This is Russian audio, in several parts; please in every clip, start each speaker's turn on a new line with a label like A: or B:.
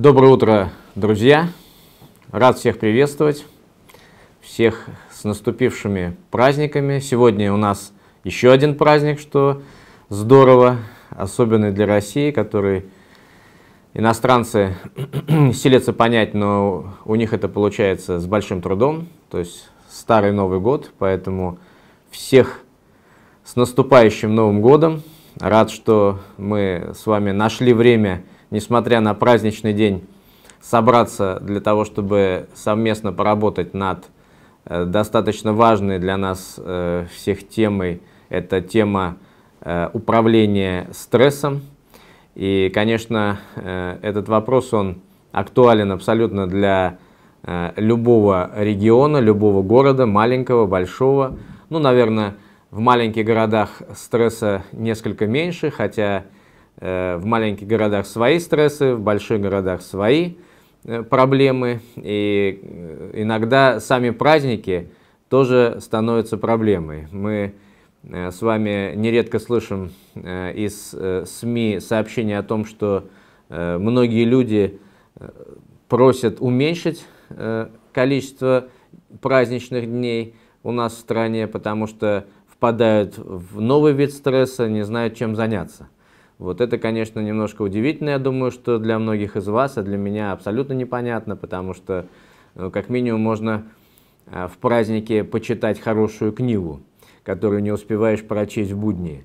A: Доброе утро, друзья! Рад всех приветствовать, всех с наступившими праздниками. Сегодня у нас еще один праздник, что здорово, особенный для России, который иностранцы селятся понять, но у них это получается с большим трудом, то есть старый Новый год, поэтому всех с наступающим Новым годом. Рад, что мы с вами нашли время – несмотря на праздничный день, собраться для того, чтобы совместно поработать над э, достаточно важной для нас э, всех темой. Это тема э, управления стрессом. И, конечно, этот вопрос, он актуален абсолютно для любого региона, любого города, маленького, большого. Ну, наверное, в маленьких городах стресса несколько меньше, хотя Э, в маленьких городах свои стрессы, в больших городах свои э, проблемы. И э, иногда сами праздники тоже становятся проблемой. Мы с вами нередко слышим из СМИ сообщения о том, что многие люди просят уменьшить количество праздничных дней у нас в стране, потому что впадают в новый вид стресса, не знают, чем заняться. Вот это, конечно, немножко удивительно, я думаю, что для многих из вас, а для меня абсолютно непонятно, потому что, ну, как минимум, можно э, в празднике почитать хорошую книгу, которую не успеваешь прочесть в будни.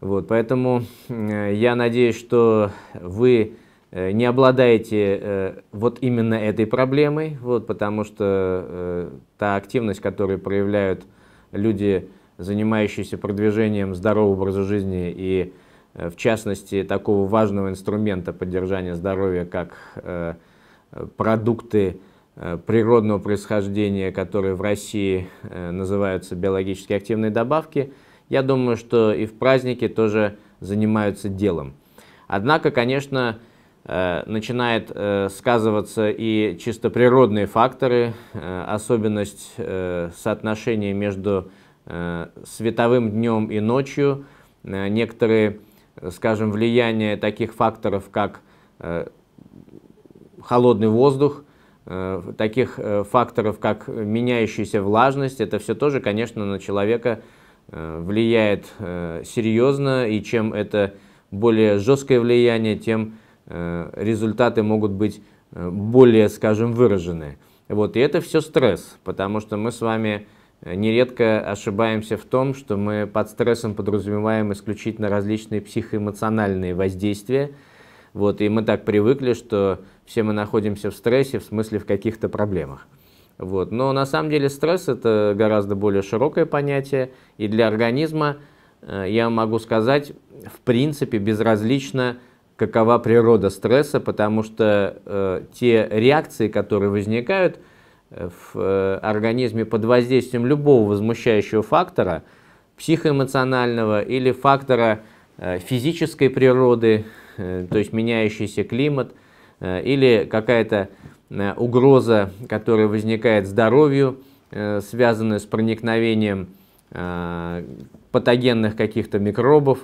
A: Вот, поэтому э, я надеюсь, что вы не обладаете вот именно этой проблемой, вот, потому что та активность, которую проявляют люди, занимающиеся продвижением здорового образа жизни и Э, в частности, такого важного инструмента поддержания здоровья, как э, продукты э, природного происхождения, которые в России называются биологически активные добавки, я думаю, что и в празднике тоже занимаются делом. Однако, конечно, начинает сказываться и чисто природные факторы, особенность соотношения между световым днем и ночью. Некоторые Э, скажем, влияние таких факторов, как э, холодный воздух, э, таких факторов, как меняющаяся влажность, это все тоже, конечно, на человека влияет серьезно, и чем это более жесткое влияние, тем результаты могут быть более, скажем, выражены. Вот, и это все стресс, потому что мы с вами нередко ошибаемся в том, что мы под стрессом подразумеваем исключительно различные психоэмоциональные воздействия. Вот, и мы так привыкли, что все мы находимся в стрессе, в смысле в каких-то проблемах. Вот. Но на самом деле стресс это гораздо более широкое понятие, и для организма, э, я могу сказать, в принципе безразлично, какова природа стресса, потому что э, те реакции, которые возникают, Э, в э, организме под воздействием любого возмущающего фактора, психоэмоционального или фактора э, физической природы, то есть меняющийся климат, или какая-то угроза, которая возникает здоровью, связанная с проникновением патогенных каких-то микробов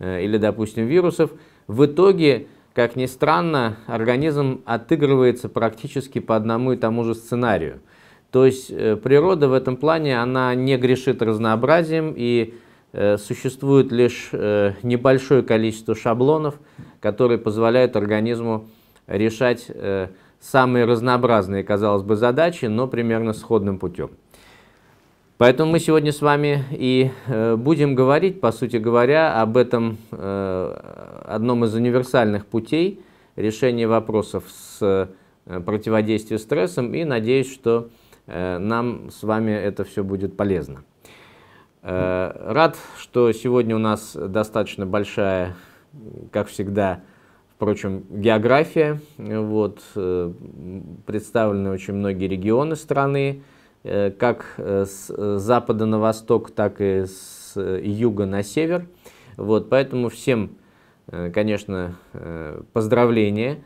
A: или, допустим, вирусов, в итоге как ни странно, организм отыгрывается практически по одному и тому же сценарию. То есть э, природа в этом плане, она не грешит разнообразием и э, существует лишь э, небольшое количество шаблонов, которые позволяют организму решать самые разнообразные, казалось бы, задачи, но примерно сходным путем. Поэтому мы сегодня с вами и будем говорить, по сути говоря, об этом одном из универсальных путей решения вопросов с э, противодействием стрессом и надеюсь, что э, нам с вами это все будет полезно. Э, рад, что сегодня у нас достаточно большая, как всегда, впрочем, география. Вот, представлены очень многие регионы страны, как с запада на восток, так и с юга на север. Вот, поэтому всем Э, конечно, э, поздравления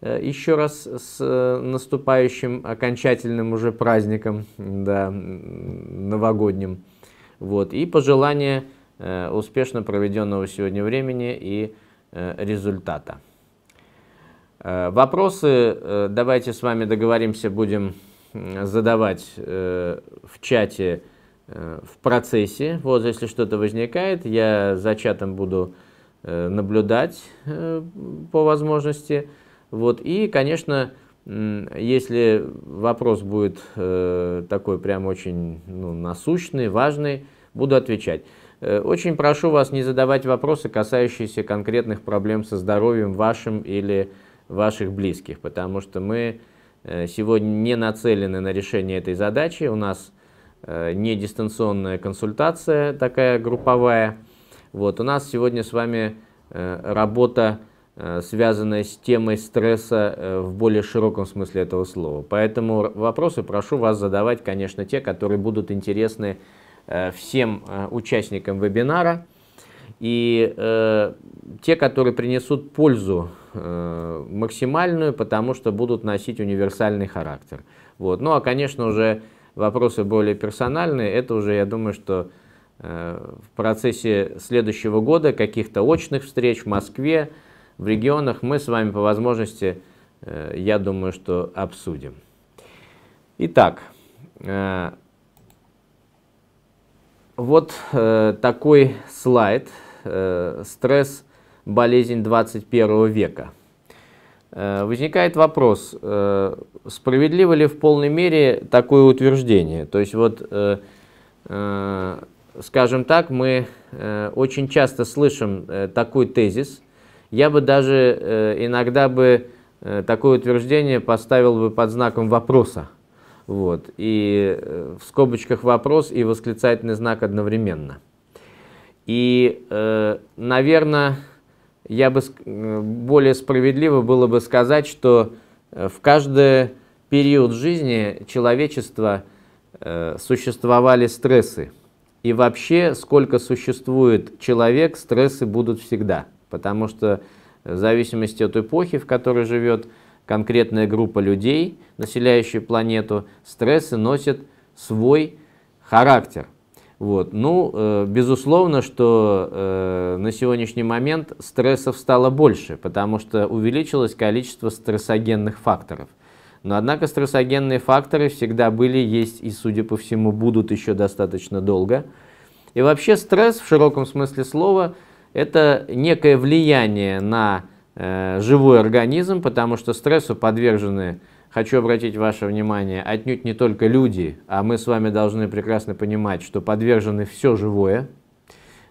A: э, еще раз с наступающим окончательным уже праздником, да, новогодним. Вот, и пожелание успешно проведенного сегодня времени и результата. Вопросы давайте с вами договоримся, будем задавать в чате в процессе. Вот, если что-то возникает, я за чатом буду Э, наблюдать э, по возможности. Вот. И, конечно, если вопрос будет э, такой прям очень ну, насущный, важный, буду отвечать. Очень прошу вас не задавать вопросы, касающиеся конкретных проблем со здоровьем вашим или ваших близких, потому что мы сегодня не нацелены на решение этой задачи. У нас не дистанционная консультация такая групповая, вот, у нас сегодня с вами э, работа, э, связанная с темой стресса э, в более широком смысле этого слова. Поэтому вопросы прошу вас задавать, конечно, те, которые будут интересны всем участникам вебинара. И те, которые принесут пользу максимальную, потому что будут носить универсальный характер. Вот. Ну а, конечно, уже вопросы более персональные, это уже, я думаю, что Э, в процессе следующего года каких-то очных встреч в Москве, в регионах мы с вами по возможности, э, я думаю, что обсудим. Итак, э, вот такой слайд «Стресс. Болезнь 21 века». Возникает вопрос, справедливо ли в полной мере такое утверждение? То есть вот скажем так, мы э, очень часто слышим э, такой тезис. Я бы даже э, иногда бы такое утверждение поставил бы под знаком вопроса. Вот. И в скобочках вопрос и восклицательный знак одновременно. И, наверное, я бы более справедливо было бы сказать, что в каждый период жизни человечества существовали стрессы. И вообще, сколько существует человек, стрессы будут всегда. Потому что э, в зависимости от эпохи, в которой живет конкретная группа людей, населяющая планету, стрессы носят свой характер. Вот. Ну, э, безусловно, что э, на сегодняшний момент стрессов стало больше, потому что увеличилось количество стрессогенных факторов – но однако стрессогенные факторы всегда были, есть и, судя по всему, будут еще достаточно долго. И вообще стресс в широком смысле слова – это некое влияние на э, живой организм, потому что стрессу подвержены, хочу обратить ваше внимание, отнюдь не только люди, а мы с вами должны прекрасно понимать, что подвержены все живое,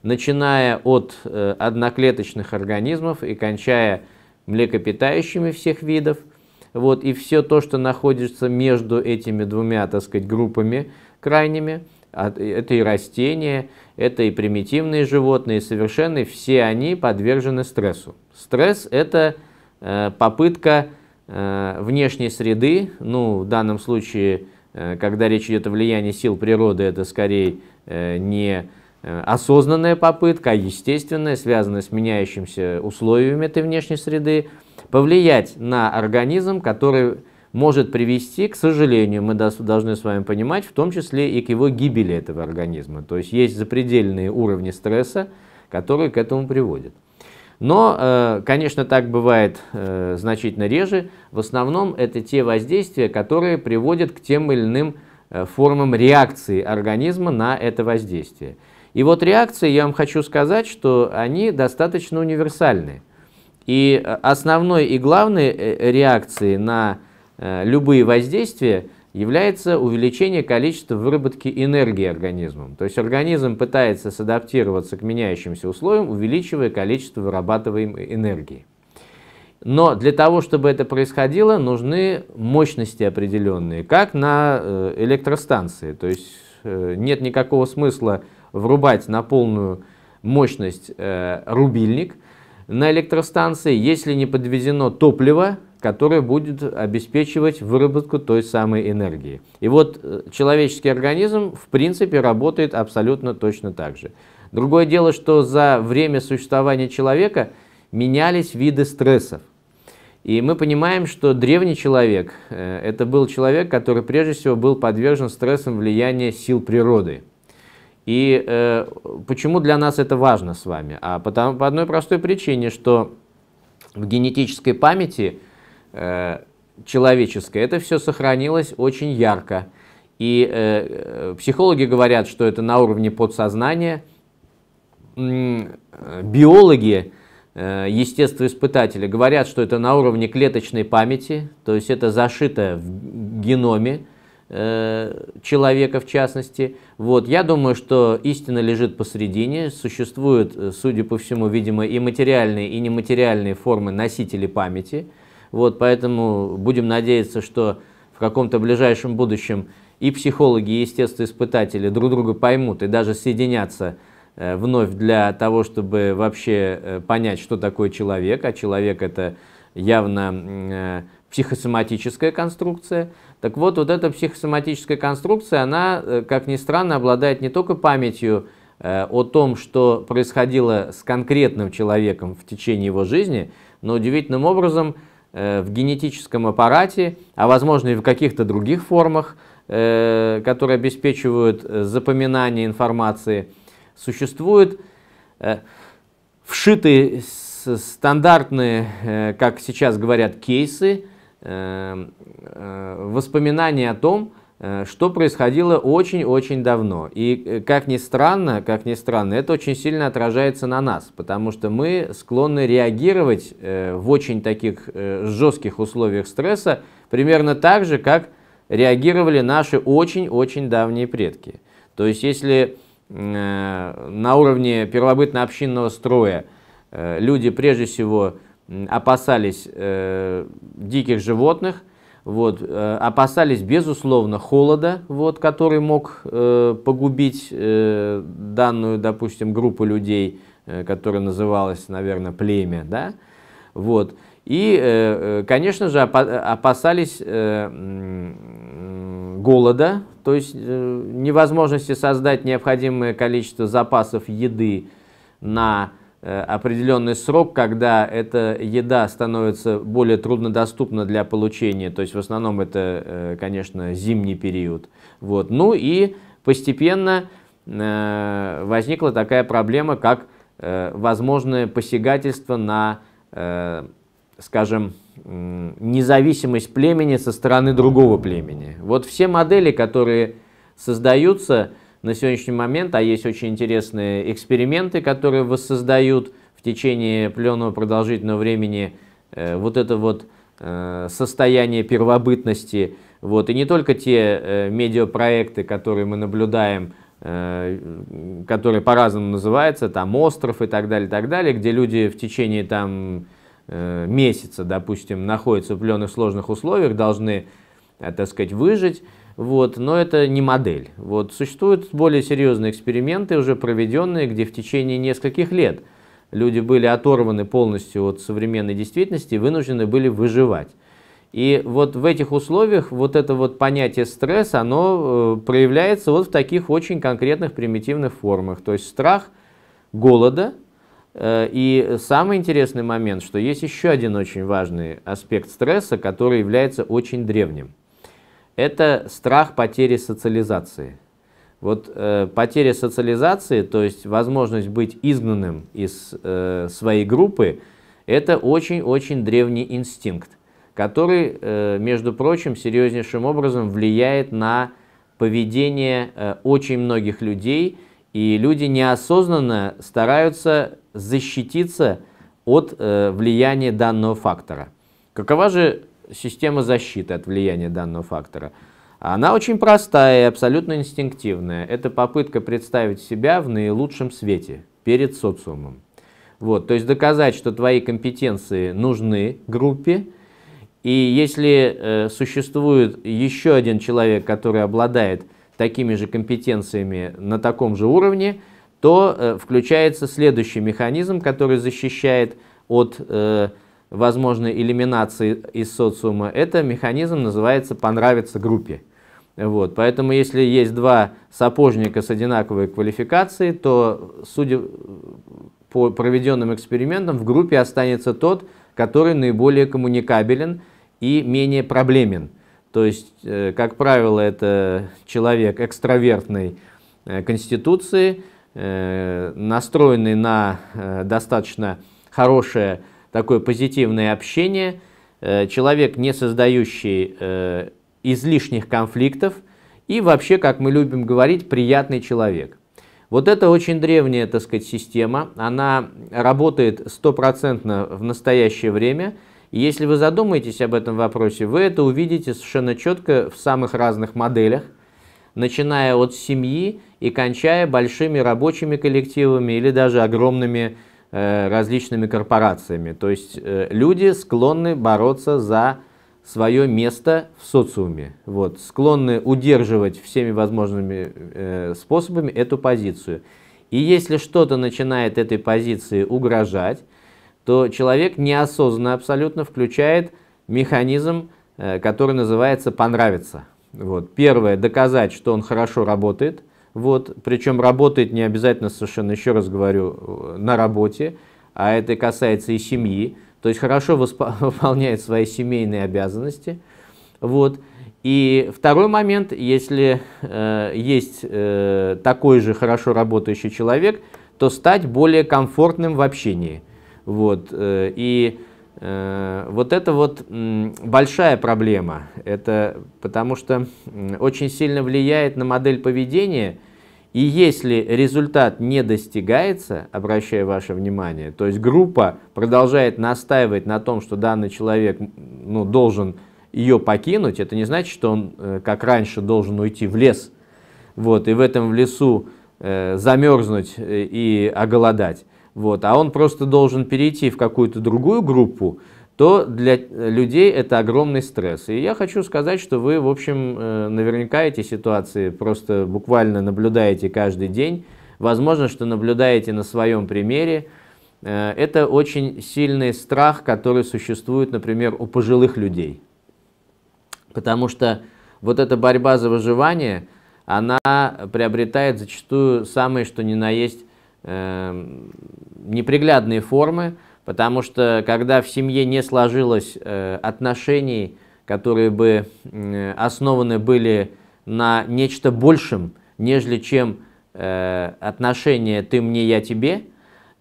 A: начиная от э, одноклеточных организмов и кончая млекопитающими всех видов – вот, и все то, что находится между этими двумя, так сказать, группами крайними, э, это и растения, это и примитивные животные, и совершенные, все они подвержены стрессу. Стресс – это э, попытка э, внешней среды, ну, в данном случае, когда речь идет о влиянии сил природы, это скорее не осознанная попытка, а естественная, связанная с меняющимися условиями этой внешней среды – повлиять на организм, который может привести, к сожалению, мы должны с вами понимать, в том числе и к его гибели этого организма. То есть есть запредельные уровни стресса, которые к этому приводят. Но, э, конечно, так бывает э, значительно реже. В основном это те воздействия, которые приводят к тем или иным э, формам реакции организма на это воздействие. И вот реакции, я вам хочу сказать, что они достаточно универсальные. И э, основной и главной э, реакцией на э, любые воздействия является увеличение количества выработки энергии организмом. То есть организм пытается садаптироваться к меняющимся условиям, увеличивая количество вырабатываемой энергии. Но для того, чтобы это происходило, нужны мощности определенные, как на электростанции. То есть нет никакого смысла врубать на полную мощность рубильник, на электростанции, если не подвезено топливо, которое будет обеспечивать выработку той самой энергии. И вот э, человеческий организм, в принципе, работает абсолютно точно так же. Другое дело, что за время существования человека менялись виды стрессов. И мы понимаем, что древний человек э, – это был человек, который прежде всего был подвержен стрессам влияния сил природы – и э, почему для нас это важно с вами? А потому, по одной простой причине, что в генетической памяти э, человеческой это все сохранилось очень ярко. И э, э, психологи говорят, что это на уровне подсознания. Э, биологи, э, естествоиспытатели говорят, что это на уровне клеточной памяти, то есть это зашито в геноме Э, человека в частности. Вот, я думаю, что истина лежит посередине. Существуют, э, судя по всему, видимо, и материальные, и нематериальные формы носителей памяти. Вот, поэтому будем надеяться, что в каком-то ближайшем будущем и психологи, и естествоиспытатели друг друга поймут и даже соединятся э, вновь для того, чтобы вообще понять, что такое человек, а человек это явно психосоматическая конструкция. Так вот, вот эта психосоматическая конструкция, она, э, как ни странно, обладает не только памятью э, о том, что происходило с конкретным человеком в течение его жизни, но удивительным образом э, в генетическом аппарате, а возможно и в каких-то других формах, которые обеспечивают запоминание информации, существуют вшитые стандартные, как сейчас говорят, кейсы, Эм, э, воспоминания о том, э, что происходило очень-очень давно. И э, как ни странно, как ни странно, это очень сильно отражается на нас, потому что мы склонны реагировать в очень таких жестких условиях стресса примерно так же, как реагировали наши очень-очень давние предки. То есть если на уровне первобытно-общинного строя люди прежде всего опасались э, диких животных, вот, э, опасались, безусловно, холода, вот, который мог э, погубить э, данную, допустим, группу людей, э, которая называлась, наверное, племя, да, вот, и, э, э, конечно же, опасались э, голода, то есть невозможности создать необходимое количество запасов еды на Э, определенный срок, когда эта еда становится более труднодоступна для получения, то есть в основном это, э, конечно, зимний период. Вот. Ну и постепенно э, возникла такая проблема, как возможное посягательство на, скажем, независимость племени со стороны другого племени. Вот все модели, которые создаются, на сегодняшний момент, а есть очень интересные эксперименты, которые воссоздают в течение пленного продолжительного времени э, вот это вот э, состояние первобытности. Вот. И не только те э, медиапроекты, которые мы наблюдаем, э, которые по-разному называются, там остров и так далее, и так далее, где люди в течение там э, месяца, допустим, находятся в пленных сложных условиях, должны, э, так сказать, выжить, вот, но это не модель. Вот, существуют более серьезные эксперименты, уже проведенные, где в течение нескольких лет люди были оторваны полностью от современной действительности и вынуждены были выживать. И вот в этих условиях вот это вот понятие стресс, оно э, проявляется вот в таких очень конкретных примитивных формах. То есть страх голода. Э, и самый интересный момент, что есть еще один очень важный аспект стресса, который является очень древним это страх потери социализации. Вот э, потеря социализации, то есть возможность быть изгнанным из э, своей группы, это очень-очень древний инстинкт, который, э, между прочим, серьезнейшим образом влияет на поведение э, очень многих людей, и люди неосознанно стараются защититься от э, влияния данного фактора. Какова же система защиты от влияния данного фактора? Она очень простая и абсолютно инстинктивная. Это попытка представить себя в наилучшем свете перед социумом. Вот, то есть доказать, что твои компетенции нужны группе, и если э, существует еще один человек, который обладает такими же компетенциями на таком же уровне, то э, включается следующий механизм, который защищает от э, возможной элиминации из социума, это механизм называется «понравится группе». Вот, поэтому если есть два сапожника с одинаковой квалификацией, то, судя по проведенным экспериментам, в группе останется тот, который наиболее коммуникабелен и менее проблемен. То есть, э, как правило, это человек экстравертной э, конституции, э, настроенный на достаточно хорошее такое позитивное общение, э, человек, не создающий э, излишних конфликтов и вообще, как мы любим говорить, приятный человек. Вот это очень древняя, так сказать, система, она работает стопроцентно в настоящее время, и если вы задумаетесь об этом вопросе, вы это увидите совершенно четко в самых разных моделях, начиная от семьи и кончая большими рабочими коллективами или даже огромными коллективами Э, различными корпорациями. То есть э, люди склонны бороться за свое место в социуме, вот, склонны удерживать всеми возможными э, способами эту позицию. И если что-то начинает этой позиции угрожать, то человек неосознанно абсолютно включает механизм, который называется «понравится». Вот, первое – доказать, что он хорошо работает – вот, причем работает не обязательно совершенно, еще раз говорю, э, на работе, а это касается и семьи. То есть хорошо выполняет свои семейные обязанности. Вот. И второй момент, если э, есть э, такой же хорошо работающий человек, то стать более комфортным в общении. Вот. Э, и Э, вот это вот большая проблема, это потому что очень сильно влияет на модель поведения, и если результат не достигается, обращаю ваше внимание, то есть группа продолжает настаивать на том, что данный человек ну, должен ее покинуть, это не значит, что он, э, как раньше, должен уйти в лес, вот, и в этом лесу э, замерзнуть э, и оголодать вот, а он просто должен перейти в какую-то другую группу, то для людей это огромный стресс. И я хочу сказать, что вы, в общем, э, наверняка эти ситуации просто буквально наблюдаете каждый день. Возможно, что наблюдаете на своем примере. Э, это очень сильный страх, который существует, например, у пожилых людей. Потому что вот эта борьба за выживание, она приобретает зачастую самые, что ни на есть, э, неприглядные формы, потому что когда в семье не сложилось э, отношений, которые бы э, основаны были на нечто большем, нежели чем э, отношения «ты мне, я тебе»,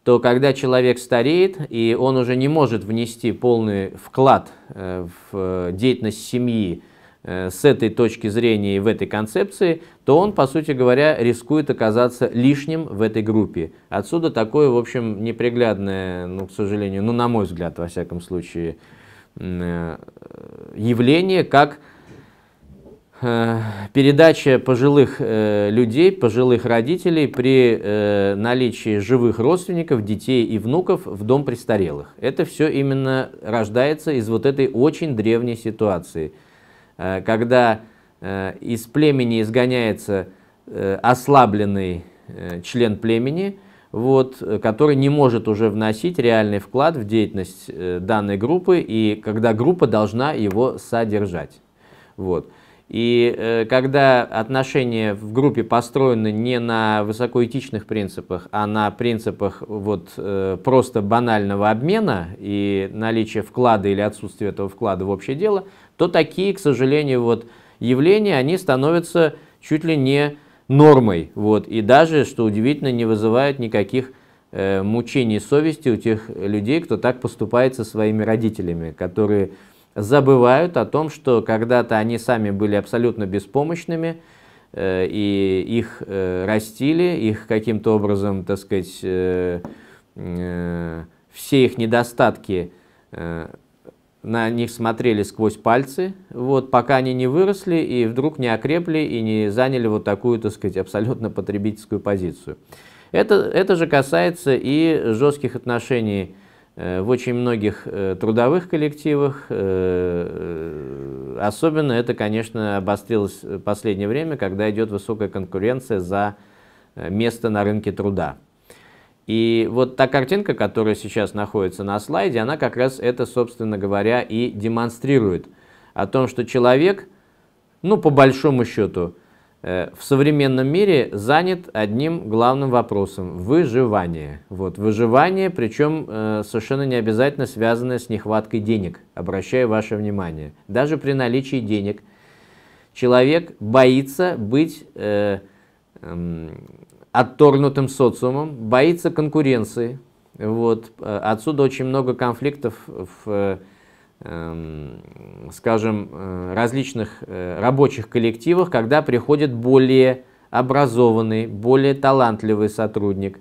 A: то когда человек стареет, и он уже не может внести полный вклад э, в э, деятельность семьи, Э, с этой точки зрения и в этой концепции, то он, по сути говоря, рискует оказаться лишним в этой группе. Отсюда такое, в общем, неприглядное, ну, к сожалению, ну, на мой взгляд, во всяком случае, э, явление, как э, передача пожилых людей, пожилых родителей при наличии живых родственников, детей и внуков в дом престарелых. Это все именно рождается из вот этой очень древней ситуации – Э, когда э, из племени изгоняется э, ослабленный член племени, вот, который не может уже вносить реальный вклад в деятельность данной группы, и когда группа должна его содержать. Вот. И э, когда отношения в группе построены не на высокоэтичных принципах, а на принципах вот, э, просто банального обмена и наличия вклада или отсутствия этого вклада в общее дело – то такие, к сожалению, вот явления, они становятся чуть ли не нормой. Вот, и даже, что удивительно, не вызывают никаких э, мучений совести у тех людей, кто так поступает со своими родителями, которые забывают о том, что когда-то они сами были абсолютно беспомощными, э, и их э, растили, их каким-то образом, так сказать, э, э, все их недостатки э, на них смотрели сквозь пальцы, вот, пока они не выросли и вдруг не окрепли и не заняли вот такую, так сказать, абсолютно потребительскую позицию. Это, это же касается и жестких отношений э, в очень многих э, трудовых коллективах. Э, особенно это, конечно, обострилось в последнее время, когда идет высокая конкуренция за место на рынке труда. И вот та картинка, которая сейчас находится на слайде, она как раз это, собственно говоря, и демонстрирует. О том, что человек, ну, по большому счету, э, в современном мире занят одним главным вопросом – выживание. Вот, выживание, причем э, совершенно не обязательно связанное с нехваткой денег, обращаю ваше внимание. Даже при наличии денег человек боится быть э, э, отторгнутым социумом, боится конкуренции. Вот. Э, отсюда очень много конфликтов в, э, эм, скажем, э, различных рабочих коллективах, когда приходит более образованный, более талантливый сотрудник.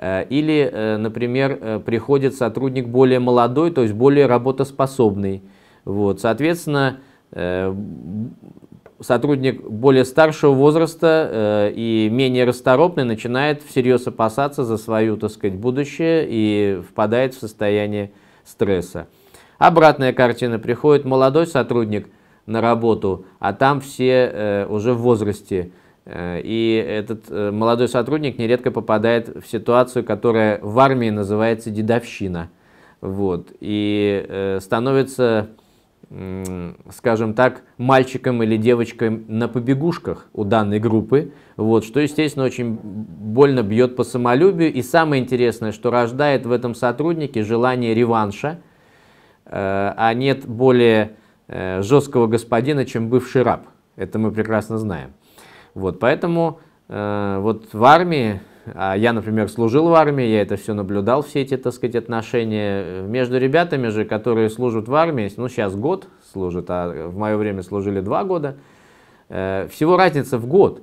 A: Или, например, приходит сотрудник более молодой, то есть более работоспособный. Вот. Соответственно, сотрудник более старшего возраста э, и менее расторопный начинает всерьез опасаться за свое, так сказать, будущее и впадает в состояние стресса. Обратная картина. Приходит молодой сотрудник на работу, а там все э, уже в возрасте. Э, и этот э, молодой сотрудник нередко попадает в ситуацию, которая в армии называется дедовщина. Вот. И э, становится скажем так, мальчиком или девочкой на побегушках у данной группы, вот, что, естественно, очень больно бьет по самолюбию. И самое интересное, что рождает в этом сотруднике желание реванша, э, а нет более э, жесткого господина, чем бывший раб. Это мы прекрасно знаем. Вот, поэтому э, вот в армии а я, например, служил в армии, я это все наблюдал, все эти, так сказать, отношения. Э, между ребятами же, которые служат в армии, ну, сейчас год служат, а в мое время служили два года, э, всего разница в год.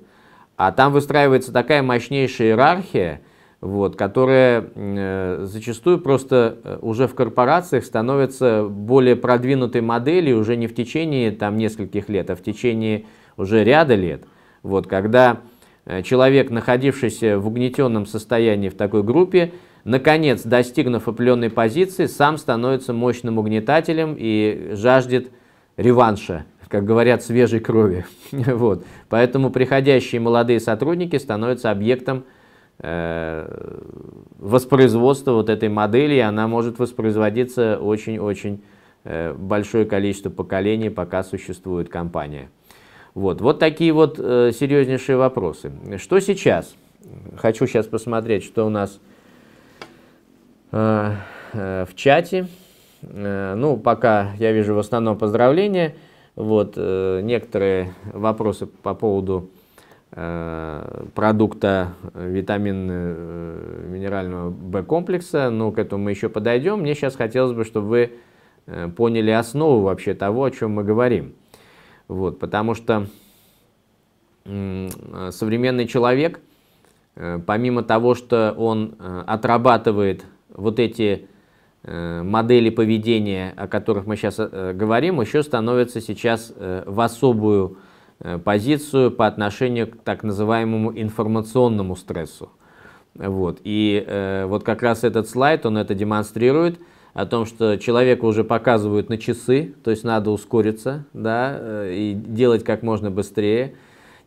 A: А там выстраивается такая мощнейшая иерархия, вот, которая э, зачастую просто уже в корпорациях становится более продвинутой моделью уже не в течение там нескольких лет, а в течение уже ряда лет. Вот, когда Э, человек, находившийся в угнетенном состоянии в такой группе, наконец, достигнув определенной позиции, сам становится мощным угнетателем и жаждет реванша, как говорят, свежей крови. вот. Поэтому приходящие молодые сотрудники становятся объектом э, воспроизводства вот этой модели, и она может воспроизводиться очень-очень э, большое количество поколений, пока существует компания. Вот, вот такие вот э, серьезнейшие вопросы. Что сейчас? Хочу сейчас посмотреть, что у нас э, э, в чате. Э, ну, пока я вижу в основном поздравления. Вот э, некоторые вопросы по поводу э, продукта витаминно э, минерального B-комплекса. Ну, к этому мы еще подойдем. Мне сейчас хотелось бы, чтобы вы э, поняли основу вообще того, о чем мы говорим. Вот, потому что э, современный человек, э, помимо того, что он э, отрабатывает вот эти модели поведения, о которых мы сейчас говорим, еще становится сейчас в особую позицию по отношению к так называемому информационному стрессу. Вот. И вот как раз этот слайд, он это демонстрирует – о том, что человеку уже показывают на часы, то есть надо ускориться, да, э, и делать как можно быстрее.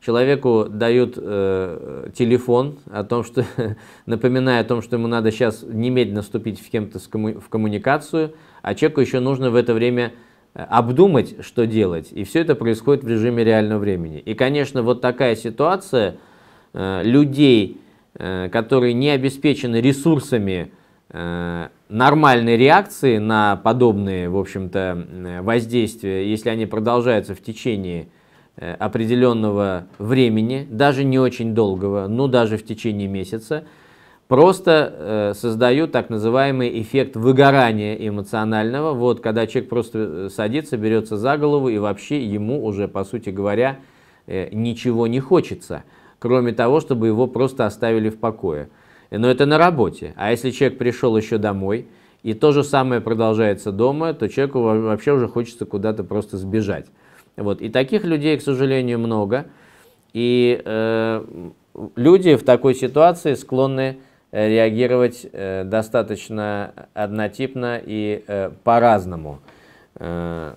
A: Человеку дают э, телефон о том, что напоминая о том, что ему надо сейчас немедленно вступить в кем-то комму в коммуникацию, а человеку еще нужно в это время э, обдумать, что делать. И все это происходит в режиме реального времени. И, конечно, вот такая ситуация э, людей, э, которые не обеспечены ресурсами Э, нормальной реакции на подобные, в общем-то, воздействия, если они продолжаются в течение э, определенного времени, даже не очень долгого, но даже в течение месяца, просто э, создают так называемый эффект выгорания эмоционального. Вот когда человек просто садится, берется за голову и вообще ему уже, по сути говоря, ничего не хочется, кроме того, чтобы его просто оставили в покое. Но это на работе. А если человек пришел еще домой, и то же самое продолжается дома, то человеку вообще уже хочется куда-то просто сбежать. Вот. И таких людей, к сожалению, много. И э, люди в такой ситуации склонны э, реагировать э, достаточно однотипно и э, по-разному. Э,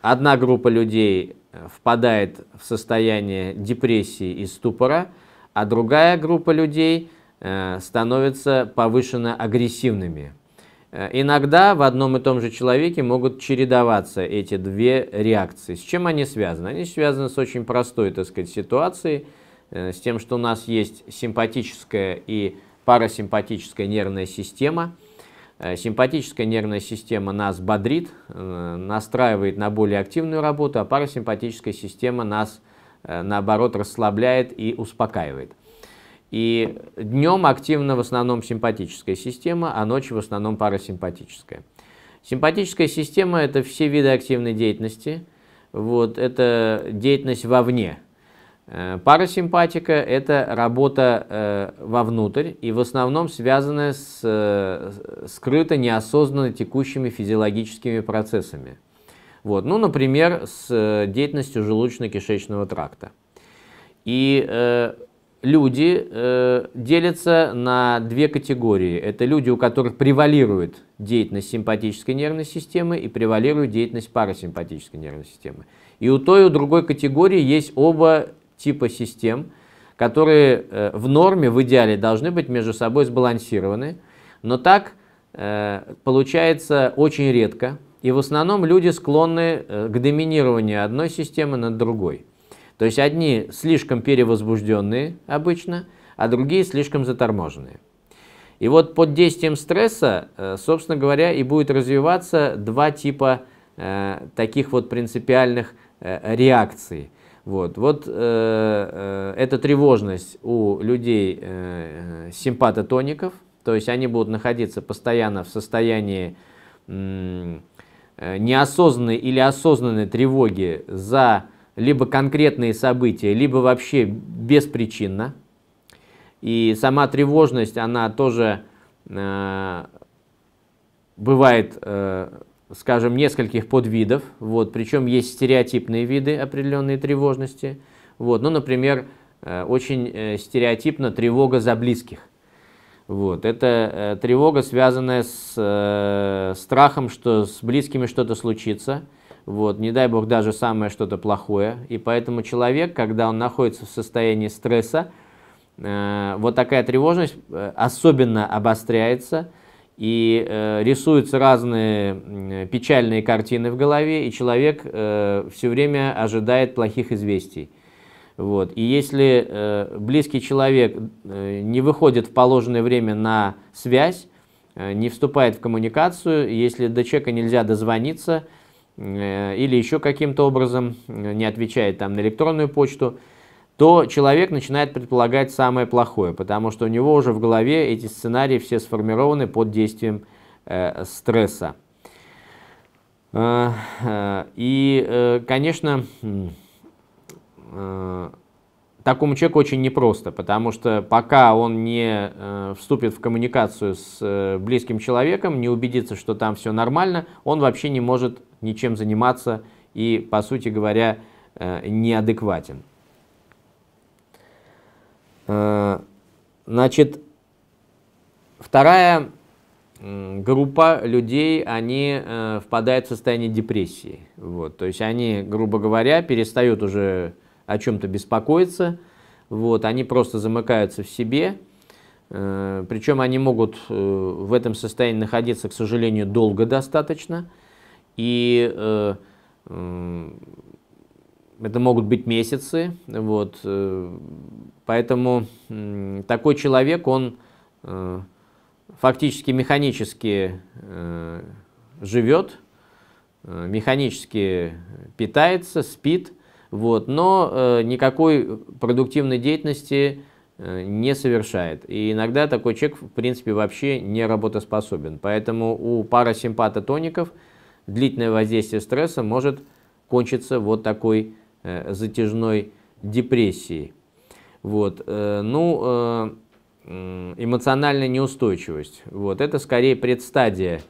A: одна группа людей впадает в состояние депрессии и ступора, а другая группа людей Э, становятся повышенно агрессивными. Э, иногда в одном и том же человеке могут чередоваться эти две реакции. С чем они связаны? Они связаны с очень простой, так сказать, ситуацией, э, с тем, что у нас есть симпатическая и парасимпатическая нервная система. Симпатическая нервная система нас бодрит, настраивает на более активную работу, а парасимпатическая система нас, наоборот, расслабляет и успокаивает. И днем активна в основном симпатическая система, а ночью в основном парасимпатическая. Симпатическая система – это все виды активной деятельности. Вот, это деятельность вовне. Э, парасимпатика – это работа э, вовнутрь и в основном связанная с э, скрыто неосознанно текущими физиологическими процессами. Вот, ну, например, с э, деятельностью желудочно-кишечного тракта. И э, люди э, делятся на две категории. Это люди, у которых превалирует деятельность симпатической нервной системы и превалирует деятельность парасимпатической нервной системы. И у той и у другой категории есть оба типа систем, которые э, в норме, в идеале должны быть между собой сбалансированы. Но так э, получается очень редко. И в основном люди склонны э, к доминированию одной системы над другой. То есть одни слишком перевозбужденные обычно, а другие слишком заторможенные. И вот под действием стресса, э, собственно говоря, и будет развиваться два типа э, таких вот принципиальных э, реакций. Вот, вот э, э эта тревожность у людей э, симпатотоников, то есть они будут находиться постоянно в состоянии неосознанной или осознанной тревоги за либо конкретные события, либо вообще беспричинно. И сама тревожность, она тоже э, бывает, э, скажем, нескольких подвидов. Вот, причем есть стереотипные виды определенной тревожности. Вот, ну, например, э, очень э, стереотипно тревога за близких. Вот. Это э, тревога, связанная с э, страхом, что с близкими что-то случится вот, не дай бог даже самое что-то плохое. И поэтому человек, когда он находится в состоянии стресса, э, вот такая тревожность э, особенно обостряется, и э, рисуются разные печальные картины в голове, и человек э, все время ожидает плохих известий. Вот. И если э, близкий человек э, не выходит в положенное время на связь, э, не вступает в коммуникацию, если до человека нельзя дозвониться, Э, или еще каким-то образом э, не отвечает там на электронную почту, то человек начинает предполагать самое плохое, потому что у него уже в голове эти сценарии все сформированы под действием э, стресса. Э, и, конечно, такому человеку очень непросто, потому что пока он не э, вступит в коммуникацию с э, близким человеком, не убедится, что там все нормально, он вообще не может ничем заниматься и, по сути говоря, э, неадекватен. Э, значит, вторая группа людей, они э, впадают в состояние депрессии. Вот, то есть они, грубо говоря, перестают уже о чем-то беспокоиться. Вот, они просто замыкаются в себе. Э, Причем они могут э, в этом состоянии находиться, к сожалению, долго достаточно. И э, это могут быть месяцы. Вот. Поэтому такой человек, он фактически механически живет, механически питается, спит – вот, но э, никакой продуктивной деятельности э, не совершает. И иногда такой человек, в принципе, вообще не работоспособен. Поэтому у парасимпатотоников длительное воздействие стресса может кончиться вот такой э, затяжной депрессией. Вот, э, ну, э, эмоциональная неустойчивость. Вот, это скорее предстадия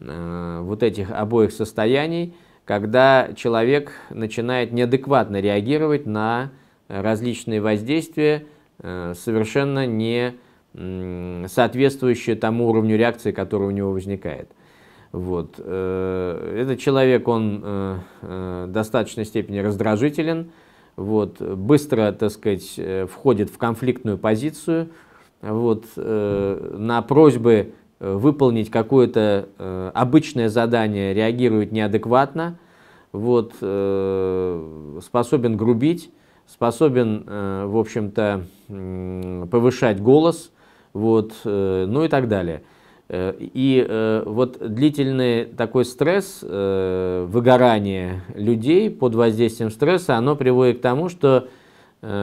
A: э, вот этих обоих состояний – когда человек начинает неадекватно реагировать на различные воздействия, э, совершенно не соответствующие тому уровню реакции, который у него возникает. Вот. Э, этот человек, он э, в достаточной степени раздражителен, вот, быстро, так сказать, входит в конфликтную позицию, вот, на просьбы Э, выполнить какое-то э, обычное задание, реагирует неадекватно, вот, э, способен грубить, способен, в общем-то, повышать голос, вот, ну и так далее. И вот длительный такой стресс, выгорание людей под воздействием стресса, оно приводит к тому, что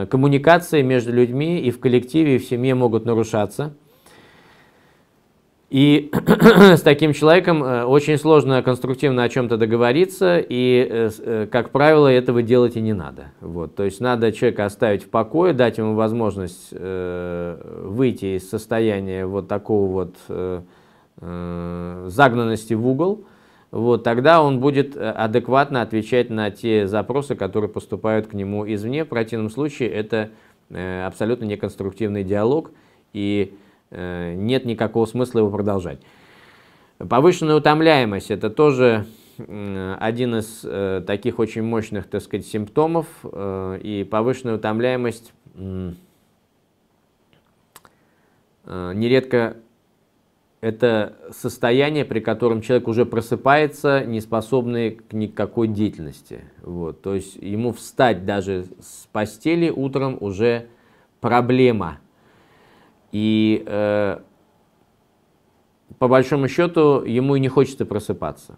A: коммуникации между людьми и в коллективе, и в семье могут нарушаться – и с таким человеком э, очень сложно конструктивно о чем-то договориться, и, э, э, как правило, этого делать и не надо. Вот. То есть надо человека оставить в покое, дать ему возможность выйти из состояния вот такого вот загнанности в угол, вот, тогда он будет адекватно отвечать на те запросы, которые поступают к нему извне. В противном случае это абсолютно неконструктивный диалог, и Э, нет никакого смысла его продолжать. Повышенная утомляемость – это тоже э, один из э, таких очень мощных, так сказать, симптомов. И повышенная утомляемость нередко это состояние, при котором человек уже просыпается, не способный к никакой деятельности. Вот. То есть ему встать даже с постели утром уже проблема – и э, по большому счету ему и не хочется просыпаться.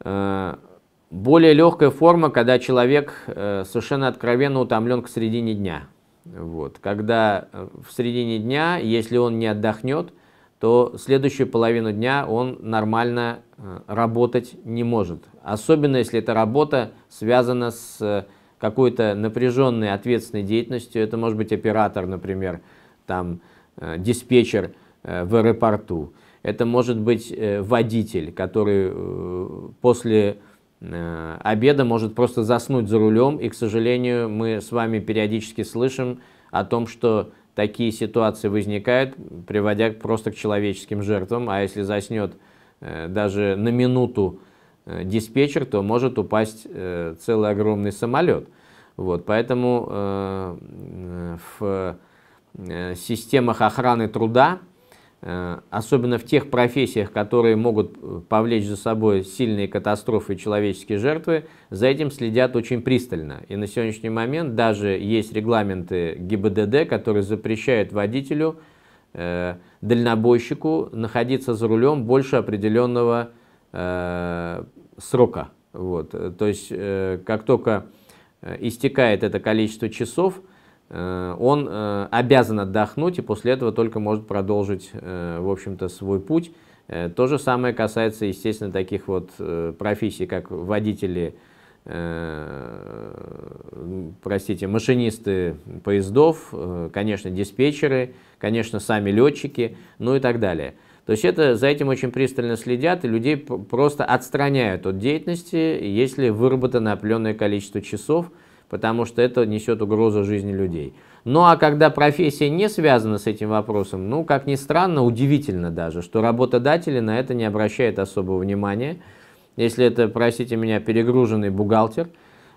A: Э, более легкая форма, когда человек э, совершенно откровенно утомлен к середине дня. Вот. Когда э, в середине дня, если он не отдохнет, то следующую половину дня он нормально э, работать не может. Особенно если эта работа связана с э, какой-то напряженной ответственной деятельностью. Это может быть оператор, например, там э, диспетчер э, в аэропорту, это может быть э, водитель, который после обеда может просто заснуть за рулем, и, к сожалению, мы с вами периодически слышим о том, что такие ситуации возникают, приводя просто к человеческим жертвам, а если заснет даже на минуту диспетчер, то может упасть целый огромный самолет. Вот, поэтому в Э, системах охраны труда, э, особенно в тех профессиях, которые могут э, повлечь за собой сильные катастрофы и человеческие жертвы, за этим следят очень пристально. И на сегодняшний момент даже есть регламенты ГИБДД, которые запрещают водителю, дальнобойщику находиться за рулем больше определенного срока. Вот. То есть, как только истекает это количество часов, Э, он э, обязан отдохнуть и после этого только может продолжить, э, в общем-то, свой путь. То же самое касается, естественно, таких вот профессий, как водители, простите, машинисты поездов, конечно, диспетчеры, конечно, сами летчики, ну и так далее. То есть это, за этим очень пристально следят, и людей просто отстраняют от деятельности, если выработано определенное количество часов – потому что это несет угрозу жизни людей. Ну а когда профессия не связана с этим вопросом, ну, как ни странно, удивительно даже, что работодатели на это не обращают особого внимания. Если это, простите меня, перегруженный бухгалтер,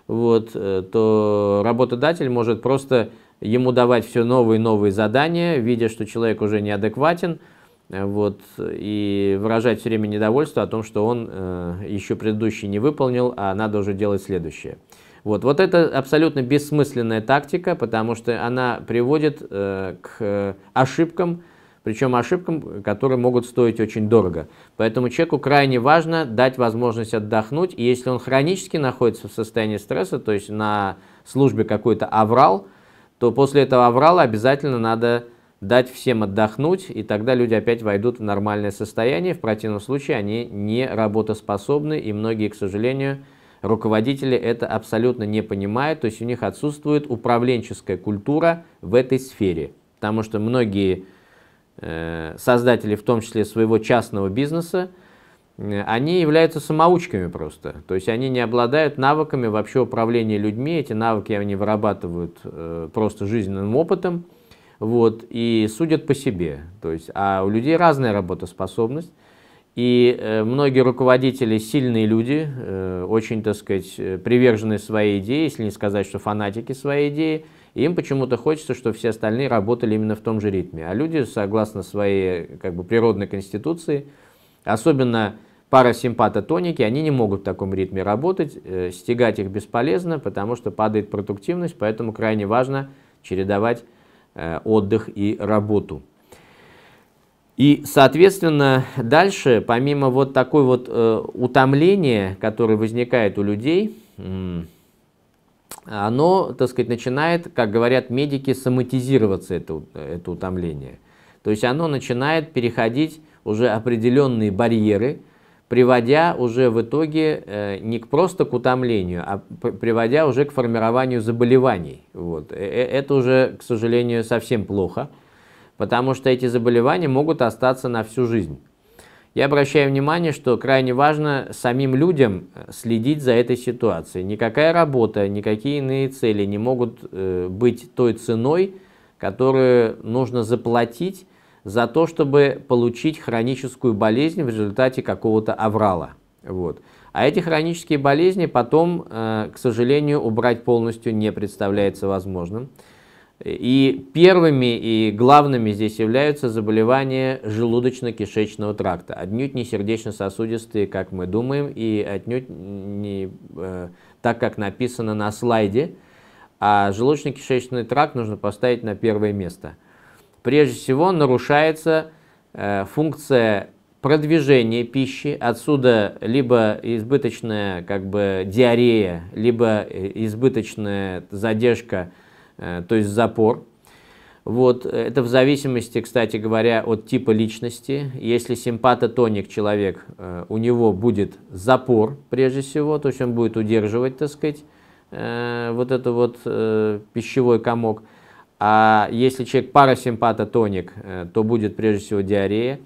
A: вот, э, то работодатель может просто ему давать все новые и новые задания, видя, что человек уже неадекватен, э, вот, и выражать все время недовольство о том, что он э, еще предыдущий не выполнил, а надо уже делать следующее. Вот, вот это абсолютно бессмысленная тактика, потому что она приводит э, к э, ошибкам, причем ошибкам, которые могут стоить очень дорого. Поэтому человеку крайне важно дать возможность отдохнуть, и если он хронически находится в состоянии стресса, то есть на службе какой-то аврал, то после этого аврала обязательно надо дать всем отдохнуть, и тогда люди опять войдут в нормальное состояние. В противном случае они не работоспособны, и многие, к сожалению, руководители это абсолютно не понимают, то есть у них отсутствует управленческая культура в этой сфере, потому что многие э, создатели, в том числе своего частного бизнеса, э, они являются самоучками просто, то есть они не обладают навыками вообще управления людьми, эти навыки они вырабатывают э, просто жизненным опытом, вот, и судят по себе, то есть, а у людей разная работоспособность, и э, многие руководители сильные люди, э, очень, так сказать, э, привержены своей идее, если не сказать, что фанатики своей идеи. им почему-то хочется, чтобы все остальные работали именно в том же ритме. А люди, согласно своей как бы, природной конституции, особенно парасимпатотоники, они не могут в таком ритме работать, стягать их бесполезно, потому что падает продуктивность, поэтому крайне важно чередовать отдых и работу. И, соответственно, дальше, помимо вот такой вот э, утомления, которое возникает у людей, оно, так сказать, начинает, как говорят медики, соматизироваться, это, это утомление. То есть оно начинает переходить уже определенные барьеры, приводя уже в итоге э, не к просто к утомлению, а приводя уже к формированию заболеваний. Вот. Э, э, это уже, к сожалению, совсем плохо потому что эти заболевания могут остаться на всю жизнь. Я обращаю внимание, что крайне важно самим людям э, следить за этой ситуацией. Никакая работа, никакие иные цели не могут э, быть той ценой, которую нужно заплатить за то, чтобы получить хроническую болезнь в результате какого-то аврала. Вот. А эти хронические болезни потом, э, к сожалению, убрать полностью не представляется возможным. И первыми и главными здесь являются заболевания желудочно-кишечного тракта, отнюдь не сердечно-сосудистые, как мы думаем, и отнюдь не э, так, как написано на слайде. А желудочно-кишечный тракт нужно поставить на первое место. Прежде всего нарушается э, функция продвижения пищи, отсюда либо избыточная как бы диарея, либо э, избыточная задержка Э, то есть запор. Вот, э, это в зависимости, кстати говоря, от типа личности. Если симпатотоник человек, э, у него будет запор прежде всего, то есть он будет удерживать, так сказать, вот это вот пищевой комок. А если человек парасимпатотоник, то будет прежде всего диарея.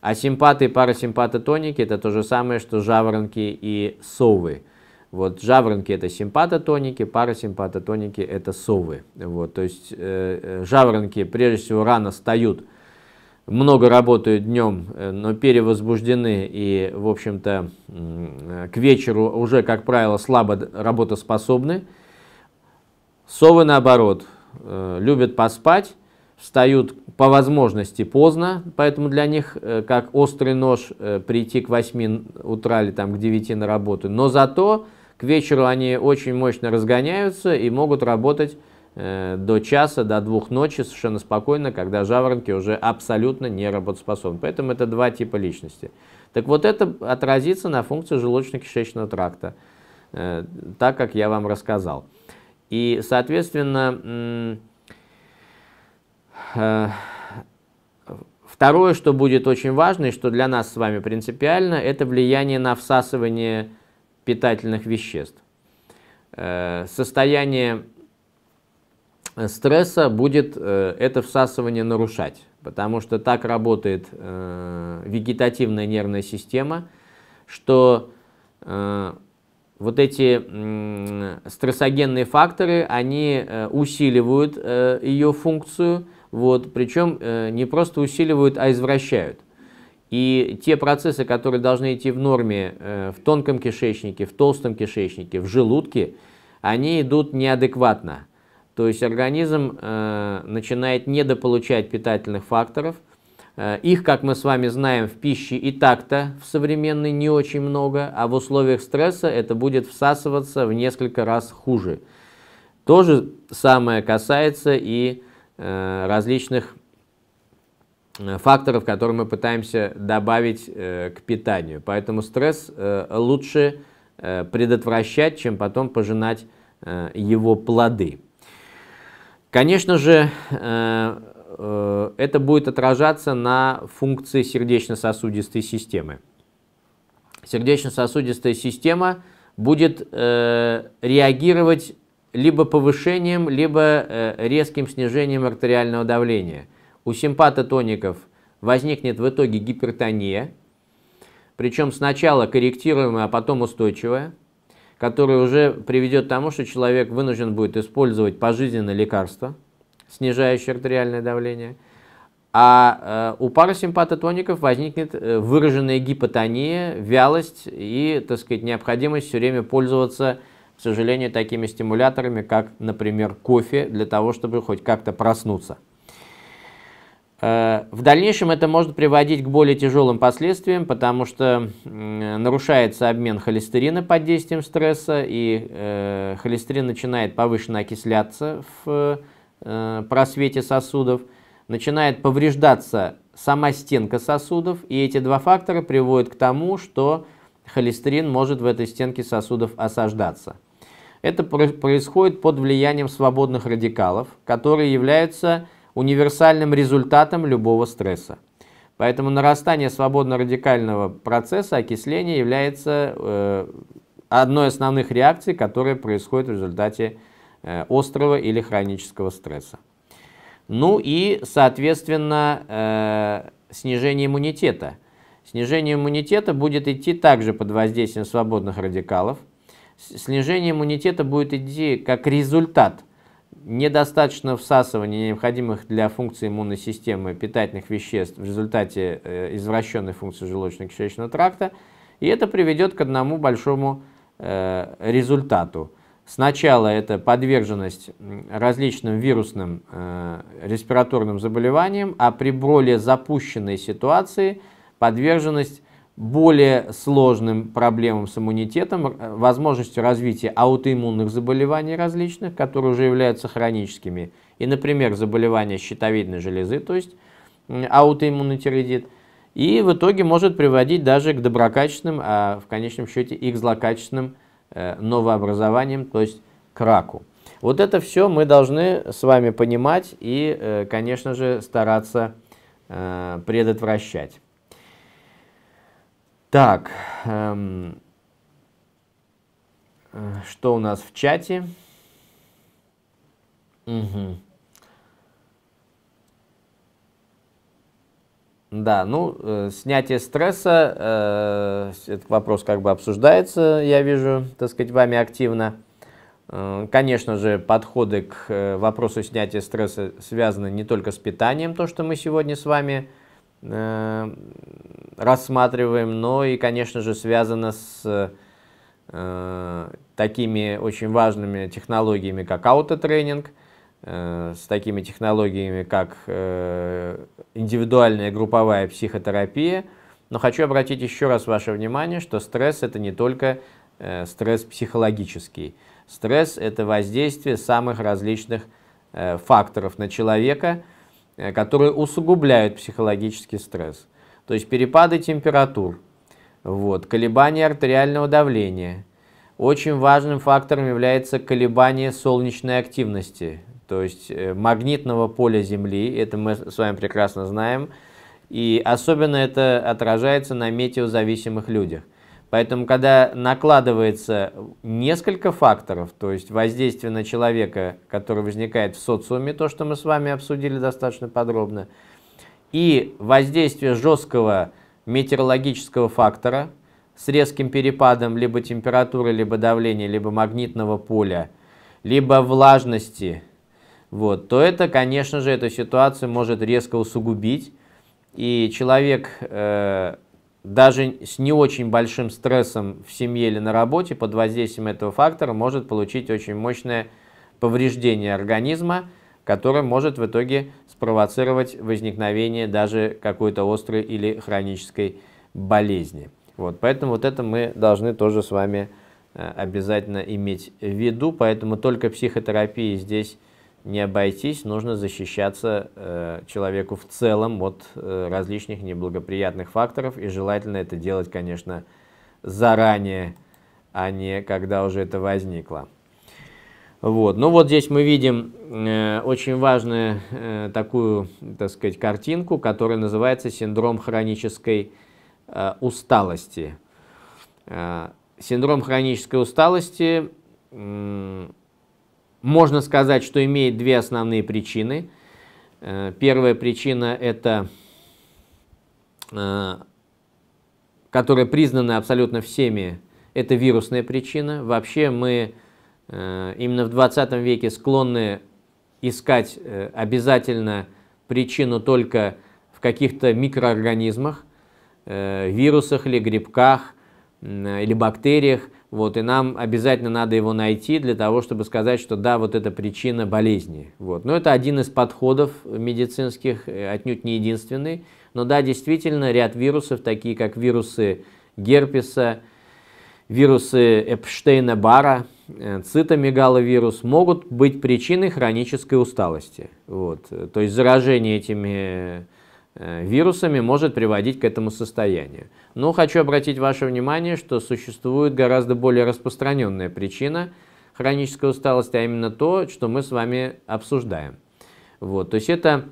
A: А симпаты и парасимпатотоники – это то же самое, что жаворонки и совы. Вот жаворонки это симпатотоники, парасимпатотоники это совы. Вот, то есть э, э, жаворонки прежде всего рано встают, много работают днем, э, но перевозбуждены и, в общем-то, к вечеру уже, как правило, слабо работоспособны. Совы, наоборот, э, любят поспать, встают по возможности поздно, поэтому для них как острый нож прийти к 8 утра или там, к 9 на работу. Но зато к вечеру они очень мощно разгоняются и могут работать э, до часа, до двух ночи совершенно спокойно, когда жаворонки уже абсолютно не работоспособны. Поэтому это два типа личности. Так вот это отразится на функции желудочно-кишечного тракта, э, так как я вам рассказал. И, соответственно, э, второе, что будет очень важно и что для нас с вами принципиально, это влияние на всасывание питательных веществ. Э, состояние э, стресса будет э, это всасывание нарушать, потому что так работает вегетативная нервная система, что вот эти стрессогенные факторы, они усиливают ее функцию, вот, причем не просто усиливают, а извращают. И те процессы, которые должны идти в норме э, в тонком кишечнике, в толстом кишечнике, в желудке, они идут неадекватно. То есть организм э, начинает недополучать питательных факторов. Э, их, как мы с вами знаем, в пище и так-то в современной не очень много, а в условиях стресса это будет всасываться в несколько раз хуже. То же самое касается и различных Э, факторов, которые мы пытаемся добавить э, к питанию. Поэтому стресс э, лучше предотвращать, чем потом пожинать его плоды. Конечно же, это будет отражаться на функции сердечно-сосудистой системы. Сердечно-сосудистая система будет реагировать либо повышением, либо резким снижением артериального давления – у симпатотоников возникнет в итоге гипертония, причем сначала корректируемая, а потом устойчивая, которая уже приведет к тому, что человек вынужден будет использовать пожизненное лекарство, снижающее артериальное давление. А э, у парасимпатотоников возникнет э, выраженная гипотония, вялость и, так сказать, необходимость все время пользоваться, к сожалению, такими стимуляторами, как, например, кофе, для того, чтобы хоть как-то проснуться. Э, в дальнейшем это может приводить к более тяжелым последствиям, потому что нарушается обмен холестерина под действием стресса, и э, холестерин начинает повышенно окисляться в э, просвете сосудов, начинает повреждаться сама стенка сосудов, и эти два фактора приводят к тому, что холестерин может в этой стенке сосудов осаждаться. Это происходит под влиянием свободных радикалов, которые являются универсальным результатом любого стресса. Поэтому нарастание свободно-радикального процесса окисления является э, одной из основных реакций, которая происходит в результате э, острого или хронического стресса. Ну и, соответственно, э, снижение иммунитета. Снижение иммунитета будет идти также под воздействием свободных радикалов. Снижение иммунитета будет идти как результат – недостаточного всасывания необходимых для функции иммунной системы питательных веществ в результате э, извращенной функции желудочно-кишечного тракта, и это приведет к одному большому э, результату. Сначала это подверженность различным вирусным э, респираторным заболеваниям, а при более запущенной ситуации подверженность более сложным проблемам с иммунитетом, э, возможностью развития аутоиммунных заболеваний различных, которые уже являются хроническими, и, например, заболевания щитовидной железы, то есть аутоиммунный тиреидит, и в итоге может приводить даже к доброкачественным, а в конечном счете и к злокачественным э, новообразованиям, то есть к раку. Вот это все мы должны с вами понимать и, э, конечно же, стараться предотвращать. Так, эм, э, что у нас в чате? Угу. Да, ну, э, снятие стресса, э, этот вопрос как бы обсуждается, я вижу, так сказать, вами активно. Э, конечно же, подходы к э, вопросу снятия стресса связаны не только с питанием, то, что мы сегодня с вами э, рассматриваем, но и, конечно же, связано с э, такими очень важными технологиями, как аутотренинг, э, с такими технологиями, как э, индивидуальная групповая психотерапия. Но хочу обратить еще раз ваше внимание, что стресс – это не только э, стресс психологический. Стресс – это воздействие самых различных э, факторов на человека, э, которые усугубляют психологический стресс. То есть перепады температур, вот, колебания артериального давления. Очень важным фактором является колебание солнечной активности, то есть э, магнитного поля Земли, это мы с вами прекрасно знаем, и особенно это отражается на метеозависимых людях. Поэтому, когда накладывается несколько факторов, то есть воздействие на человека, которое возникает в социуме, то, что мы с вами обсудили достаточно подробно, и воздействие жесткого метеорологического фактора с резким перепадом либо температуры, либо давления, либо магнитного поля, либо влажности, вот, то это, конечно же, эту ситуацию может резко усугубить. И человек э, даже с не очень большим стрессом в семье или на работе под воздействием этого фактора может получить очень мощное повреждение организма, которое может в итоге спровоцировать возникновение даже какой-то острой или хронической болезни. Вот, поэтому вот это мы должны тоже с вами э, обязательно иметь в виду, поэтому только психотерапии здесь не обойтись, нужно защищаться э, человеку в целом от э, различных неблагоприятных факторов, и желательно это делать, конечно, заранее, а не когда уже это возникло. Вот. Ну вот здесь мы видим э, очень важную э, такую, так сказать, картинку, которая называется синдром хронической э, усталости. Э, синдром хронической усталости, э, можно сказать, что имеет две основные причины. Э, первая причина это, э, которая признана абсолютно всеми, это вирусная причина. Вообще мы Э, именно в 20 веке склонны искать э, обязательно причину только в каких-то микроорганизмах, э, вирусах или грибках или бактериях, вот, и нам обязательно надо его найти для того, чтобы сказать, что да, вот это причина болезни. Вот. Но это один из подходов медицинских, отнюдь не единственный. Но да, действительно, ряд вирусов, такие как вирусы герпеса, вирусы Эпштейна-Бара, Э, цитомегаловирус могут быть причиной хронической усталости. Вот. То есть заражение этими э, вирусами может приводить к этому состоянию. Но хочу обратить ваше внимание, что существует гораздо более распространенная причина хронической усталости, а именно то, что мы с вами обсуждаем. Вот. То есть это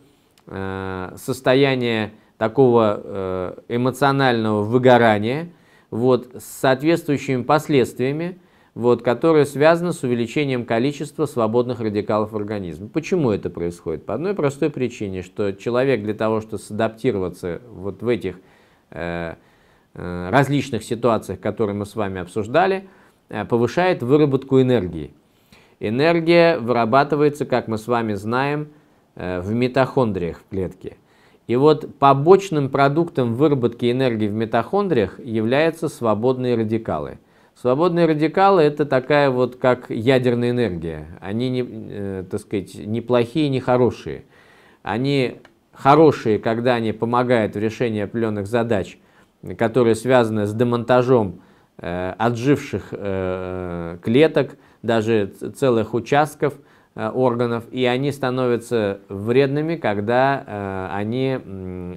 A: э, состояние такого э, эмоционального выгорания вот, с соответствующими последствиями, вот, которая связана с увеличением количества свободных радикалов в организме. Почему это происходит? По одной простой причине, что человек для того, чтобы садаптироваться вот в этих э, э различных ситуациях, которые мы с вами обсуждали, э, повышает выработку энергии. Энергия вырабатывается, как мы с вами знаем, э, в митохондриях в клетке. И вот побочным продуктом выработки энергии в митохондриях являются свободные радикалы – Свободные радикалы это такая вот как ядерная энергия. Они, не, э, так сказать, не плохие, не хорошие. Они хорошие, когда они помогают в решении определенных задач, которые связаны с демонтажом э, отживших э, клеток, даже целых участков э, органов, и они становятся вредными, когда э, они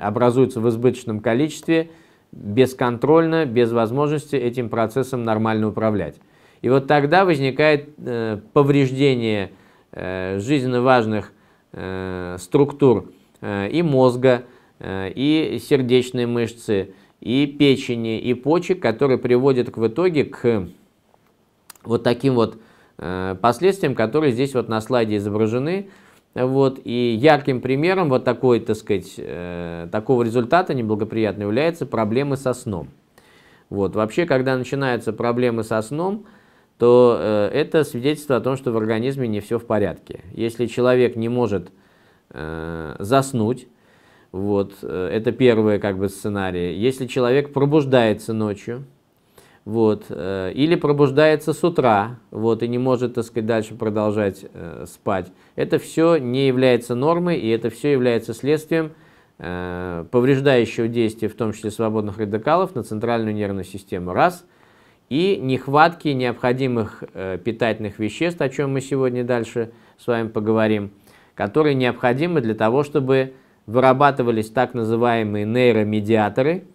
A: образуются в избыточном количестве – бесконтрольно, без возможности этим процессом нормально управлять. И вот тогда возникает э, повреждение э, жизненно важных э, структур э, и мозга, э, и сердечной мышцы, и печени, и почек, которые приводят к, в итоге к вот таким вот э, последствиям, которые здесь вот на слайде изображены, вот, и ярким примером вот такой, так сказать, э, такого результата неблагоприятного является проблемы со сном. Вот, вообще, когда начинаются проблемы со сном, то э, это свидетельство о том, что в организме не все в порядке. Если человек не может э, заснуть, вот, э, это первый как бы сценарий. Если человек пробуждается ночью, вот, э, или пробуждается с утра, вот, и не может, так сказать, дальше продолжать э, спать. Это все не является нормой, и это все является следствием э, повреждающего действия, в том числе свободных радикалов, на центральную нервную систему, раз, и нехватки необходимых э, питательных веществ, о чем мы сегодня дальше с вами поговорим, которые необходимы для того, чтобы вырабатывались так называемые нейромедиаторы –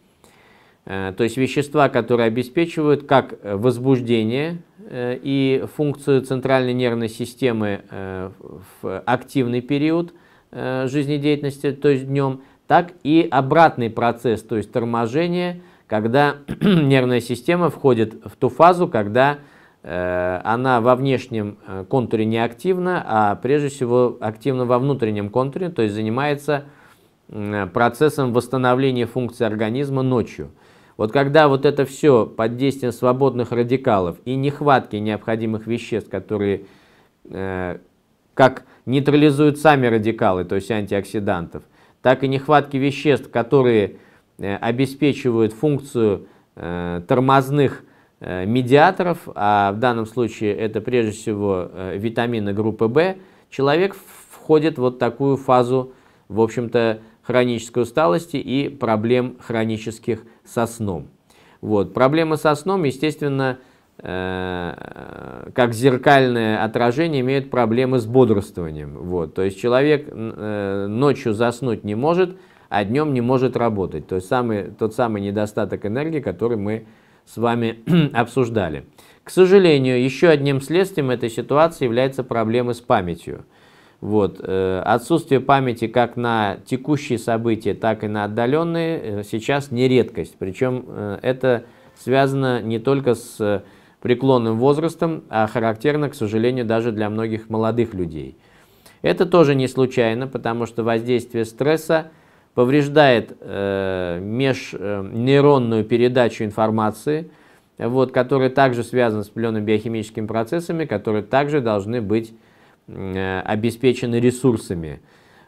A: Э, то есть вещества, которые обеспечивают как э, возбуждение э, и функцию центральной нервной системы в активный период жизнедеятельности, то есть днем, так и обратный процесс, то есть торможение, когда нервная система входит в ту фазу, когда она во внешнем контуре не активна, а прежде всего активна во внутреннем контуре, то есть занимается процессом восстановления функций организма ночью. Вот когда вот это все под действием свободных радикалов и нехватки необходимых веществ, которые э, как нейтрализуют сами радикалы, то есть антиоксидантов, так и нехватки веществ, которые э, обеспечивают функцию э, тормозных э, медиаторов, а в данном случае это прежде всего э, витамины группы В, человек входит в вот такую фазу, в общем-то, хронической усталости и проблем хронических со сном. Вот. Проблемы со сном, естественно, э, как зеркальное отражение имеют проблемы с бодрствованием. Вот. То есть человек э, ночью заснуть не может, а днем не может работать. То есть самый, тот самый недостаток энергии, который мы с вами обсуждали. К сожалению, еще одним следствием этой ситуации является проблемы с памятью – вот. Э, отсутствие памяти как на текущие события, так и на отдаленные э, сейчас не редкость. Причем э, это связано не только с преклонным возрастом, а характерно, к сожалению, даже для многих молодых людей. Это тоже не случайно, потому что воздействие стресса повреждает э, межнейронную передачу информации, вот, которая также связана с определенными биохимическими процессами, которые также должны быть Э, обеспечены ресурсами.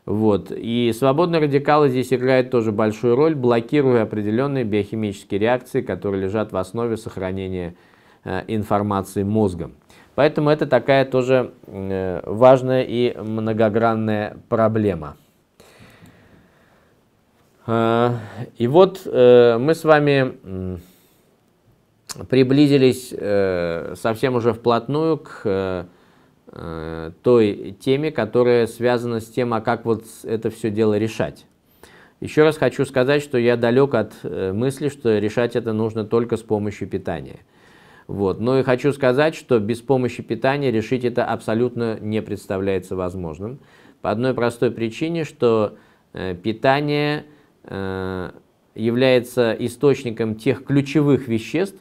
A: Вот. И свободные радикалы здесь играют тоже большую роль, блокируя определенные биохимические реакции, которые лежат в основе сохранения э, информации мозгом. Поэтому это такая тоже э, важная и многогранная проблема. И вот мы с вами приблизились совсем уже вплотную к Э, той теме, которая связана с тем, а как вот это все дело решать. Еще раз хочу сказать, что я далек от э, мысли, что решать это нужно только с помощью питания. Вот. Но и хочу сказать, что без помощи питания решить это абсолютно не представляется возможным. По одной простой причине, что э, питание является источником тех ключевых веществ,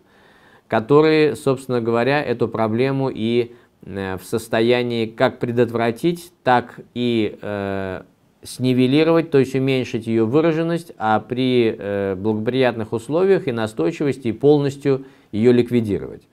A: которые, собственно говоря, эту проблему и Э, в состоянии как предотвратить, так и э, снивелировать, то есть уменьшить ее выраженность, а при э, благоприятных условиях и настойчивости и полностью ее ликвидировать.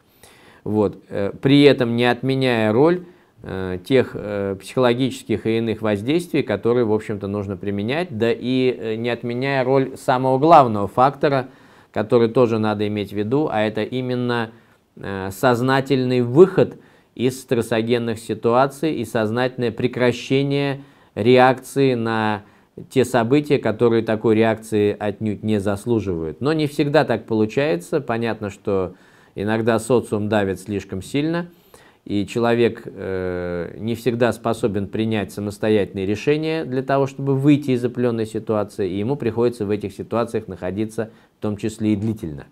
A: Вот. Э, при этом не отменяя роль э, тех э, психологических и иных воздействий, которые, в общем-то, нужно применять, да и э, не отменяя роль самого главного фактора, который тоже надо иметь в виду, а это именно э, сознательный выход – из стрессогенных ситуаций и сознательное прекращение реакции на те события, которые такой реакции отнюдь не заслуживают. Но не всегда так получается. Понятно, что иногда социум давит слишком сильно, и человек э, не всегда способен принять самостоятельные решения для того, чтобы выйти из определенной ситуации, и ему приходится в этих ситуациях находиться в том числе и длительно.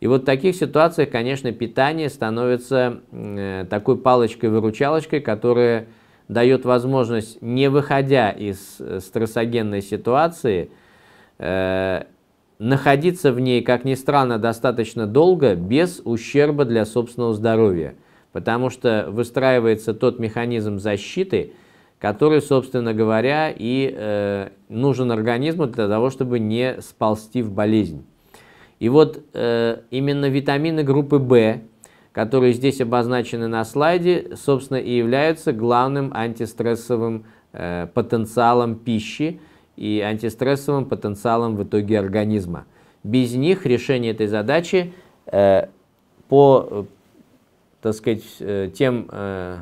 A: И вот в таких ситуациях, конечно, питание становится э, такой палочкой-выручалочкой, которая дает возможность, не выходя из э, стрессогенной ситуации, э, находиться в ней, как ни странно, достаточно долго, без ущерба для собственного здоровья. Потому что выстраивается тот механизм защиты, который, собственно говоря, и э, нужен организму для того, чтобы не сползти в болезнь. И вот э, именно витамины группы В, которые здесь обозначены на слайде, собственно и являются главным антистрессовым э, потенциалом пищи и антистрессовым потенциалом в итоге организма. Без них решение этой задачи э, по, так сказать, э, тем э,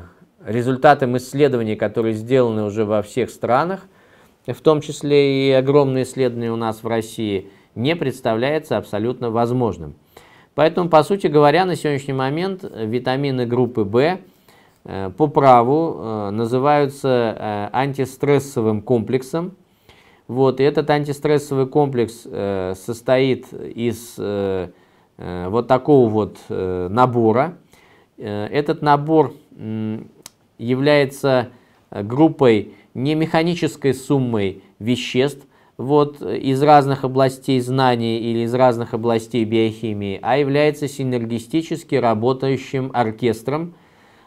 A: результатам исследований, которые сделаны уже во всех странах, в том числе и огромные исследования у нас в России – не представляется абсолютно возможным. Поэтому, по сути говоря, на сегодняшний момент витамины группы В э, по праву э, называются э, антистрессовым комплексом. Вот, и этот антистрессовый комплекс состоит из вот такого вот набора. Этот набор является группой не механической суммой веществ, вот э, из разных областей знаний или из разных областей биохимии, а является синергистически работающим оркестром,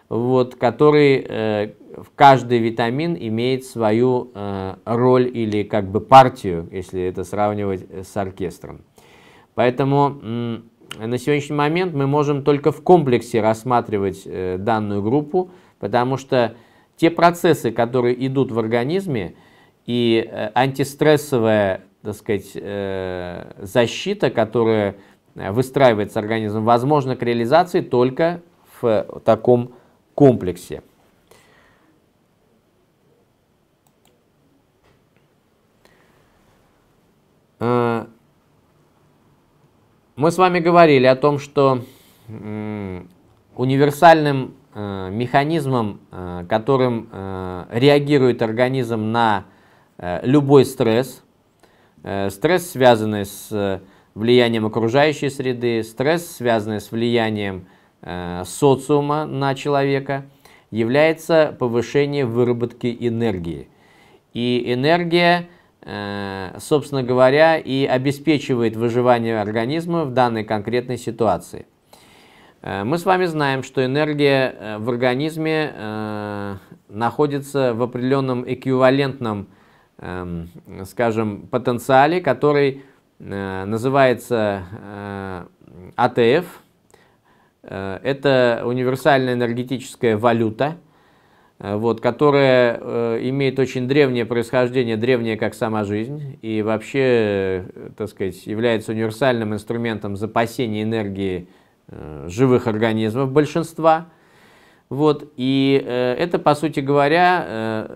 A: вот, который э, в каждый витамин имеет свою э, роль или как бы партию, если это сравнивать э, с оркестром. Поэтому на сегодняшний момент мы можем только в комплексе рассматривать э, данную группу, потому что те процессы, которые идут в организме, и э, антистрессовая, так сказать, э, защита, которая э, выстраивается организм, возможно к реализации только в таком комплексе. Мы с вами говорили о том, что универсальным механизмом, которым реагирует организм на Э, любой стресс, э, стресс, связанный с э, влиянием окружающей среды, стресс, связанный с влиянием социума на человека, является повышение выработки энергии. И энергия, собственно говоря, и обеспечивает выживание организма в данной конкретной ситуации. Мы с вами знаем, что энергия в организме находится в определенном эквивалентном Эм, скажем, потенциале, который э, называется э, АТФ. Э, это универсальная энергетическая валюта, вот, которая имеет очень древнее происхождение, древнее как сама жизнь, и вообще, так сказать, является универсальным инструментом запасения энергии живых организмов большинства. Вот, и это, по сути говоря,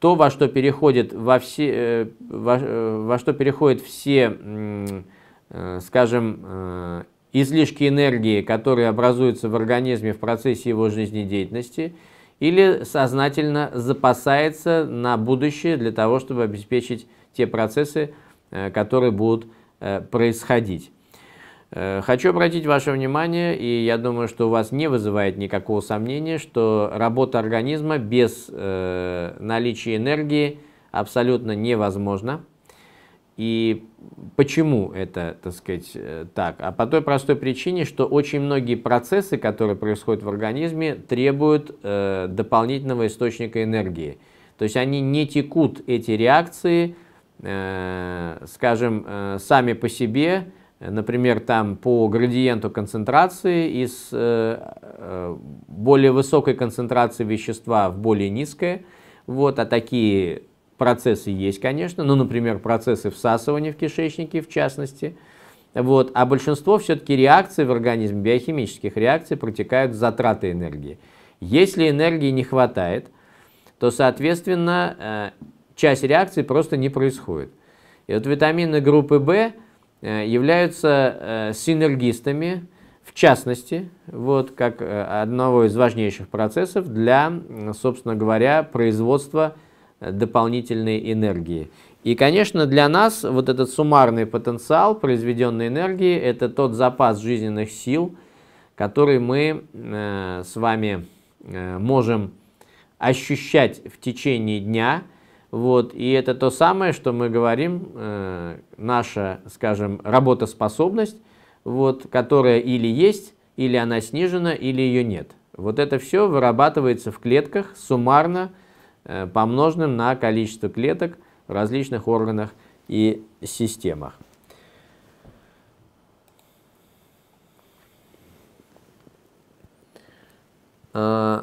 A: то, во что переходит во все, э, во, э, во что переходит все, э, скажем, излишки энергии, которые образуются в организме в процессе его жизнедеятельности, или сознательно запасается на будущее для того, чтобы обеспечить те процессы, которые будут происходить. Э, хочу обратить ваше внимание, и я думаю, что у вас не вызывает никакого сомнения, что работа организма без э, наличия энергии абсолютно невозможна. И почему это, так сказать, э, так? А по той простой причине, что очень многие процессы, которые происходят в организме, требуют э, дополнительного источника энергии. То есть они не текут, эти реакции, э, скажем, э, сами по себе, Э, например, там по градиенту концентрации из э, э, более высокой концентрации вещества в более низкое. Вот, а такие процессы есть, конечно. Ну, например, процессы всасывания в кишечнике, в частности. Вот, а большинство все-таки реакций в организме, биохимических реакций, протекают затраты энергии. Если энергии не хватает, то, соответственно, часть реакции просто не происходит. И вот витамины группы В Э, являются э, синергистами, в частности, вот как э, одного из важнейших процессов для, собственно говоря, производства дополнительной энергии. И, конечно, для нас вот этот суммарный потенциал произведенной энергии – это тот запас жизненных сил, который мы э, с вами э, можем ощущать в течение дня – вот, и это то самое, что мы говорим, э, наша, скажем, работоспособность, вот, которая или есть, или она снижена, или ее нет. Вот это все вырабатывается в клетках суммарно, э, помноженным на количество клеток в различных органах и системах. Э,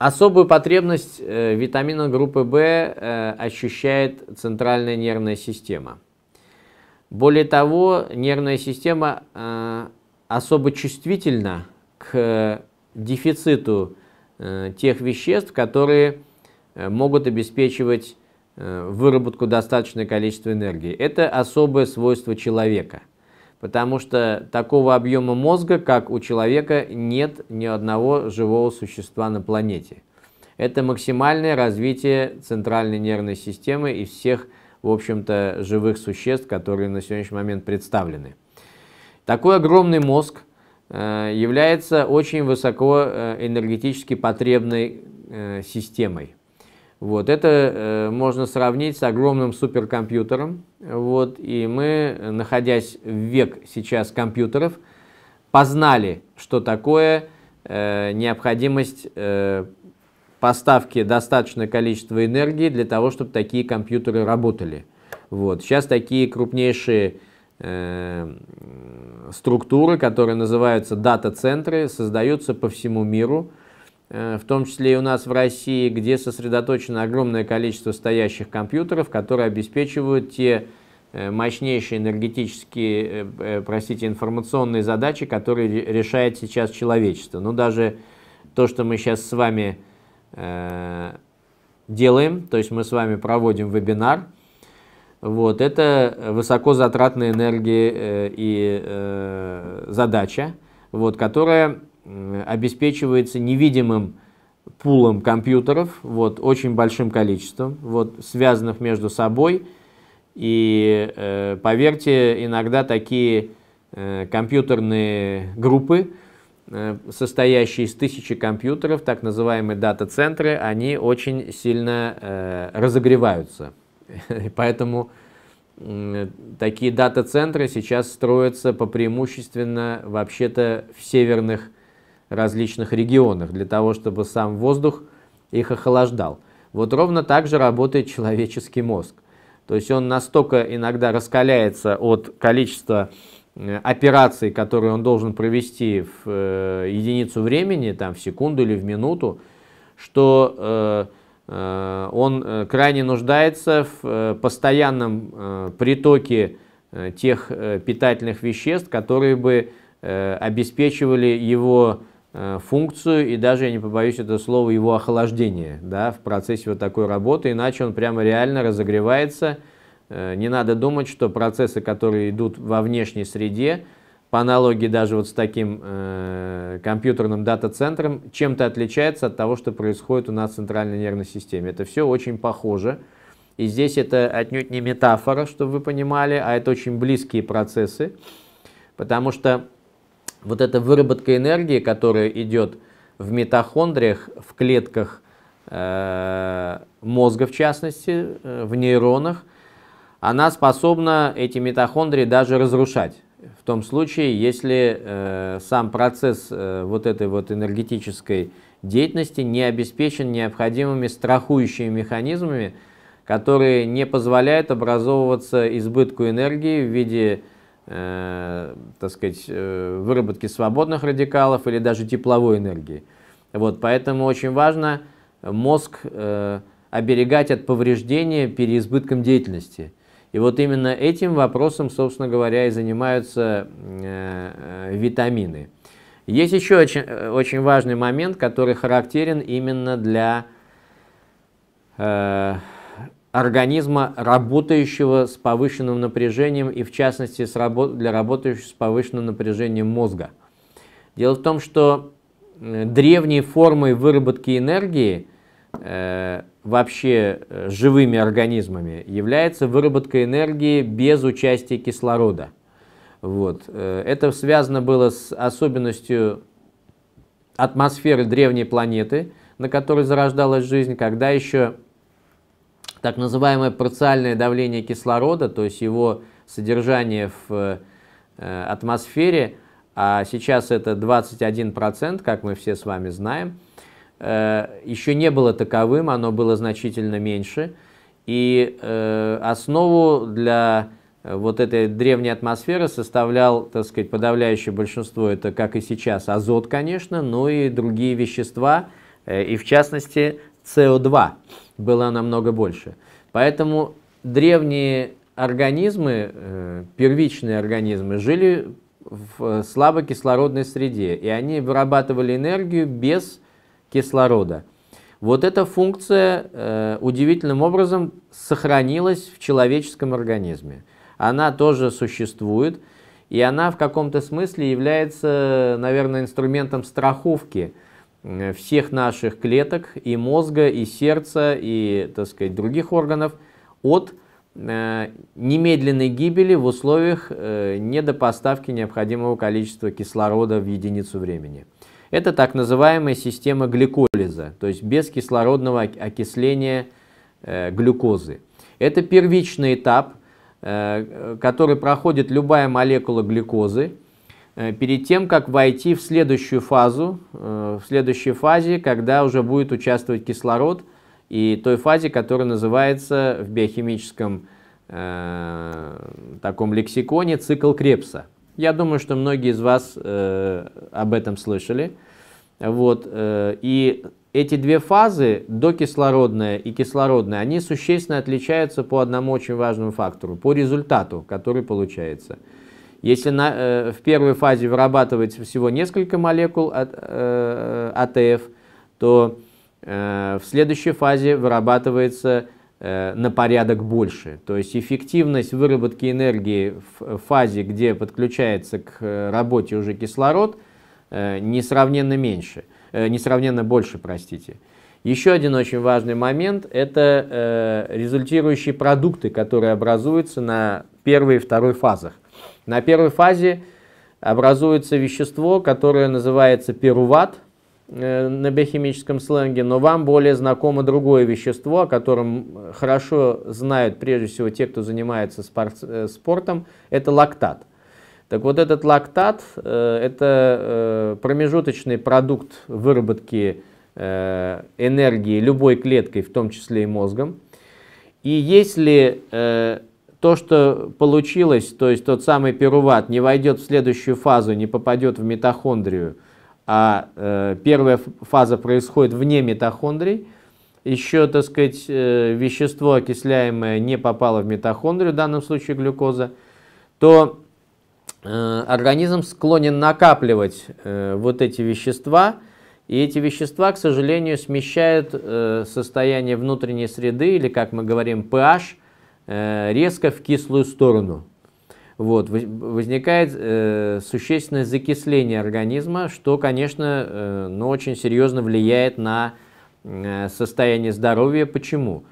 A: Особую потребность э, витамина группы В э, ощущает центральная нервная система. Более того, нервная система э, особо чувствительна к дефициту тех веществ, которые могут обеспечивать выработку достаточное количество энергии. Это особое свойство человека потому что такого объема мозга, как у человека, нет ни одного живого существа на планете. Это максимальное развитие центральной нервной системы и всех, в общем-то, живых существ, которые на сегодняшний момент представлены. Такой огромный мозг э, является очень высокоэнергетически э, потребной э, системой. Вот, это э, можно сравнить с огромным суперкомпьютером. Вот, и мы, находясь в век сейчас компьютеров, познали, что такое э, необходимость э, поставки достаточного количества энергии для того, чтобы такие компьютеры работали. Вот. Сейчас такие крупнейшие э, структуры, которые называются дата-центры, создаются по всему миру. Э, в том числе и у нас в России, где сосредоточено огромное количество стоящих компьютеров, которые обеспечивают те э, мощнейшие энергетические, э, простите, информационные задачи, которые решает сейчас человечество. Но ну, даже то, что мы сейчас с вами делаем, то есть мы с вами проводим вебинар, вот, это высоко затратная энергия и задача, вот, которая обеспечивается невидимым пулом компьютеров, вот, очень большим количеством, вот, связанных между собой. И, э, поверьте, иногда такие э, компьютерные группы, э, состоящие из тысячи компьютеров, так называемые дата-центры, они очень сильно э, разогреваются. Поэтому э, такие дата-центры сейчас строятся по преимущественно вообще-то в северных различных регионах, для того, чтобы сам воздух их охлаждал. Вот ровно так же работает человеческий мозг. То есть он настолько иногда раскаляется от количества э, операций, которые он должен провести в э, единицу времени, там, в секунду или в минуту, что э, он крайне нуждается в постоянном притоке тех питательных веществ, которые бы обеспечивали его Э, функцию и даже, я не побоюсь этого слова, его охлаждение да, в процессе вот такой работы, иначе он прямо реально разогревается. Э, не надо думать, что процессы, которые идут во внешней среде, по аналогии даже вот с таким э, компьютерным дата-центром, чем-то отличается от того, что происходит у нас в центральной нервной системе. Это все очень похоже. И здесь это отнюдь не метафора, чтобы вы понимали, а это очень близкие процессы, потому что вот эта выработка энергии, которая идет в митохондриях, в клетках э, мозга в частности, э, в нейронах, она способна эти митохондрии даже разрушать. В том случае, если э, сам процесс э, вот этой вот энергетической деятельности не обеспечен необходимыми страхующими механизмами, которые не позволяют образовываться избытку энергии в виде э, так сказать, э, выработки свободных радикалов или даже тепловой энергии. Вот, поэтому очень важно мозг э, оберегать от повреждения переизбытком деятельности. И вот именно этим вопросом, собственно говоря, и занимаются э, э, витамины. Есть еще очень, э, очень важный момент, который характерен именно для э, организма, работающего с повышенным напряжением и в частности для работающего с повышенным напряжением мозга. Дело в том, что э, древние формы выработки энергии э, вообще э, живыми организмами является выработка энергии без участия кислорода. Вот. Э, это связано было с особенностью атмосферы древней планеты, на которой зарождалась жизнь, когда еще так называемое парциальное давление кислорода, то есть его содержание в э, атмосфере, а сейчас это 21%, как мы все с вами знаем, э, еще не было таковым, оно было значительно меньше. И э, основу для вот этой древней атмосферы составлял, так сказать, подавляющее большинство, это как и сейчас азот, конечно, но и другие вещества, и в частности СО2 была намного больше. Поэтому древние организмы, э, первичные организмы, жили в э, слабокислородной среде, и они вырабатывали энергию без кислорода. Вот эта функция э, удивительным образом сохранилась в человеческом организме. Она тоже существует, и она в каком-то смысле является, наверное, инструментом страховки – Э, всех наших клеток и мозга, и сердца, и, так сказать, других органов от э, немедленной гибели в условиях э, недопоставки необходимого количества кислорода в единицу времени. Это так называемая система гликолиза, то есть без кислородного окисления глюкозы. Это первичный этап, который проходит любая молекула глюкозы, Э, перед тем, как войти в следующую фазу, э, в следующей фазе, когда уже будет участвовать кислород, и той фазе, которая называется в биохимическом э, таком лексиконе цикл Крепса. Я думаю, что многие из вас э, об этом слышали. Вот, э, и эти две фазы, докислородная и кислородная, они существенно отличаются по одному очень важному фактору, по результату, который получается – если на, э, в первой фазе вырабатывать всего несколько молекул а, э, АТФ, то э, в следующей фазе вырабатывается э, на порядок больше. То есть эффективность выработки энергии в э, фазе, где подключается к э, работе уже кислород, несравненно меньше, несравненно больше, простите. Еще один очень важный момент – это результирующие продукты, которые образуются на первой и второй фазах. На первой фазе образуется вещество, которое называется перуват э, на биохимическом сленге, но вам более знакомо другое вещество, о котором э, хорошо знают прежде всего те, кто занимается э, спортом, это лактат. Так вот этот лактат – это промежуточный продукт выработки энергии любой клеткой, в том числе и мозгом. И если то, что получилось, то есть тот самый перуват, не войдет в следующую фазу, не попадет в митохондрию, а э, первая фаза происходит вне митохондрий, еще, так сказать, э, вещество окисляемое не попало в митохондрию, в данном случае глюкоза, то э, организм склонен накапливать э, вот эти вещества, и эти вещества, к сожалению, смещают э, состояние внутренней среды, или, как мы говорим, pH, Э, резко в кислую сторону. Вот, возникает э, существенное закисление организма, что, конечно, э, но ну, очень серьезно влияет на э, состояние здоровья. Почему?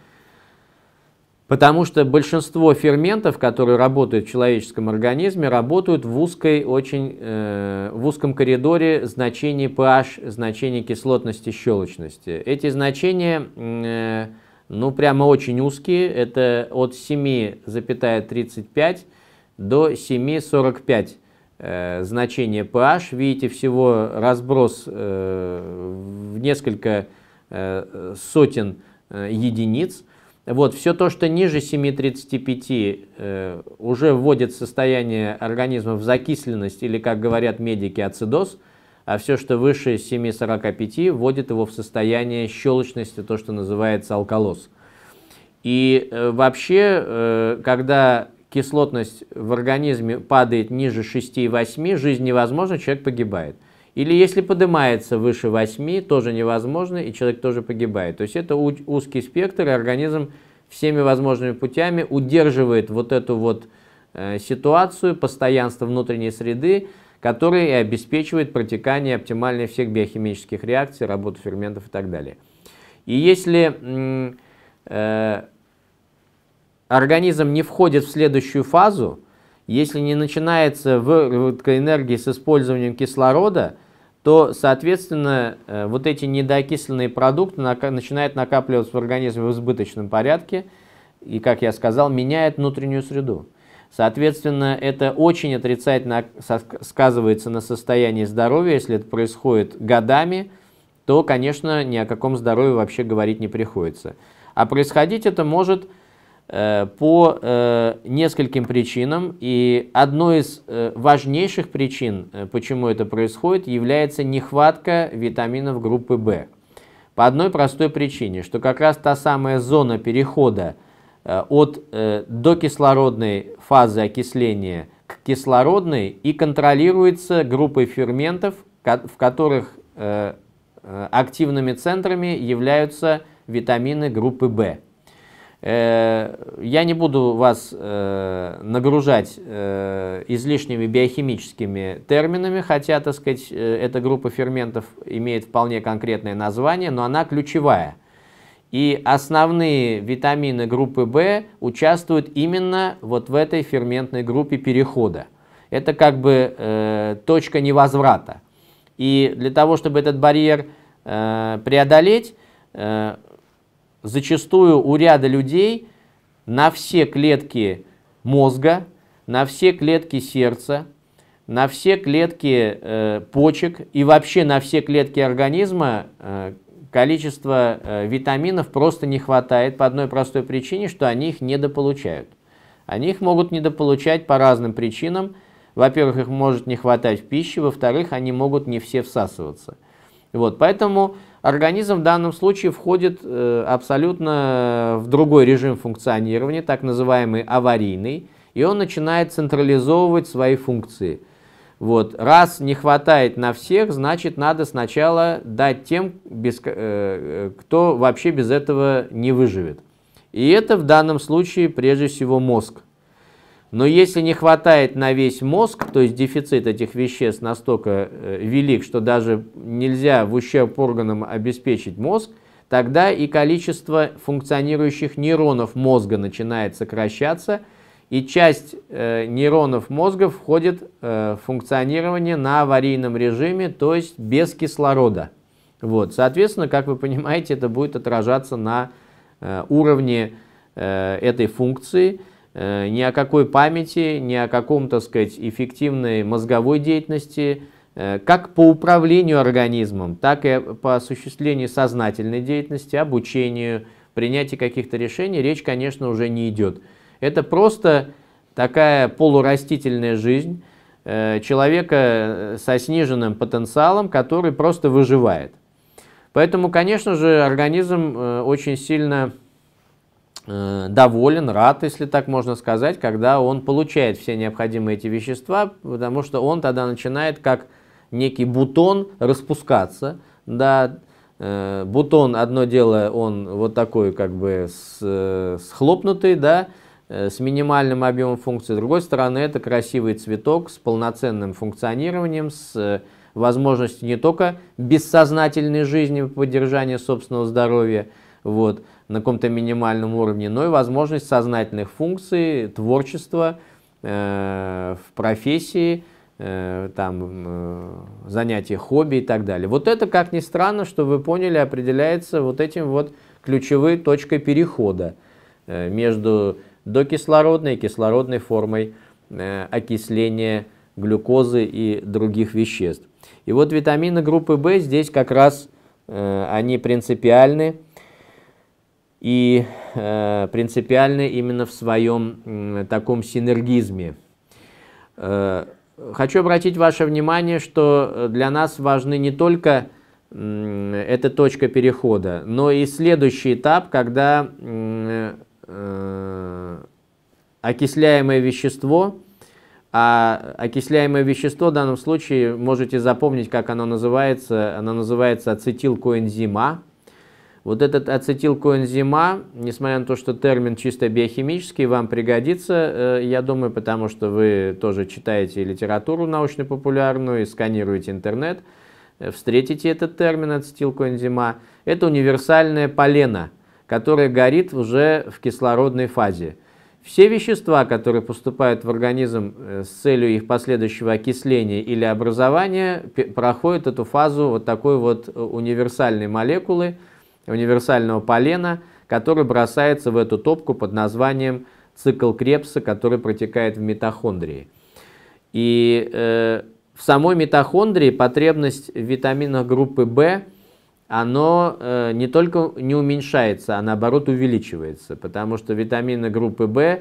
A: Потому что большинство ферментов, которые работают в человеческом организме, работают в, узкой, очень, э, в узком коридоре значений pH, значений кислотности, щелочности. Эти значения... Э, ну прямо очень узкие, это от 7,35 до 7,45 э, значение pH. Видите, всего разброс э, в несколько э, сотен э, единиц. Вот, все то, что ниже 7,35, э, уже вводит состояние организма в закисленность или, как говорят медики, ацидоз – а все, что выше 7,45, вводит его в состояние щелочности, то, что называется алкалоз. И э, вообще, э, когда кислотность в организме падает ниже 6,8, жизнь невозможна, человек погибает. Или если поднимается выше 8, тоже невозможно, и человек тоже погибает. То есть это узкий спектр, и организм всеми возможными путями удерживает вот эту вот э, ситуацию, постоянство внутренней среды, который и обеспечивает протекание оптимальной всех биохимических реакций, работу ферментов и так далее. И если э, организм не входит в следующую фазу, если не начинается выработка энергии с использованием кислорода, то, соответственно, э, вот эти недоокисленные продукты начинают накапливаться в организме в избыточном порядке и, как я сказал, меняет внутреннюю среду. Соответственно, это очень отрицательно сказывается на состоянии здоровья. Если это происходит годами, то, конечно, ни о каком здоровье вообще говорить не приходится. А происходить это может э, по э, нескольким причинам. И одной из э, важнейших причин, почему это происходит, является нехватка витаминов группы В. По одной простой причине, что как раз та самая зона перехода – Э, от э, докислородной фазы окисления к кислородной и контролируется группой ферментов, в которых э, активными центрами являются витамины группы В. Я не буду вас нагружать излишними биохимическими терминами, хотя, так сказать, эта группа ферментов имеет вполне конкретное название, но она ключевая – и основные витамины группы В участвуют именно вот в этой ферментной группе перехода. Это как бы э, точка невозврата. И для того, чтобы этот барьер э, преодолеть, э, зачастую у ряда людей на все клетки мозга, на все клетки сердца, на все клетки э, почек и вообще на все клетки организма э, количество э, витаминов просто не хватает по одной простой причине, что они их недополучают. Они их могут недополучать по разным причинам. Во-первых, их может не хватать в пище, во-вторых, они могут не все всасываться. Вот, поэтому организм в данном случае входит э, абсолютно в другой режим функционирования, так называемый аварийный, и он начинает централизовывать свои функции – вот. Раз не хватает на всех, значит, надо сначала дать тем, без, э, э, кто вообще без этого не выживет. И это в данном случае прежде всего мозг. Но если не хватает на весь мозг, то есть дефицит этих веществ настолько э, велик, что даже нельзя в ущерб органам обеспечить мозг, тогда и количество функционирующих нейронов мозга начинает сокращаться – и часть э, нейронов мозга входит э, в функционирование на аварийном режиме, то есть без кислорода. Вот. Соответственно, как вы понимаете, это будет отражаться на э, уровне э, этой функции. Э, ни о какой памяти, ни о каком, так сказать, эффективной мозговой деятельности, э, как по управлению организмом, так и по осуществлению сознательной деятельности, обучению, принятию каких-то решений, речь, конечно, уже не идет. Это просто такая полурастительная жизнь э, человека э, со сниженным потенциалом, который просто выживает. Поэтому, конечно же, организм э, очень сильно э, доволен, рад, если так можно сказать, когда он получает все необходимые эти вещества, потому что он тогда начинает как некий бутон распускаться, да, э, бутон, одно дело, он вот такой как бы с, э, схлопнутый, да, Э, с минимальным объемом функций. С другой стороны, это красивый цветок с полноценным функционированием, с э, возможностью не только бессознательной жизни, поддержания собственного здоровья вот, на каком-то минимальном уровне, но и возможность сознательных функций, творчества э, в профессии, э, там, э, занятия хобби и так далее. Вот это, как ни странно, что вы поняли, определяется вот этим вот ключевой точкой перехода э, между докислородной и кислородной формой э, окисления глюкозы и других веществ. И вот витамины группы В здесь как раз э, они принципиальны и э, принципиальны именно в своем таком синергизме. Хочу обратить ваше внимание, что для нас важны не только эта точка перехода, но и следующий этап, когда Э, окисляемое вещество, а окисляемое вещество в данном случае можете запомнить, как оно называется. Оно называется ацетилкоэнзима. Вот этот ацетилкоэнзима, несмотря на то, что термин чисто биохимический, вам пригодится, э, я думаю, потому что вы тоже читаете литературу научно-популярную и сканируете интернет, э, встретите этот термин ацетилкоэнзима. Это универсальная полена которая горит уже в кислородной фазе. Все вещества, которые поступают в организм э, с целью их последующего окисления или образования, проходят эту фазу вот такой вот э, универсальной молекулы, универсального полена, который бросается в эту топку под названием цикл Крепса, который протекает в митохондрии. И э, в самой митохондрии потребность в витаминах группы В – оно э, не только не уменьшается, а наоборот увеличивается, потому что витамины группы В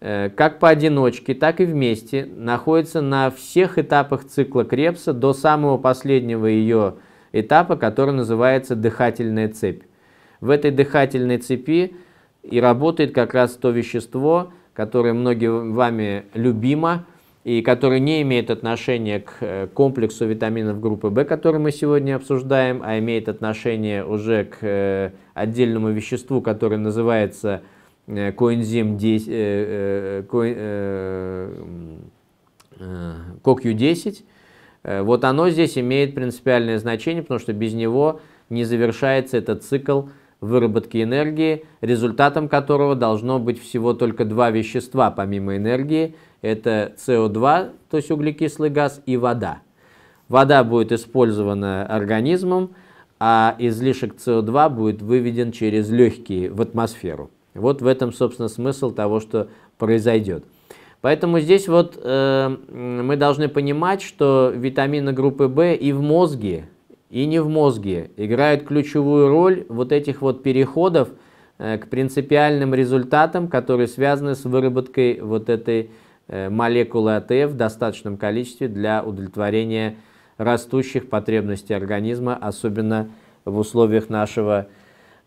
A: э, как поодиночке, так и вместе находятся на всех этапах цикла Крепса до самого последнего ее этапа, который называется дыхательная цепь. В этой дыхательной цепи и работает как раз то вещество, которое многим вами любимо, и который не имеет отношения к э, комплексу витаминов группы В, который мы сегодня обсуждаем, а имеет отношение уже к э, отдельному веществу, которое называется э, коэнзим 10, CoQ10, вот оно здесь имеет принципиальное значение, потому что без него не завершается этот цикл выработки энергии, результатом которого должно быть всего только два вещества помимо энергии. Это СО2, то есть углекислый газ, и вода. Вода будет использована организмом, а излишек СО2 будет выведен через легкие в атмосферу. Вот в этом, собственно, смысл того, что произойдет. Поэтому здесь вот э, мы должны понимать, что витамины группы В и в мозге и не в мозге играют ключевую роль вот этих вот переходов э, к принципиальным результатам, которые связаны с выработкой вот этой э, молекулы АТФ в достаточном количестве для удовлетворения растущих потребностей организма, особенно в условиях нашего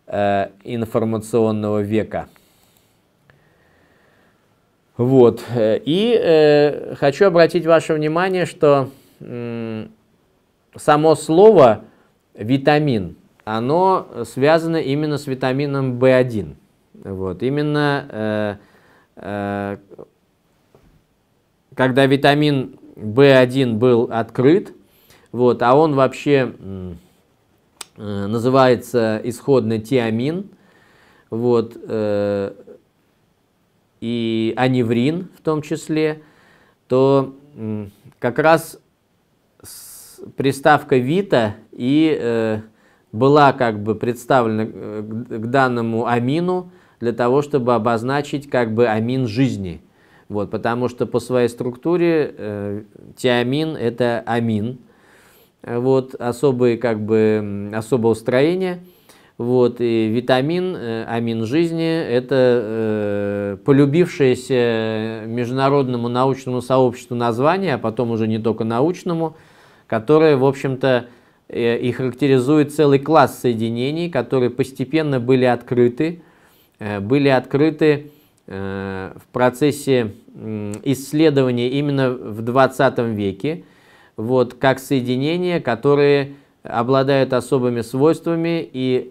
A: э, информационного века. Вот. Э, и э, хочу обратить ваше внимание, что э, само слово витамин, оно связано именно с витамином В1. Вот, именно э, э, когда витамин В1 был открыт, вот, а он вообще э, называется исходный тиамин, вот, э, и аневрин в том числе, то э, как раз приставка вита и э, была как бы представлена э, к данному амину для того, чтобы обозначить как бы амин жизни. Вот, потому что по своей структуре э, тиамин – это амин, вот, особые, как бы, особого строения. Вот, и витамин, э, амин жизни – это э, полюбившееся международному научному сообществу название, а потом уже не только научному, которые, в общем-то, э, и характеризует целый класс соединений, которые постепенно были открыты, э, были открыты э, в процессе исследования именно в 20 веке, вот, как соединения, которые обладают особыми свойствами, и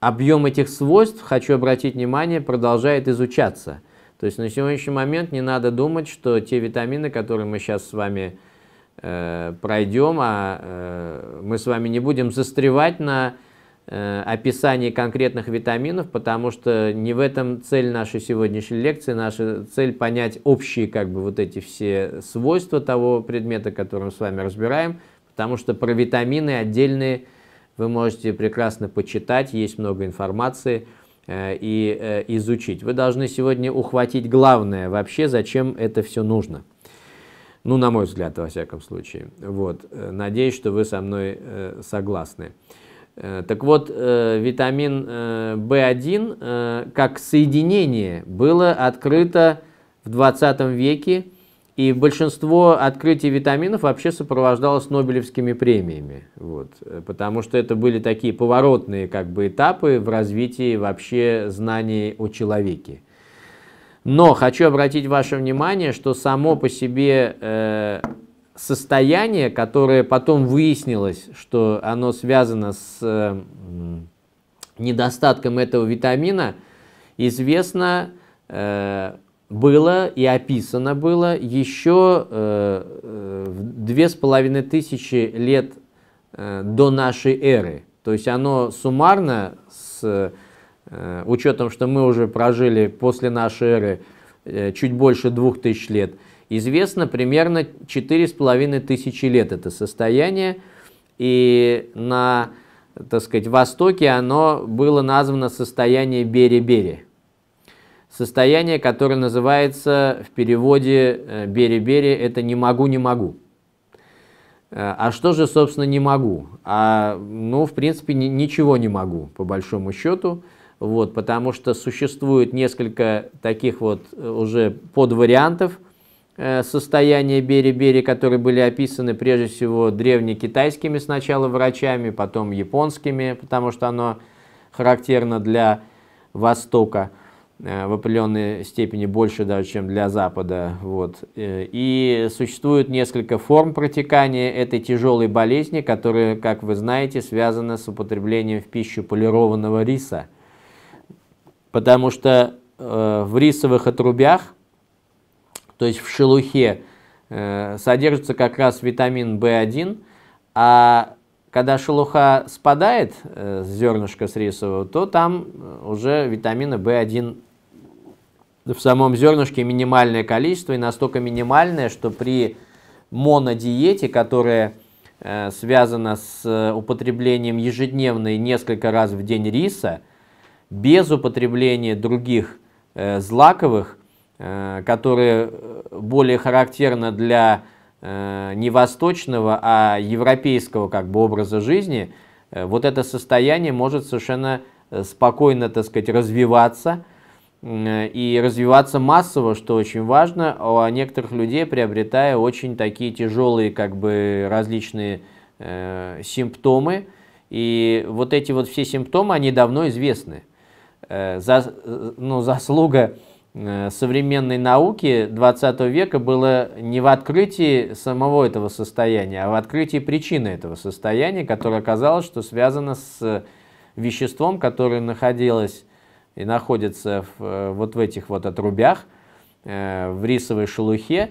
A: объем этих свойств, хочу обратить внимание, продолжает изучаться. То есть на сегодняшний момент не надо думать, что те витамины, которые мы сейчас с вами Э, пройдем, а э, мы с вами не будем застревать на э, описании конкретных витаминов, потому что не в этом цель нашей сегодняшней лекции. Наша цель понять общие как бы вот эти все свойства того предмета, который мы с вами разбираем, потому что про витамины отдельные вы можете прекрасно почитать, есть много информации и изучить. Вы должны сегодня ухватить главное вообще, зачем это все нужно. Ну, на мой взгляд, во всяком случае. Вот. Э, надеюсь, что вы со мной э, согласны. Э, так вот, витамин В1 как соединение было открыто в 20 веке, и большинство открытий витаминов вообще сопровождалось Нобелевскими премиями, вот, потому что это были такие поворотные как бы, этапы в развитии вообще знаний о человеке. Но хочу обратить ваше внимание, что само по себе э, состояние, которое потом выяснилось, что оно связано с э, недостатком этого витамина, известно э, было и описано было еще э, э две с половиной тысячи лет э, до нашей эры. То есть оно суммарно с Э, учетом, что мы уже прожили после нашей эры э, чуть больше двух тысяч лет, известно примерно четыре с половиной тысячи лет это состояние, и на, так сказать, Востоке оно было названо состояние Бери-Бери. Состояние, которое называется в переводе э, Бери-Бери, это «не могу, не могу». А что же, собственно, не могу? А, ну, в принципе, ни, ничего не могу, по большому счету вот, потому что существует несколько таких вот э, уже подвариантов э, состояния Бери-Бери, которые были описаны прежде всего древнекитайскими сначала врачами, потом японскими, потому что оно характерно для Востока э, в определенной степени больше даже, чем для Запада. Вот. И существует несколько форм протекания этой тяжелой болезни, которая, как вы знаете, связана с употреблением в пищу полированного риса – потому что э, в рисовых отрубях, то есть в шелухе, э, содержится как раз витамин В1, а когда шелуха спадает э, с зернышка с рисового, то там э, уже витамина В1 в самом зернышке минимальное количество и настолько минимальное, что при монодиете, которая э, связана с э, употреблением ежедневной несколько раз в день риса – без употребления других э, злаковых, э, которые э, более характерны для не восточного, а европейского как бы образа жизни, вот это состояние может совершенно спокойно, так сказать, развиваться и развиваться массово, что очень важно, а у некоторых людей приобретая очень такие тяжелые как бы различные э, симптомы. И вот эти вот все симптомы, они давно известны. Э, за, э, ну, заслуга э, современной науки 20 века было не в открытии самого этого состояния, а в открытии причины этого состояния, которое оказалось, что связано с веществом, которое находилось и находится в, вот в этих вот отрубях, в рисовой шелухе,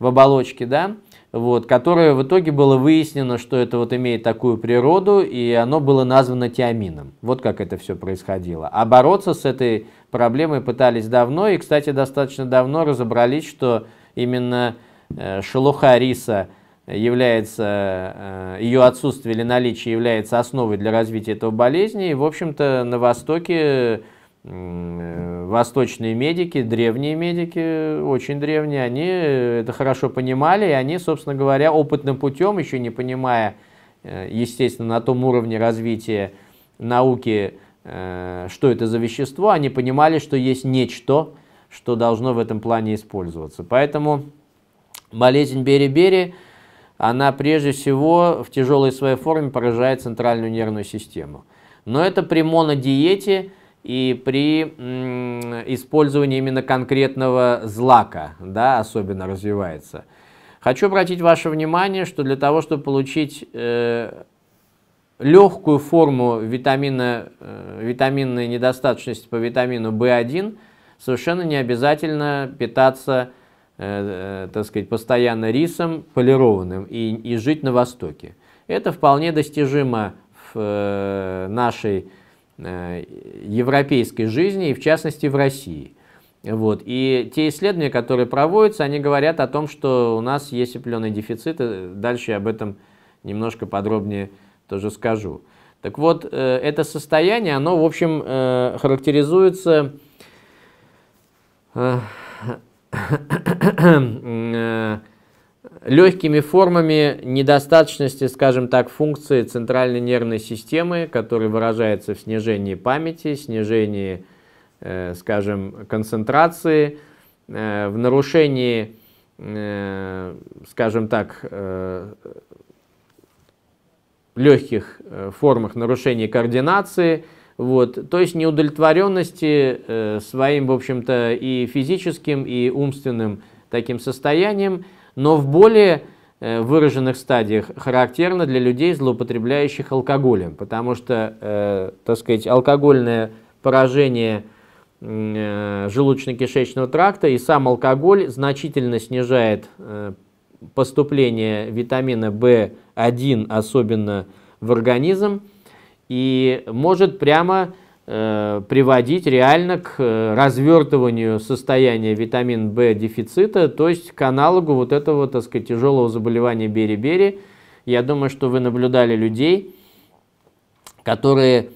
A: в оболочке, да, вот, которое в итоге было выяснено, что это вот имеет такую природу, и оно было названо тиамином. Вот как это все происходило. А бороться с этой проблемой пытались давно, и, кстати, достаточно давно разобрались, что именно э, шелуха риса является, э, ее отсутствие или наличие является основой для развития этого болезни, и, в общем-то, на Востоке Э, восточные медики, древние медики, очень древние, они э, это хорошо понимали, и они, собственно говоря, опытным путем, еще не понимая, э, естественно, на том уровне развития науки, что это за вещество, они понимали, что есть нечто, что должно в этом плане использоваться. Поэтому болезнь Бери-Бери, она прежде всего в тяжелой своей форме поражает центральную нервную систему. Но это при монодиете и при использовании именно конкретного злака, да, особенно развивается. Хочу обратить ваше внимание, что для того, чтобы получить э, легкую форму витамина, э, витаминной недостаточности по витамину В1, совершенно не обязательно питаться, э, э, так сказать, постоянно рисом полированным и, и жить на Востоке. Это вполне достижимо в э, нашей Э, европейской жизни и в частности в России. Вот. И те исследования, которые проводятся, они говорят о том, что у нас есть определенные дефициты. Дальше я об этом немножко подробнее тоже скажу. Так вот, э, это состояние, оно, в общем, э, характеризуется легкими формами недостаточности, скажем так, функции центральной нервной системы, которая выражается в снижении памяти, снижении, э, скажем, концентрации, э, в нарушении, э, скажем так, легких формах нарушения координации, вот, то есть неудовлетворенности своим, в общем-то, и физическим, и умственным таким состоянием – но в более э, выраженных стадиях характерно для людей, злоупотребляющих алкоголем, потому что, э, так сказать, алкогольное поражение э, желудочно-кишечного тракта и сам алкоголь значительно снижает э, поступление витамина В1, особенно в организм, и может прямо Э, приводить реально к э, развертыванию состояния витамин В дефицита, то есть к аналогу вот этого, так сказать, тяжелого заболевания Бери-Бери. Я думаю, что вы наблюдали людей, которые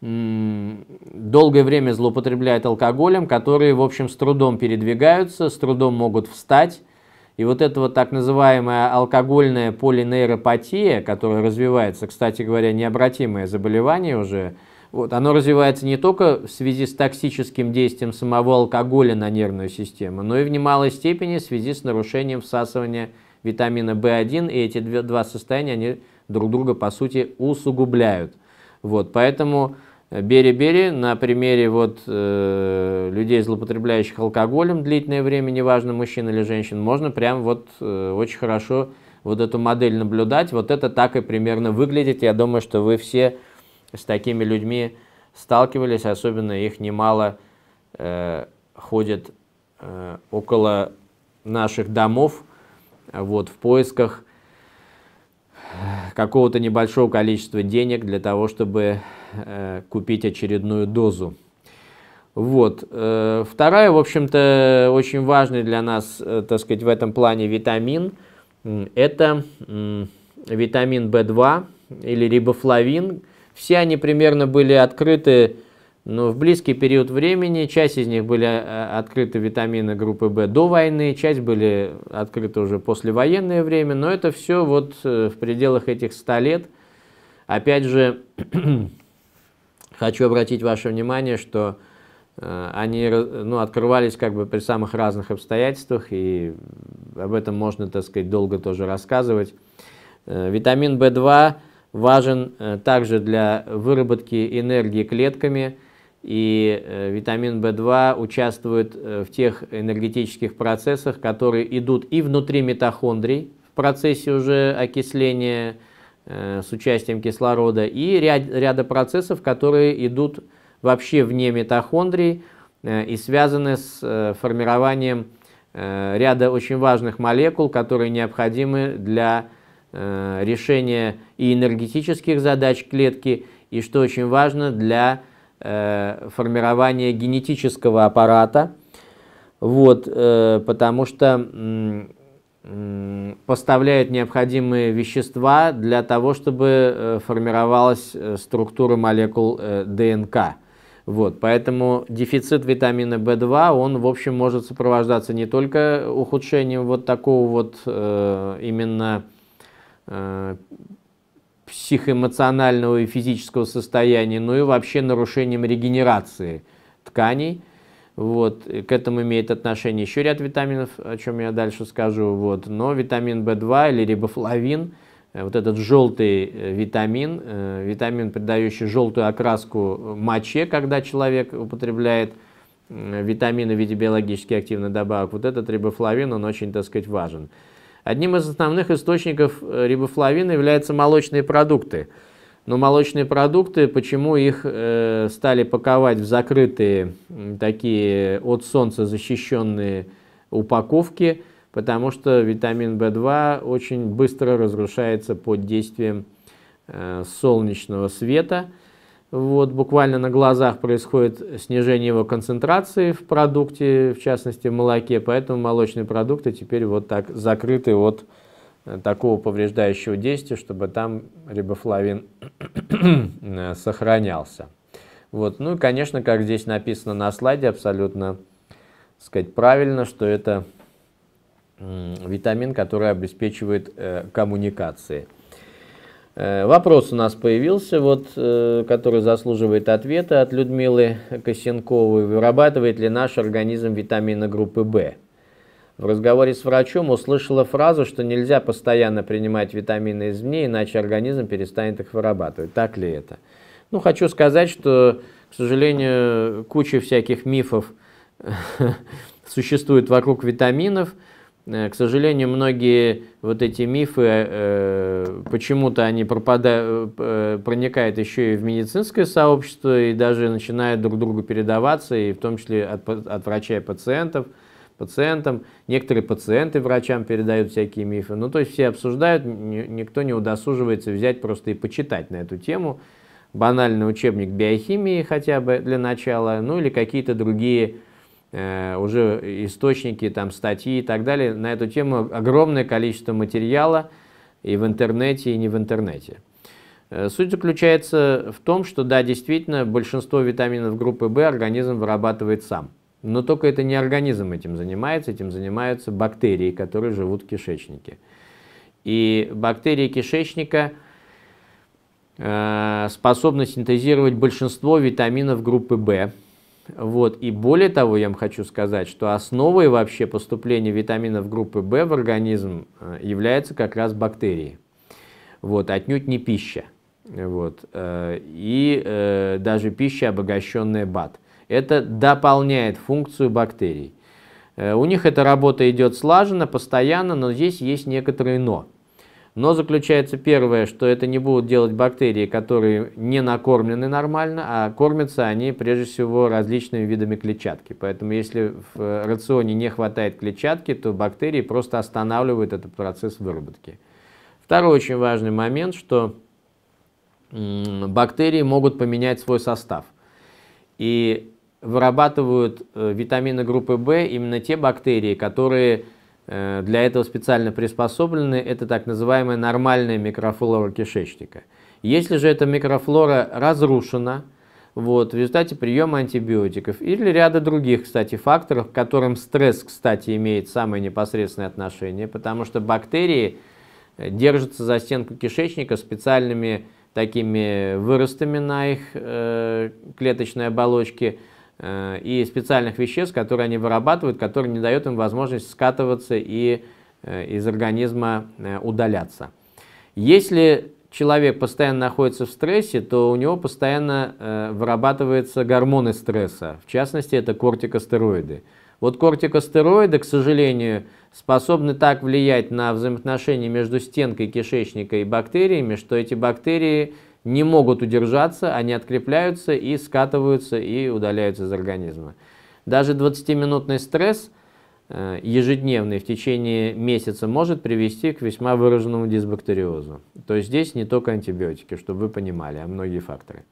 A: долгое время злоупотребляют алкоголем, которые, в общем, с трудом передвигаются, с трудом могут встать. И вот эта вот так называемая алкогольная полинейропатия, которая развивается, кстати говоря, необратимое заболевание уже – вот, оно развивается не только в связи с токсическим действием самого алкоголя на нервную систему, но и в немалой степени в связи с нарушением всасывания витамина В1, и эти два состояния они друг друга, по сути, усугубляют. Вот, поэтому э, Бери-бери на примере вот, э, людей, злоупотребляющих алкоголем длительное время, неважно, мужчина или женщина, можно прям вот э, очень хорошо вот эту модель наблюдать. Вот это так и примерно выглядит. Я думаю, что вы все с такими людьми сталкивались, особенно их немало э, ходит э, около наших домов вот, в поисках э, какого-то небольшого количества денег для того, чтобы э, купить очередную дозу. Вот. Э, вторая, в общем-то, очень важный для нас, э, так сказать, в этом плане витамин, это э, витамин В2 или рибофлавин, все они примерно были открыты ну, в близкий период времени. Часть из них были э, открыты витамины группы В до войны, часть были открыты уже послевоенное время. Но это все вот э, в пределах этих 100 лет. Опять же, хочу обратить ваше внимание, что э, они ну, открывались как бы при самых разных обстоятельствах, и об этом можно, так сказать, долго тоже рассказывать. Витамин В2 важен э, также для выработки энергии клетками, и э, витамин В2 участвует э, в тех энергетических процессах, которые идут и внутри митохондрий, в процессе уже окисления с участием кислорода, и ряд, ряда процессов, которые идут вообще вне митохондрий и связаны с формированием ряда очень важных молекул, которые необходимы для Э, решения и энергетических задач клетки, и, что очень важно, для э, формирования генетического аппарата, вот, э, потому что поставляет необходимые вещества для того, чтобы формировалась структура молекул ДНК. Вот, поэтому дефицит витамина В2, он, в общем, может сопровождаться не только ухудшением вот такого вот именно Э, психоэмоционального и физического состояния, но ну и вообще нарушением регенерации тканей. Вот, э, к этому имеет отношение еще ряд витаминов, о чем я дальше скажу. Вот. Но витамин В2 или рибофлавин, э, вот этот желтый витамин, витамин, придающий желтую окраску моче, когда человек употребляет витамины в виде биологически активных добавок, вот этот рибофлавин, он очень, так сказать, важен. Одним из основных источников э, рибофлавина являются молочные продукты. Но молочные продукты, почему их э, стали паковать в закрытые такие от солнца защищенные упаковки, потому что витамин В2 очень быстро разрушается под действием э, солнечного света – вот буквально на глазах происходит снижение его концентрации в продукте, в частности в молоке, поэтому молочные продукты теперь вот так закрыты от э, такого повреждающего действия, чтобы там рибофлавин э, сохранялся. Вот. Ну и, конечно, как здесь написано на слайде, абсолютно сказать правильно, что это витамин, который обеспечивает э, коммуникации. Э, вопрос у нас появился, вот, э, который заслуживает ответа от Людмилы Косенковой. Вырабатывает ли наш организм витамины группы В? В разговоре с врачом услышала фразу, что нельзя постоянно принимать витамины из извне, иначе организм перестанет их вырабатывать. Так ли это? Ну, хочу сказать, что, к сожалению, куча всяких мифов существует вокруг витаминов – Э, к сожалению, многие вот эти мифы, э, почему-то они пропадают, э, э, проникают еще и в медицинское сообщество, и даже начинают друг другу передаваться, и в том числе от, от врача и пациентов, пациентам. Некоторые пациенты врачам передают всякие мифы. Ну, то есть все обсуждают, никто не удосуживается взять просто и почитать на эту тему. Банальный учебник биохимии хотя бы для начала, ну или какие-то другие Э, уже источники, там, статьи и так далее. На эту тему огромное количество материала и в интернете, и не в интернете. Э, суть заключается в том, что да, действительно, большинство витаминов группы В организм вырабатывает сам. Но только это не организм этим занимается, этим занимаются бактерии, которые живут в кишечнике. И бактерии кишечника э, способны синтезировать большинство витаминов группы В, вот. И более того, я вам хочу сказать, что основой вообще поступления витаминов группы В в организм э, являются как раз бактерии. Вот. Отнюдь не пища. Вот. Э, и э, даже пища, обогащенная БАД. Это дополняет функцию бактерий. У них эта работа идет слаженно, постоянно, но здесь есть некоторые «но». Но заключается первое, что это не будут делать бактерии, которые не накормлены нормально, а кормятся они прежде всего различными видами клетчатки. Поэтому если в рационе не хватает клетчатки, то бактерии просто останавливают этот процесс выработки. Второй очень важный момент, что бактерии могут поменять свой состав. И вырабатывают э, витамины группы В именно те бактерии, которые Э, для этого специально приспособлены, это так называемая нормальная микрофлора кишечника. Если же эта микрофлора разрушена, вот, в результате приема антибиотиков или ряда других, кстати, факторов, к которым стресс, кстати, имеет самое непосредственное отношение, потому что бактерии э, держатся за стенку кишечника специальными такими выростами на их э, клеточной оболочке, Э, и специальных веществ, которые они вырабатывают, которые не дают им возможность скатываться и э, из организма э, удаляться. Если человек постоянно находится в стрессе, то у него постоянно вырабатываются гормоны стресса, в частности это кортикостероиды. Вот кортикостероиды, к сожалению, способны так влиять на взаимоотношения между стенкой кишечника и бактериями, что эти бактерии – не могут удержаться, они открепляются и скатываются и удаляются из организма. Даже 20-минутный стресс э, ежедневный в течение месяца может привести к весьма выраженному дисбактериозу. То есть здесь не только антибиотики, чтобы вы понимали, а многие факторы.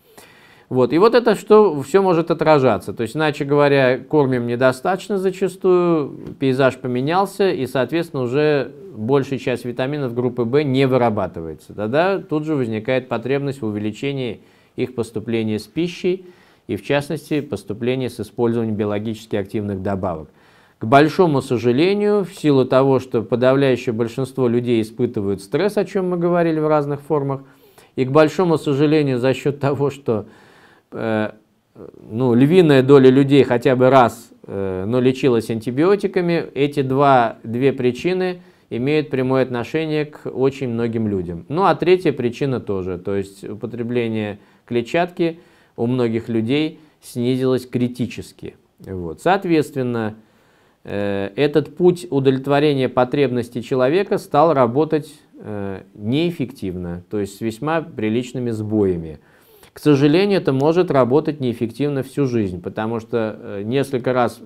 A: Вот. И вот это что все может отражаться. То есть, иначе говоря, кормим недостаточно зачастую, пейзаж поменялся, и, соответственно, уже большая часть витаминов группы В не вырабатывается. Тогда тут же возникает потребность в увеличении их поступления с пищей, и, в частности, поступления с использованием биологически активных добавок. К большому сожалению, в силу того, что подавляющее большинство людей испытывают стресс, о чем мы говорили в разных формах, и к большому сожалению, за счет того, что Э, ну, львиная доля людей хотя бы раз, э, но лечилась антибиотиками, эти два, две причины имеют прямое отношение к очень многим людям. Ну а третья причина тоже, то есть употребление клетчатки у многих людей снизилось критически. Вот. Соответственно, э, этот путь удовлетворения потребностей человека стал работать неэффективно, то есть с весьма приличными сбоями. К сожалению, это может работать неэффективно всю жизнь, потому что э, несколько раз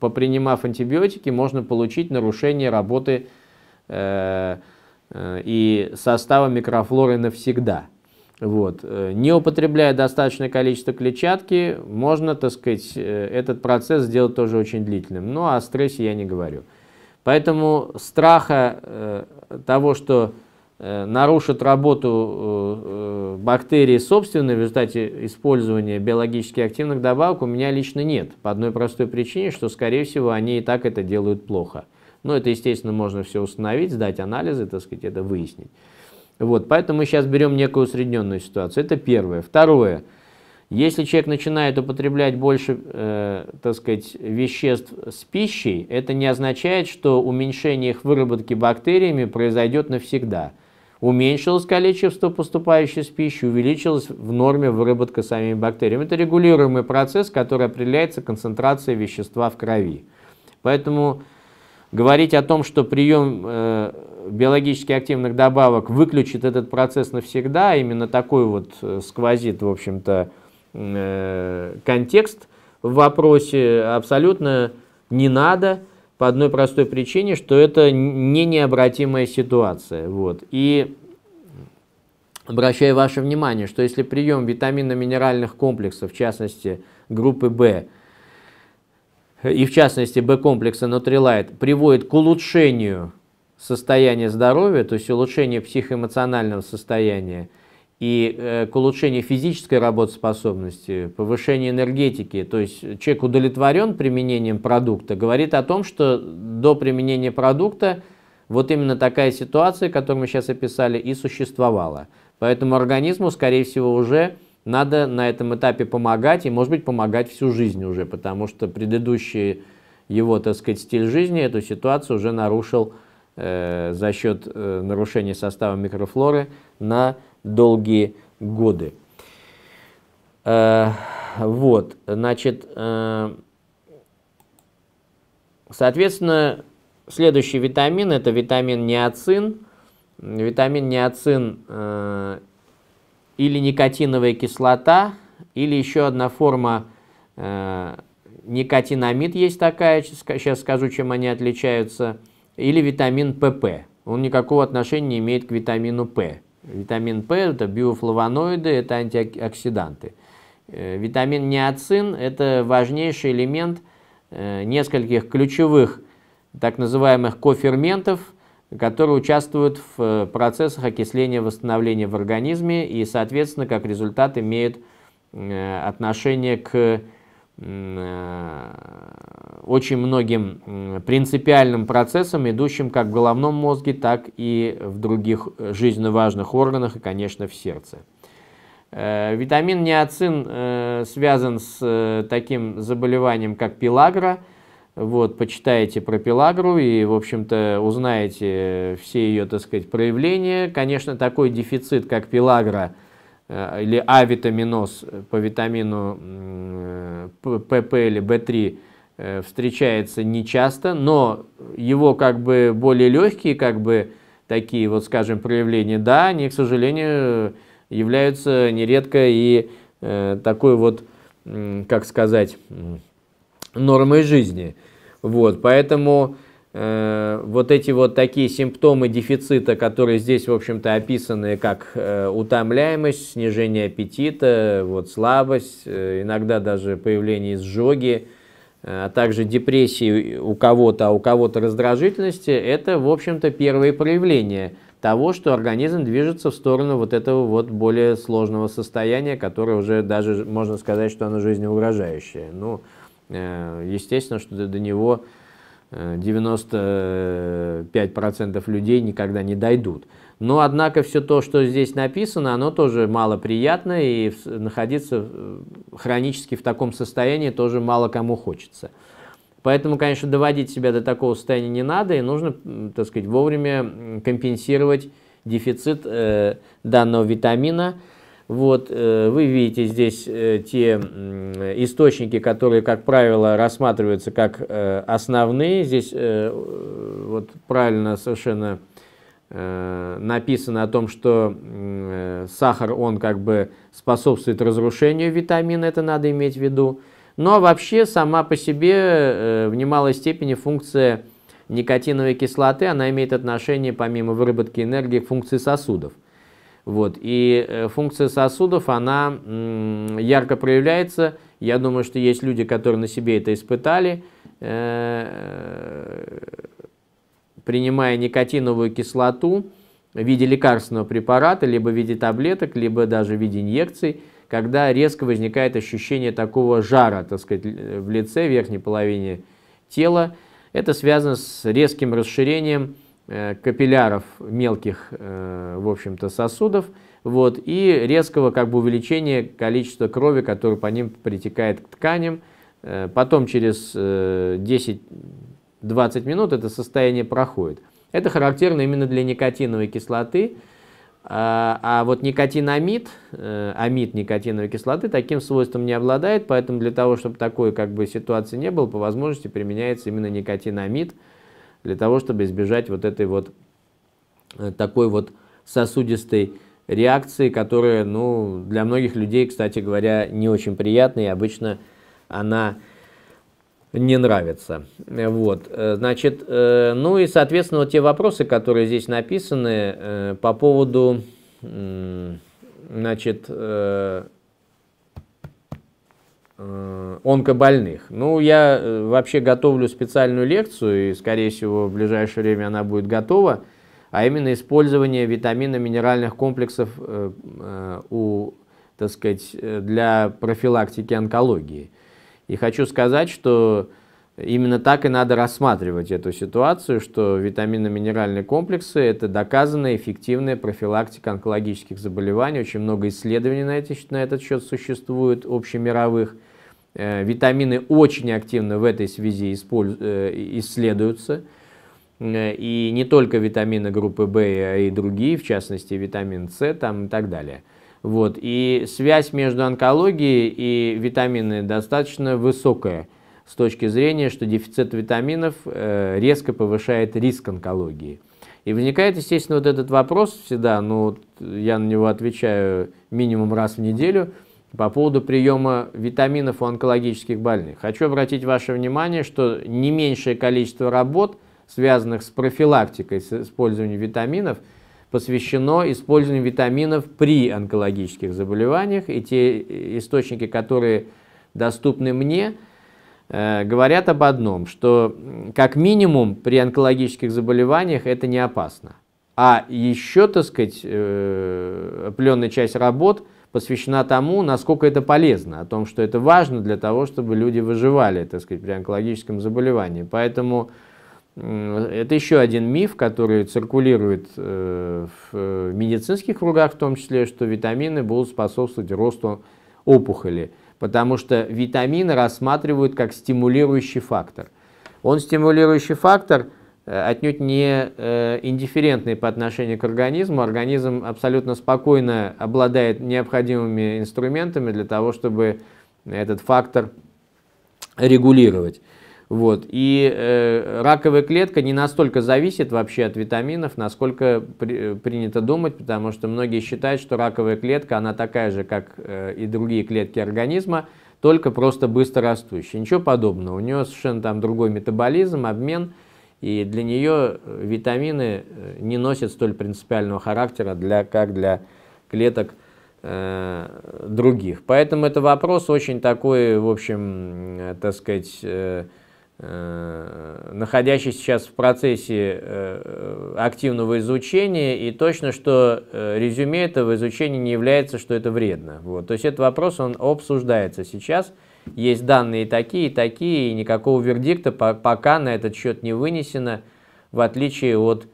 A: попринимав антибиотики, можно получить нарушение работы э, э, и состава микрофлоры навсегда. Вот. Э, не употребляя достаточное количество клетчатки, можно, так сказать, э, этот процесс сделать тоже очень длительным. Но ну, а о стрессе я не говорю. Поэтому страха э, того, что Э, нарушит работу э, э, бактерии собственной в результате использования биологически активных добавок у меня лично нет. По одной простой причине, что, скорее всего, они и так это делают плохо. Но это, естественно, можно все установить, сдать анализы, так сказать, это выяснить. Вот, поэтому мы сейчас берем некую усредненную ситуацию. Это первое. Второе. Если человек начинает употреблять больше, э, так сказать, веществ с пищей, это не означает, что уменьшение их выработки бактериями произойдет навсегда. Уменьшилось количество поступающей с пищей, увеличилось в норме выработка самими бактериями. Это регулируемый процесс, который определяется концентрацией вещества в крови. Поэтому говорить о том, что прием э, биологически активных добавок выключит этот процесс навсегда, а именно такой вот э, сквозит, в общем-то, э, контекст в вопросе абсолютно не надо по одной простой причине, что это не необратимая ситуация. Вот. И обращаю ваше внимание, что если прием витаминно-минеральных комплексов, в частности группы В, и в частности B-комплекса Nutrilite, приводит к улучшению состояния здоровья, то есть улучшению психоэмоционального состояния, и э, улучшение физической работоспособности, повышение энергетики, то есть человек удовлетворен применением продукта, говорит о том, что до применения продукта вот именно такая ситуация, которую мы сейчас описали, и существовала. Поэтому организму, скорее всего, уже надо на этом этапе помогать, и, может быть, помогать всю жизнь уже, потому что предыдущий его, так сказать, стиль жизни эту ситуацию уже нарушил э, за счет э, нарушения состава микрофлоры на долгие годы. Э, вот, значит, э, соответственно, следующий витамин – это витамин неоцин. Витамин неоцин э, или никотиновая кислота, или еще одна форма никотинамид есть такая, сейчас скажу, чем они отличаются, или витамин ПП. Он никакого отношения не имеет к витамину П. Витамин П – это биофлавоноиды, это антиоксиданты. Э, витамин неоцин – это важнейший элемент э, нескольких ключевых так называемых коферментов, которые участвуют в э, процессах окисления восстановления в организме и, соответственно, как результат имеют отношение к Э, очень многим принципиальным процессам, идущим как в головном мозге, так и в других э, жизненно важных органах и, конечно, в сердце. Э, витамин неоцин связан с таким заболеванием, как пелагра. Вот, почитаете про пелагру и, в общем-то, узнаете все ее, так сказать, проявления. Конечно, такой дефицит, как пелагра – Э, или а витаминоз э, по витамину ПП э, или В3 встречается нечасто, но его как бы более легкие, как бы такие вот, скажем, проявления, да, они, к сожалению, являются нередко и такой вот, как сказать, нормой жизни. Вот, поэтому Э, вот эти вот такие симптомы дефицита, которые здесь, в общем-то, описаны как э, утомляемость, снижение аппетита, вот слабость, э, иногда даже появление изжоги, а также депрессии у кого-то, а у кого-то раздражительности, это, в общем-то, первые проявления того, что организм движется в сторону вот этого вот более сложного состояния, которое уже даже можно сказать, что оно жизнеугрожающее. Ну, естественно, что до него 95% людей никогда не дойдут. Но, однако, все то, что здесь написано, оно тоже малоприятно, и находиться э, хронически в таком состоянии тоже мало кому хочется. Поэтому, конечно, доводить себя до такого состояния не надо, и нужно, так сказать, вовремя компенсировать дефицит э, данного витамина – вот э, вы видите здесь э, те источники, которые, как правило, рассматриваются как э, основные. Здесь вот правильно совершенно написано о том, что сахар, он как бы способствует разрушению витамина, это надо иметь в виду. Но вообще сама по себе в немалой степени функция никотиновой кислоты, она имеет отношение, помимо выработки энергии, к функции сосудов – вот. И э, функция сосудов, она ярко проявляется. Я думаю, что есть люди, которые на себе это испытали. Э, принимая никотиновую кислоту в виде лекарственного препарата, либо в виде таблеток, либо даже в виде инъекций, когда резко возникает ощущение такого жара, так сказать, в лице, в верхней половине тела, это связано с резким расширением Э, капилляров мелких, э, в общем-то, сосудов, вот, и резкого как бы увеличения количества крови, которое по ним притекает к тканям. Э, потом через 10-20 минут это состояние проходит. Это характерно именно для никотиновой кислоты, а, а вот никотинамид, амид никотиновой кислоты таким свойством не обладает, поэтому для того, чтобы такой как бы ситуации не было, по возможности применяется именно никотинамид, для того, чтобы избежать вот этой вот э, такой вот сосудистой реакции, которая, ну, для многих людей, кстати говоря, не очень приятная, и обычно она не нравится. Э, вот, э, значит, ну и, соответственно, вот те вопросы, которые здесь написаны по поводу, значит, Э, онкобольных. Ну, я э, вообще готовлю специальную лекцию, и, скорее всего, в ближайшее время она будет готова, а именно использование витаминно-минеральных комплексов э, у, так сказать, для профилактики онкологии. И хочу сказать, что именно так и надо рассматривать эту ситуацию, что витаминно-минеральные комплексы – это доказанная эффективная профилактика онкологических заболеваний. Очень много исследований на, этот счет существует, общемировых Э, витамины очень активно в этой связи э, исследуются. Э, и не только витамины группы В, а и другие, в частности витамин С там и так далее. Вот. И связь между онкологией и витаминами достаточно высокая с точки зрения, что дефицит витаминов резко повышает риск онкологии. И возникает, естественно, вот этот вопрос всегда, но ну, я на него отвечаю минимум раз в неделю – по поводу приема витаминов у онкологических больных. Хочу обратить ваше внимание, что не меньшее количество работ, связанных с профилактикой с использованием витаминов, посвящено использованию витаминов при онкологических заболеваниях. И те э, источники, которые доступны мне, э, говорят об одном, что как минимум при онкологических заболеваниях это не опасно. А еще, так сказать, э, пленная часть работ – посвящена тому, насколько это полезно, о том, что это важно для того, чтобы люди выживали, так сказать, при онкологическом заболевании. Поэтому это еще один миф, который циркулирует э, в э, медицинских кругах в том числе, что витамины будут способствовать росту опухоли, потому что витамины рассматривают как стимулирующий фактор. Он стимулирующий фактор – Э, отнюдь не э, индифферентный по отношению к организму. Организм абсолютно спокойно обладает необходимыми инструментами для того, чтобы этот фактор регулировать. Вот. И э, раковая клетка не настолько зависит вообще от витаминов, насколько при, э, принято думать, потому что многие считают, что раковая клетка, она такая же, как э, и другие клетки организма, только просто быстро растущая. Ничего подобного. У нее совершенно там другой метаболизм, обмен – и для нее э, витамины э, не носят столь принципиального характера, для, как для клеток э, других. Поэтому это вопрос очень такой, в общем, э, так сказать, э, э находящийся сейчас в процессе активного изучения, и точно, что резюме этого изучения не является, что это вредно. Вот. То есть этот вопрос, он обсуждается сейчас, есть данные такие, такие, и никакого вердикта пока на этот счет не вынесено, в отличие от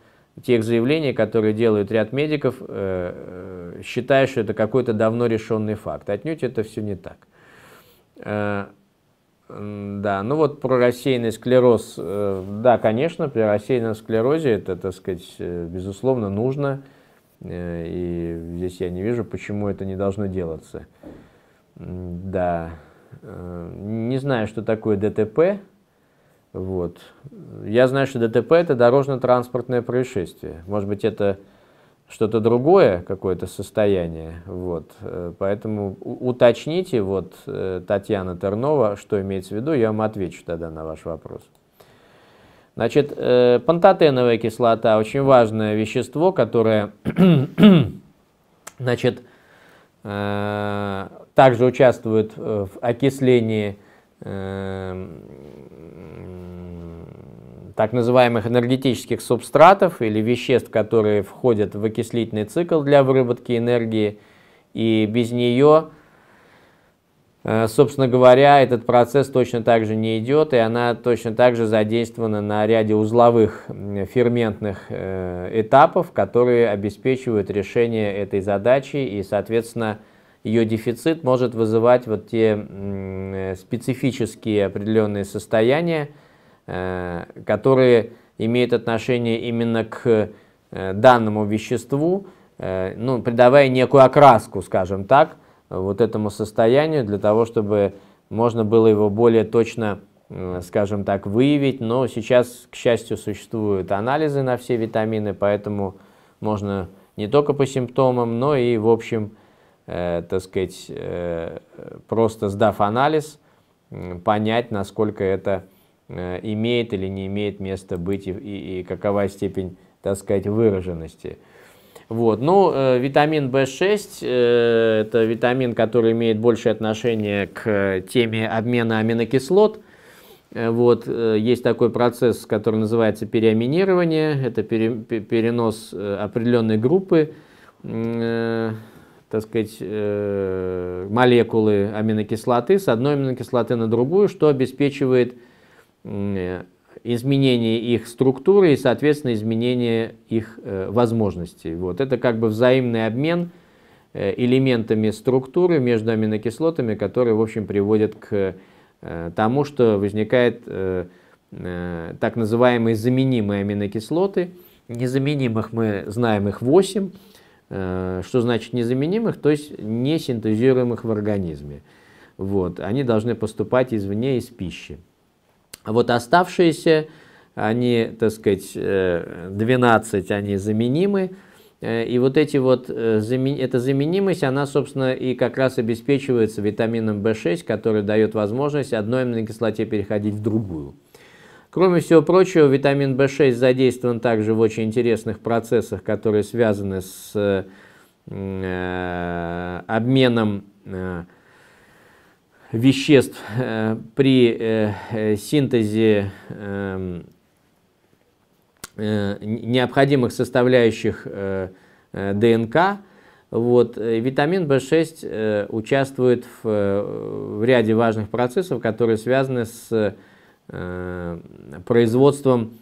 A: тех заявлений, которые делают ряд медиков, э, э, считая, что это какой-то давно решенный факт. Отнюдь это все не так. Э, да, ну вот про рассеянный склероз, да, конечно, при рассеянном склерозе это, так сказать, безусловно, нужно. И здесь я не вижу, почему это не должно делаться. Да. Э, не знаю, что такое ДТП. Вот. Я знаю, что ДТП – это дорожно-транспортное происшествие. Может быть, это что-то другое, какое-то состояние. Вот. Э, поэтому уточните, вот, э, Татьяна Тернова, что имеется в виду, я вам отвечу тогда на ваш вопрос. Значит, пантотеновая кислота – очень важное вещество, которое значит, также участвует э, в окислении э, так называемых энергетических субстратов или веществ, которые входят в окислительный цикл для выработки энергии, и без нее, э, собственно говоря, этот процесс точно так же не идет, и она точно так же задействована на ряде узловых ферментных этапов, которые обеспечивают решение этой задачи и, соответственно, ее дефицит может вызывать вот те э, специфические определенные состояния, э, которые имеют отношение именно к э, данному веществу, ну, придавая некую окраску, скажем так, вот этому состоянию, для того, чтобы можно было его более точно, скажем так, выявить. Но сейчас, к счастью, существуют анализы на все витамины, поэтому можно не только по симптомам, но и в общем э, так сказать, э, просто сдав анализ, понять, насколько это э, имеет или не имеет место быть и, и, и какова степень, так сказать, выраженности. Вот. Ну, э, витамин В6 э, – это витамин, который имеет большее отношение к теме обмена аминокислот. Э, вот. Э, есть такой процесс, который называется переаминирование. Это пере, перенос э, определенной группы так сказать, э, молекулы аминокислоты с одной аминокислоты на другую, что обеспечивает э, изменение их структуры и, соответственно, изменение их э, возможностей. Вот. Это как бы взаимный обмен элементами структуры между аминокислотами, которые, в общем, приводят к тому, что возникает так называемые заменимые аминокислоты. Незаменимых мы знаем их 8, Э, что значит незаменимых? То есть не синтезируемых в организме. Вот. Они должны поступать извне из пищи. вот оставшиеся, они, так сказать, 12, э, они заменимы. Э, и вот эти вот, эта заменимость, она, собственно, и как раз обеспечивается витамином В6, который дает возможность одной аминокислоте переходить в другую. Кроме всего прочего, витамин В6 задействован также в очень интересных процессах, которые связаны с э, обменом э, веществ э, при э, э синтезе э, э, необходимых составляющих э, ДНК. Вот. Витамин В6 участвует в, в ряде важных процессов, которые связаны с Э, производством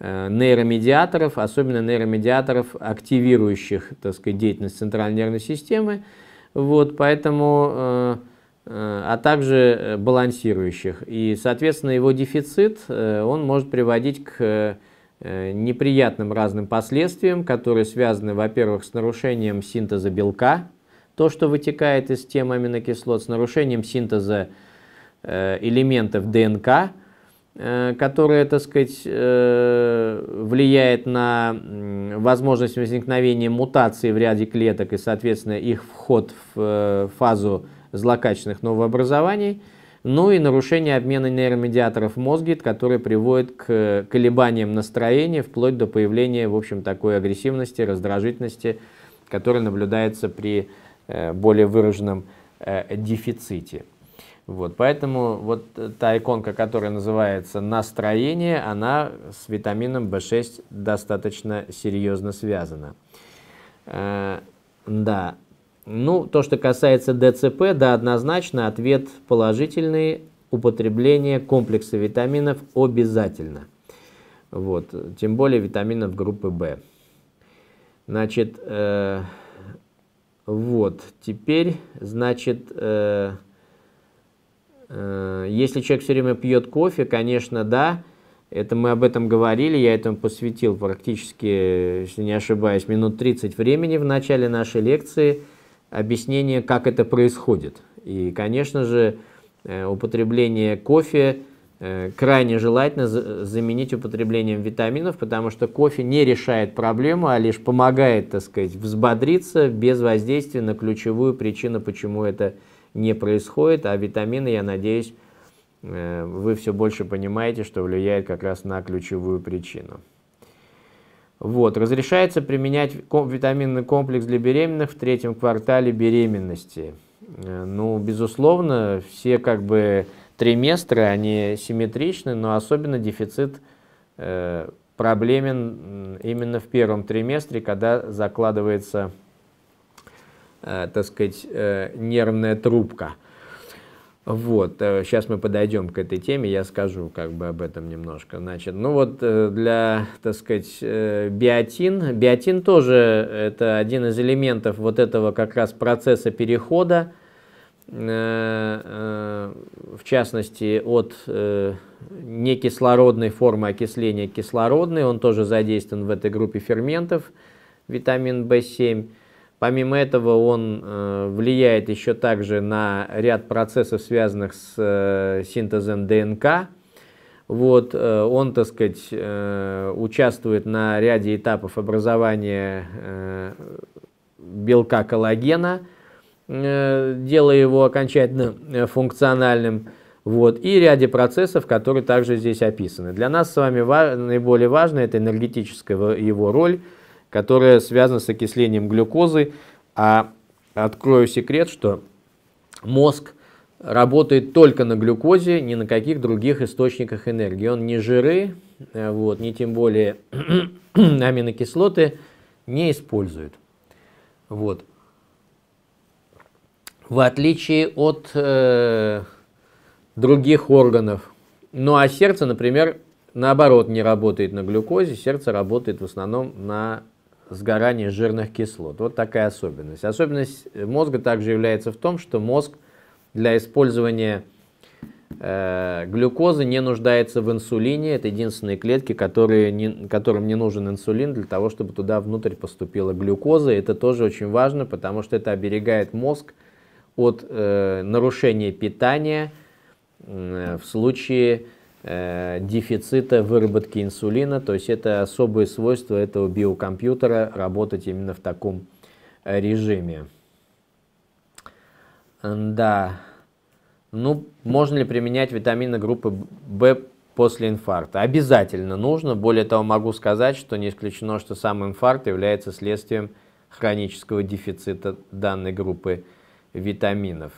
A: э, нейромедиаторов, особенно нейромедиаторов, активирующих так сказать, деятельность центральной нервной системы, вот, поэтому, э, а также балансирующих. И, соответственно, его дефицит, он может приводить к неприятным разным последствиям, которые связаны, во-первых, с нарушением синтеза белка, то, что вытекает из темы аминокислот, с нарушением синтеза элементов ДНК, Э, которая, так сказать, э, влияет на возможность возникновения мутаций в ряде клеток и, соответственно, их вход в э, фазу злокачественных новообразований, ну и нарушение обмена нейромедиаторов в мозге, которое приводит к колебаниям настроения вплоть до появления, в общем, такой агрессивности, раздражительности, которая наблюдается при более выраженном дефиците. Вот, поэтому вот э, та иконка, которая называется настроение, она с витамином в 6 достаточно серьезно связана. Э, да. Ну, то, что касается ДЦП, да, однозначно ответ положительный. Употребление комплекса витаминов обязательно. Вот, тем более витаминов группы В. Значит, э, вот, теперь, значит, э, Э, если человек все время пьет кофе, конечно, да, это мы об этом говорили, я этому посвятил практически, если не ошибаюсь, минут 30 времени в начале нашей лекции, объяснение, как это происходит. И, конечно же, э, употребление кофе э, крайне желательно заменить употреблением витаминов, потому что кофе не решает проблему, а лишь помогает, так сказать, взбодриться без воздействия на ключевую причину, почему это происходит не происходит, а витамины, я надеюсь, э, вы все больше понимаете, что влияет как раз на ключевую причину. Вот. Разрешается применять витаминный комплекс для беременных в третьем квартале беременности. Э, ну, безусловно, все как бы триместры, они симметричны, но особенно дефицит э, проблемен именно в первом триместре, когда закладывается Э, так сказать, э, нервная трубка. Вот, сейчас э, мы подойдем к этой теме, я скажу как бы об этом немножко. Значит, ну вот для, так сказать, биотин, биотин тоже это один из элементов вот этого как раз процесса перехода, в частности, от некислородной формы окисления кислородной, он тоже задействован в этой группе ферментов, витамин В7. Помимо этого он э, влияет еще также на ряд процессов, связанных с э, синтезом ДНК. Вот, э, он, так сказать, э, участвует на ряде этапов образования э, белка коллагена, э, делая его окончательно функциональным. Вот, и ряде процессов, которые также здесь описаны. Для нас с вами ва наиболее важна это энергетическая его роль – которое связано с окислением глюкозы. А открою секрет, что мозг работает только на глюкозе, ни на каких других источниках энергии. Он не жиры, э, вот, не тем более аминокислоты не использует. Вот. В отличие от э, других органов. Ну а сердце, например, наоборот не работает на глюкозе, сердце работает в основном на сгорания жирных кислот. Вот такая особенность. Особенность э, мозга также является в том, что мозг для использования э, глюкозы не нуждается в инсулине. Это единственные клетки, которые не, которым не нужен инсулин для того, чтобы туда внутрь поступила глюкоза. Это тоже очень важно, потому что это оберегает мозг от э, нарушения питания э, в случае Э, дефицита выработки инсулина, то есть это особые свойства этого биокомпьютера работать именно в таком э, режиме. Да. Ну, можно ли применять витамины группы В после инфаркта? Обязательно нужно. Более того, могу сказать, что не исключено, что сам инфаркт является следствием хронического дефицита данной группы витаминов.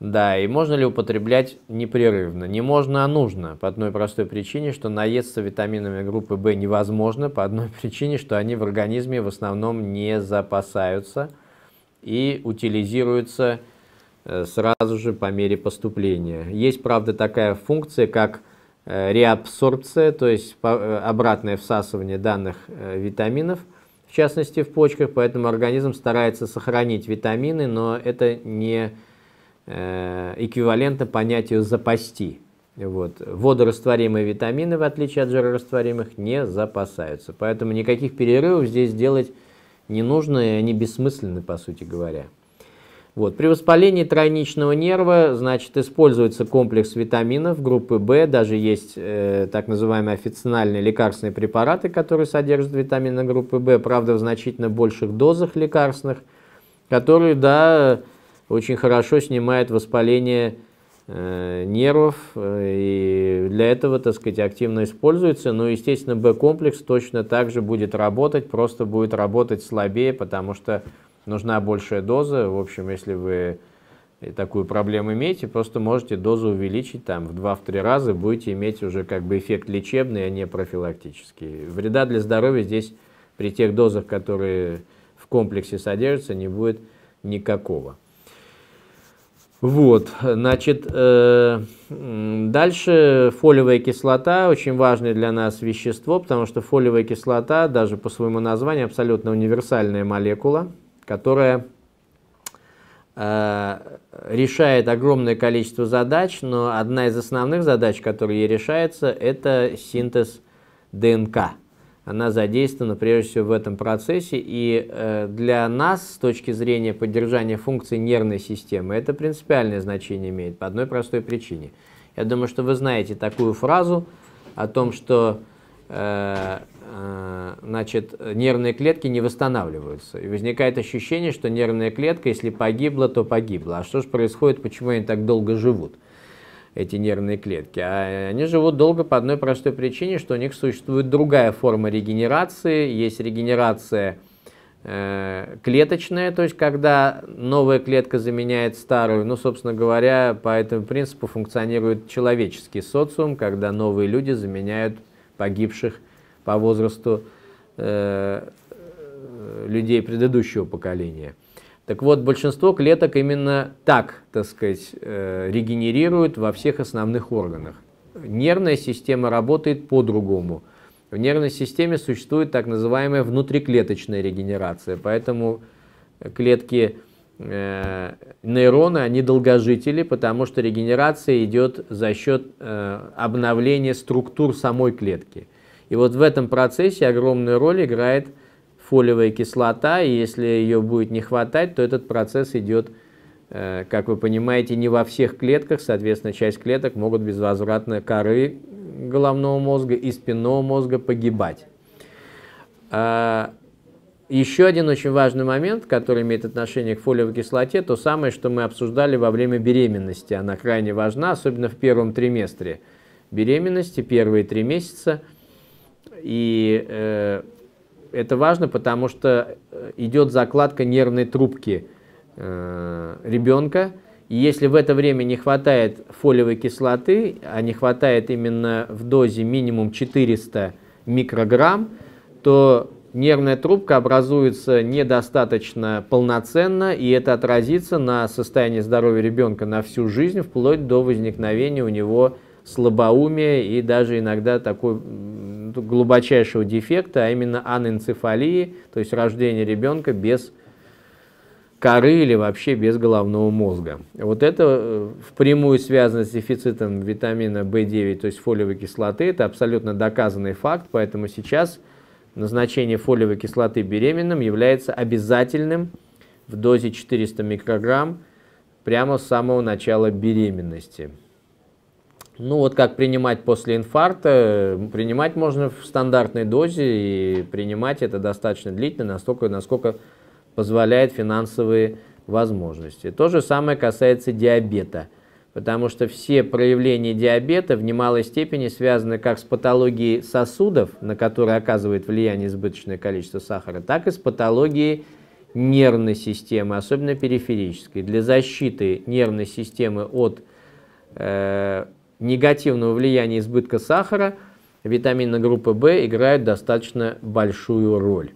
A: Да, и можно ли употреблять непрерывно? Не можно, а нужно. По одной простой причине, что наесться витаминами группы В невозможно, по одной причине, что они в организме в основном не запасаются и утилизируются э, сразу же по мере поступления. Есть, правда, такая функция, как э, реабсорбция, то есть э, обратное всасывание данных витаминов, в частности в почках, поэтому организм старается сохранить витамины, но это не эквивалента эквивалентно понятию «запасти». Вот. Водорастворимые витамины, в отличие от жирорастворимых, не запасаются. Поэтому никаких перерывов здесь делать не нужно, и они бессмысленны, по сути говоря. Вот. При воспалении тройничного нерва значит, используется комплекс витаминов группы В, даже есть э, так называемые официальные лекарственные препараты, которые содержат витамины группы В, правда в значительно больших дозах лекарственных, которые да, очень хорошо снимает воспаление э, нервов, э, и для этого, так сказать, активно используется. Но, естественно, Б-комплекс точно так же будет работать, просто будет работать слабее, потому что нужна большая доза. В общем, если вы такую проблему имеете, просто можете дозу увеличить там в 2-3 раза, будете иметь уже как бы эффект лечебный, а не профилактический. Вреда для здоровья здесь при тех дозах, которые в комплексе содержатся, не будет никакого. Вот, значит, э, дальше фолиевая кислота, очень важное для нас вещество, потому что фолиевая кислота, даже по своему названию, абсолютно универсальная молекула, которая э, решает огромное количество задач, но одна из основных задач, которые ей решается, это синтез ДНК она задействована прежде всего в этом процессе. И э, для нас, с точки зрения поддержания функций нервной системы, это принципиальное значение имеет по одной простой причине. Я думаю, что вы знаете такую фразу о том, что э, э, значит, нервные клетки не восстанавливаются. И возникает ощущение, что нервная клетка, если погибла, то погибла. А что же происходит, почему они так долго живут? эти нервные клетки. А они живут долго по одной простой причине, что у них существует другая форма регенерации. Есть регенерация э, клеточная, то есть когда новая клетка заменяет старую. Ну, собственно говоря, по этому принципу функционирует человеческий социум, когда новые люди заменяют погибших по возрасту э, людей предыдущего поколения. Так вот, большинство клеток именно так, так сказать, э, регенерируют во всех основных органах. Нервная система работает по-другому. В нервной системе существует так называемая внутриклеточная регенерация, поэтому клетки э, нейроны, они долгожители, потому что регенерация идет за счет э, обновления структур самой клетки. И вот в этом процессе огромную роль играет фолиевая кислота, и если ее будет не хватать, то этот процесс идет, э, как вы понимаете, не во всех клетках, соответственно, часть клеток могут безвозвратно коры головного мозга и спинного мозга погибать. А, Еще один очень важный момент, который имеет отношение к фолиевой кислоте, то самое, что мы обсуждали во время беременности. Она крайне важна, особенно в первом триместре беременности, первые три месяца. И э, это важно, потому что э, идет закладка нервной трубки э, ребенка. И если в это время не хватает фолиевой кислоты, а не хватает именно в дозе минимум 400 микрограмм, то нервная трубка образуется недостаточно полноценно, и это отразится на состоянии здоровья ребенка на всю жизнь, вплоть до возникновения у него слабоумия и даже иногда такой глубочайшего дефекта, а именно анэнцефалии, то есть рождение ребенка без коры или вообще без головного мозга. Вот это э, впрямую связано с дефицитом витамина В9, то есть фолиевой кислоты. Это абсолютно доказанный факт, поэтому сейчас назначение фолиевой кислоты беременным является обязательным в дозе 400 микрограмм прямо с самого начала беременности. Ну вот как принимать после инфаркта, принимать можно в стандартной дозе и принимать это достаточно длительно, настолько, насколько позволяет финансовые возможности. То же самое касается диабета, потому что все проявления диабета в немалой степени связаны как с патологией сосудов, на которые оказывает влияние избыточное количество сахара, так и с патологией нервной системы, особенно периферической. Для защиты нервной системы от э, негативного влияния избытка сахара витамина группы В играет достаточно большую роль.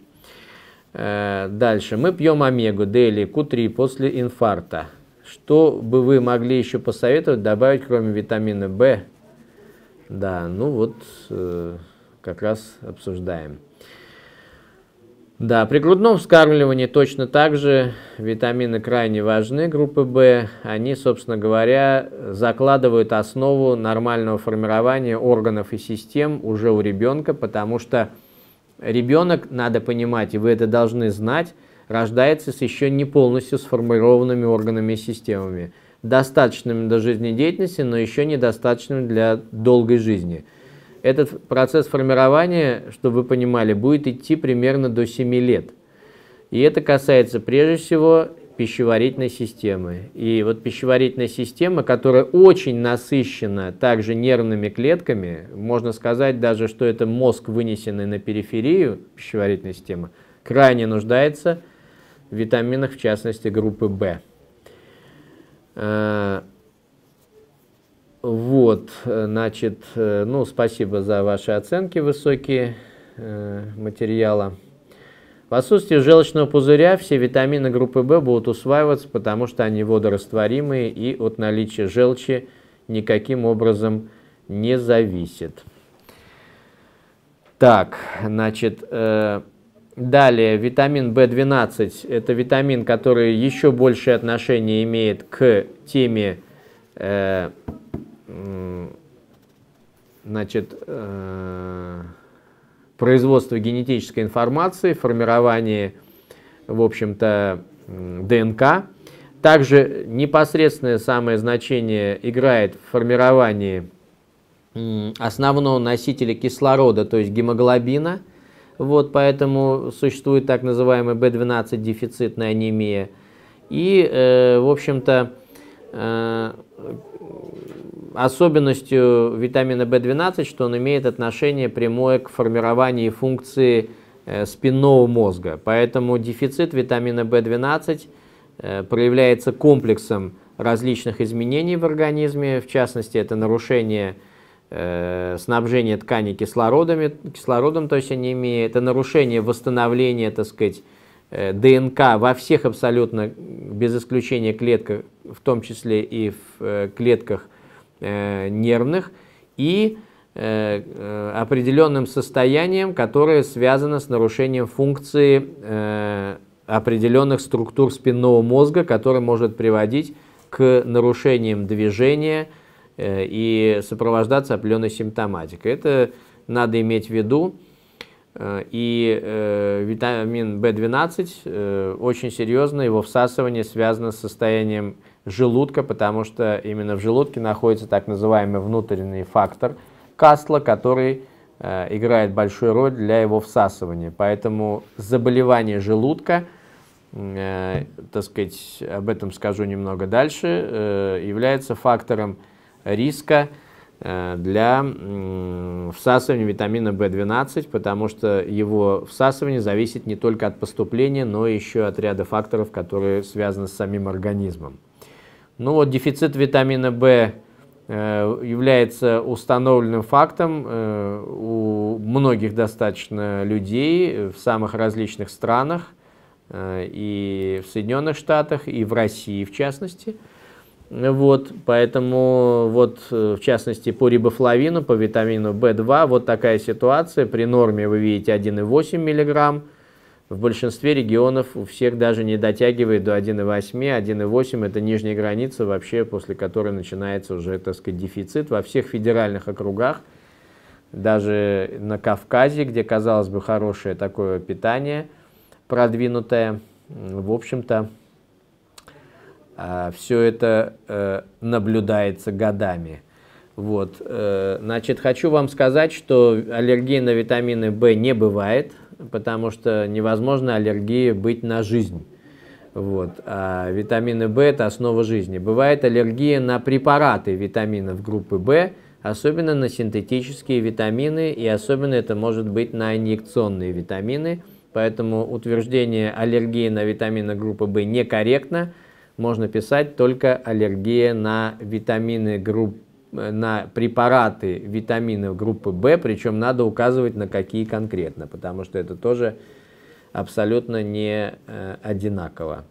A: Э, дальше. Мы пьем омегу, дели, Кутри после инфаркта. Что бы вы могли еще посоветовать добавить, кроме витамина В? Да, ну вот э, как раз обсуждаем. Да, при грудном вскармливании точно так же витамины крайне важны группы В. Они, собственно говоря, закладывают основу нормального формирования органов и систем уже у ребенка, потому что ребенок, надо понимать, и вы это должны знать, рождается с еще не полностью сформированными органами и системами, достаточными для жизнедеятельности, но еще недостаточными для долгой жизни – этот процесс формирования, чтобы вы понимали, будет идти примерно до 7 лет. И это касается прежде всего пищеварительной системы. И вот пищеварительная система, которая очень насыщена также нервными клетками, можно сказать даже, что это мозг, вынесенный на периферию пищеварительной системы, крайне нуждается в витаминах, в частности группы В. А, вот, э, значит, э, ну, спасибо за ваши оценки высокие э, материала. В отсутствии желчного пузыря все витамины группы В будут усваиваться, потому что они водорастворимые и от наличия желчи никаким образом не зависит. Так, значит, э, далее витамин В12. Это витамин, который еще большее отношение имеет к теме э, значит, э, производство генетической информации, формирование, в общем-то, ДНК. Также непосредственное самое значение играет в формировании основного носителя кислорода, то есть гемоглобина. Вот, поэтому существует так называемая B12 дефицитная анемия. И, э, в общем-то, э, особенностью витамина В12, что он имеет отношение прямое к формированию функции э, спинного мозга. Поэтому дефицит витамина В12 э, проявляется комплексом различных изменений в организме, в частности, это нарушение э, снабжения тканей кислородами, кислородом, то есть анемия, это нарушение восстановления, так сказать, ДНК во всех абсолютно, без исключения клетках, в том числе и в клетках Э, нервных и э, э, определенным состоянием, которое связано с нарушением функции определенных структур спинного мозга, который может приводить к нарушениям движения и сопровождаться определенной симптоматикой. Это надо иметь в виду. И витамин В12 очень серьезно, его всасывание связано с состоянием желудка, потому что именно в желудке находится так называемый внутренний фактор касла, который э, играет большую роль для его всасывания. Поэтому заболевание желудка, э, так сказать, об этом скажу немного дальше, э, является фактором риска э, для всасывания витамина В12, потому что его всасывание зависит не только от поступления, но еще от ряда факторов, которые связаны с самим организмом. Ну вот дефицит витамина В э, является установленным фактом э, у многих достаточно людей в самых различных странах, э, и в Соединенных Штатах, и в России в частности. Вот, поэтому вот в частности по рибофлавину, по витамину В2, вот такая ситуация. При норме вы видите 1,8 миллиграмм в большинстве регионов у всех даже не дотягивает до 1,8. 1,8 это нижняя граница вообще, после которой начинается уже, так сказать, дефицит. Во всех федеральных округах, даже на Кавказе, где, казалось бы, хорошее такое питание, продвинутое, в общем-то, а, все это э, наблюдается годами. Вот, э, значит, хочу вам сказать, что аллергии на витамины В не бывает, потому что невозможно аллергии быть на жизнь. Вот. А витамины В – это основа жизни. Бывает аллергия на препараты витаминов группы В, особенно на синтетические витамины, и особенно это может быть на инъекционные витамины. Поэтому утверждение аллергии на витамины группы В некорректно. Можно писать только аллергия на витамины группы на препараты витаминов группы В, причем надо указывать на какие конкретно, потому что это тоже абсолютно не э, одинаково.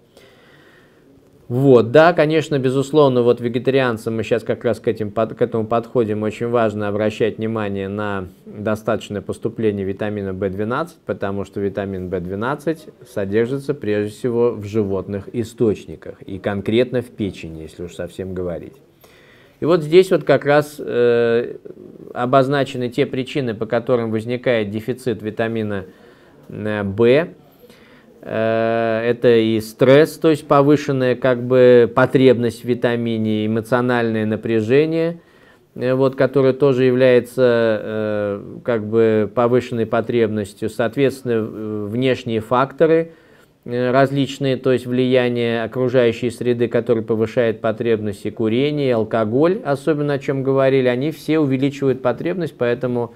A: Вот, да, конечно, безусловно, вот вегетарианцам мы сейчас как раз к, этим, под, к этому подходим. Очень важно обращать внимание на достаточное поступление витамина В12, потому что витамин В12 содержится прежде всего в животных источниках и конкретно в печени, если уж совсем говорить. И вот здесь вот как раз э, обозначены те причины, по которым возникает дефицит витамина э, В. Э, это и стресс, то есть повышенная как бы потребность в витамине, эмоциональное напряжение э, – вот, которое тоже является э, как бы повышенной потребностью. Соответственно, э, внешние факторы, Э, различные, то есть влияние окружающей среды, которое повышает потребности курения, алкоголь, особенно о чем говорили, они все увеличивают потребность, поэтому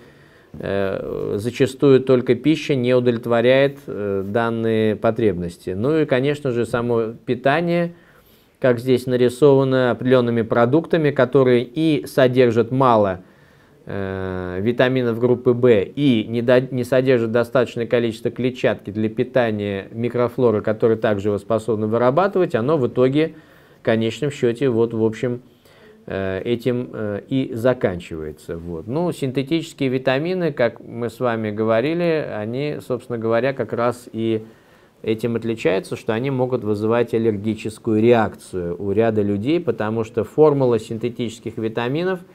A: э, зачастую только пища не удовлетворяет э, данные потребности. Ну и, конечно же, само питание, как здесь нарисовано, определенными продуктами, которые и содержат мало – Э, витаминов группы В и не, до, не содержит достаточное количество клетчатки для питания микрофлоры, которая также его способны вырабатывать, оно в итоге, в конечном счете, вот в общем э, этим э, и заканчивается. Вот. Ну, синтетические витамины, как мы с вами говорили, они, собственно говоря, как раз и этим отличаются, что они могут вызывать аллергическую реакцию у ряда людей, потому что формула синтетических витаминов –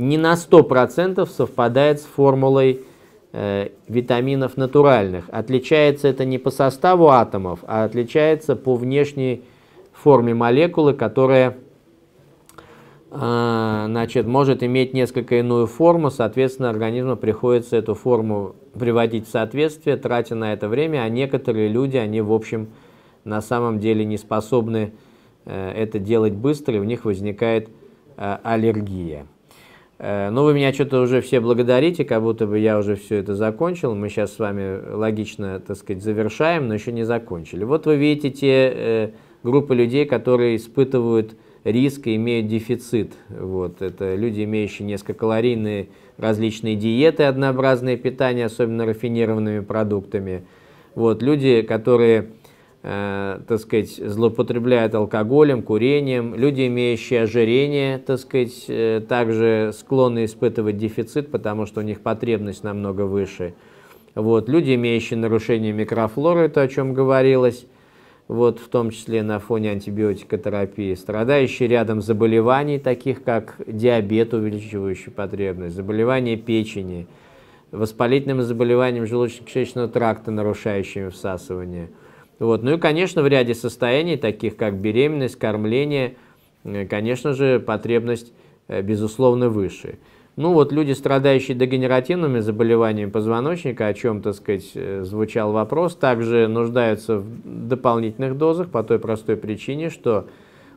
A: не на 100% совпадает с формулой э, витаминов натуральных. Отличается это не по составу атомов, а отличается по внешней форме молекулы, которая э, значит, может иметь несколько иную форму, соответственно, организму приходится эту форму приводить в соответствие, тратя на это время, а некоторые люди, они в общем на самом деле не способны э, это делать быстро, и у них возникает э, аллергия. Э, ну, вы меня что-то уже все благодарите, как будто бы я уже все это закончил. Мы сейчас с вами э, логично, так сказать, завершаем, но еще не закончили. Вот вы видите те э, группы людей, которые испытывают риск и имеют дефицит. Вот. Это люди, имеющие низкокалорийные различные диеты, однообразное питание, особенно рафинированными продуктами. Вот. Люди, которые э, так сказать, злоупотребляют алкоголем, курением, люди, имеющие ожирение, так сказать, э, также склонны испытывать дефицит, потому что у них потребность намного выше. Вот, люди, имеющие нарушение микрофлоры, то, о чем говорилось, вот, в том числе на фоне антибиотикотерапии, страдающие рядом заболеваний, таких как диабет, увеличивающий потребность, заболевания печени, воспалительным заболеванием желудочно-кишечного тракта, нарушающими всасывание – вот. Ну и, конечно, в ряде состояний, таких как беременность, кормление, э, конечно же, потребность, э, безусловно, выше. Ну вот люди, страдающие дегенеративными заболеваниями позвоночника, о чем, так сказать, э, звучал вопрос, также нуждаются в дополнительных дозах по той простой причине, что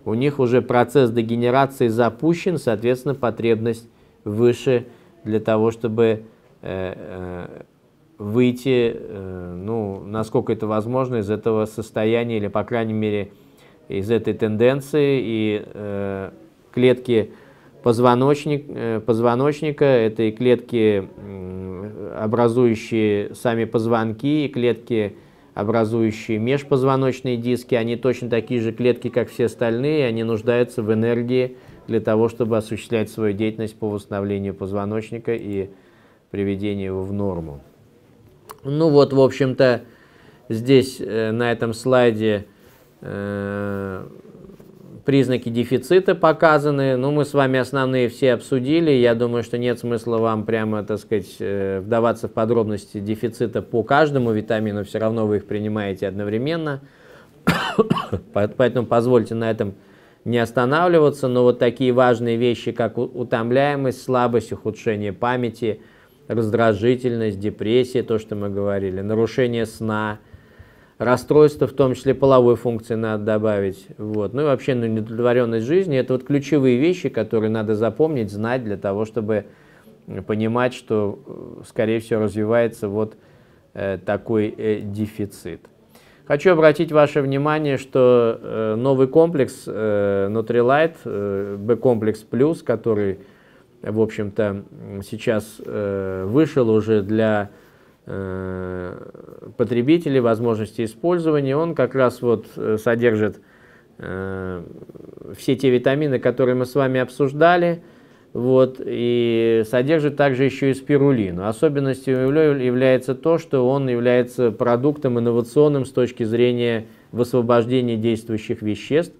A: у них уже процесс дегенерации запущен, соответственно, потребность выше для того, чтобы выйти, э, ну, насколько это возможно, из этого состояния или, по крайней мере, из этой тенденции. И э, клетки позвоночник, э, позвоночника, это и клетки, образующие сами позвонки, и клетки, образующие межпозвоночные диски, они точно такие же клетки, как все остальные, они нуждаются в энергии для того, чтобы осуществлять свою деятельность по восстановлению позвоночника и приведению его в норму. Ну вот, в общем-то, здесь э, на этом слайде э, признаки дефицита показаны. Ну, мы с вами основные все обсудили. Я думаю, что нет смысла вам прямо, так сказать, э, вдаваться в подробности дефицита по каждому витамину. Все равно вы их принимаете одновременно. Поэтому позвольте на этом не останавливаться. Но вот такие важные вещи, как утомляемость, слабость, ухудшение памяти – раздражительность, депрессия, то, что мы говорили, нарушение сна, расстройство, в том числе половой функции надо добавить. Вот. Ну и вообще ну, недовольность жизни – это вот ключевые вещи, которые надо запомнить, знать для того, чтобы понимать, что, э, скорее всего, развивается вот э, такой э, дефицит. Хочу обратить ваше внимание, что э, новый комплекс э, Nutrilite, э, B-комплекс плюс, который в общем-то, сейчас э, вышел уже для э, потребителей возможности использования. Он как раз вот э, содержит все те витамины, которые мы с вами обсуждали, вот, и содержит также еще и спирулину. Особенностью является то, что он является продуктом инновационным с точки зрения высвобождения действующих веществ,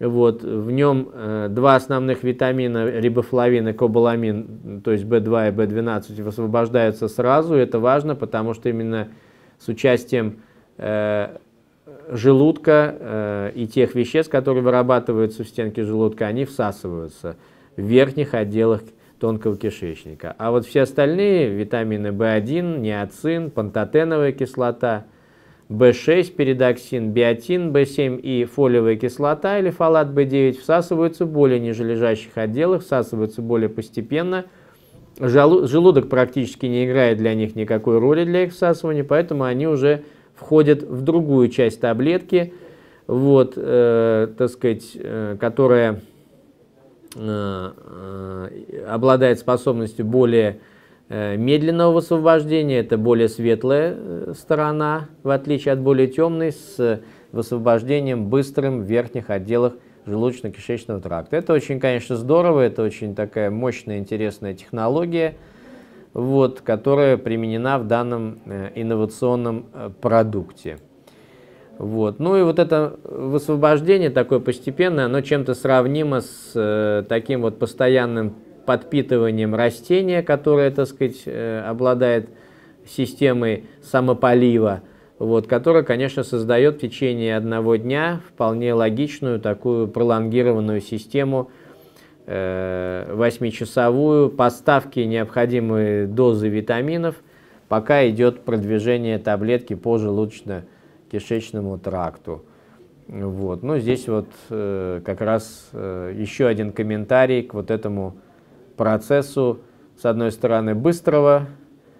A: вот, в нем э, два основных витамина, рибофлавин и кобаламин, то есть B2 и B12, высвобождаются сразу. Это важно, потому что именно с участием э, желудка э, и тех веществ, которые вырабатываются в стенке желудка, они всасываются в верхних отделах тонкого кишечника. А вот все остальные, витамины b 1 неоцин, пантотеновая кислота – в6, передоксин, биотин, В7 и фолиевая кислота или фолат В9 всасываются в более нижележащих отделах, всасываются более постепенно. Желудок практически не играет для них никакой роли для их всасывания, поэтому они уже входят в другую часть таблетки, вот, э, так сказать, э, которая э, э обладает способностью более Э, медленного высвобождения, это более светлая э, сторона, в отличие от более темной, с высвобождением быстрым в верхних отделах желудочно-кишечного тракта. Это очень, конечно, здорово, это очень такая мощная, интересная технология, вот, которая применена в данном э, инновационном продукте. Вот. Ну и вот это высвобождение такое постепенное, оно чем-то сравнимо с таким вот постоянным подпитыванием растения, которое, так сказать, э, обладает системой самополива, вот, которая, конечно, создает в течение одного дня вполне логичную такую пролонгированную систему э, восьмичасовую поставки необходимой дозы витаминов, пока идет продвижение таблетки по желудочно-кишечному тракту. Вот. Ну, здесь вот э, как раз э, еще один комментарий к вот этому процессу, с одной стороны, быстрого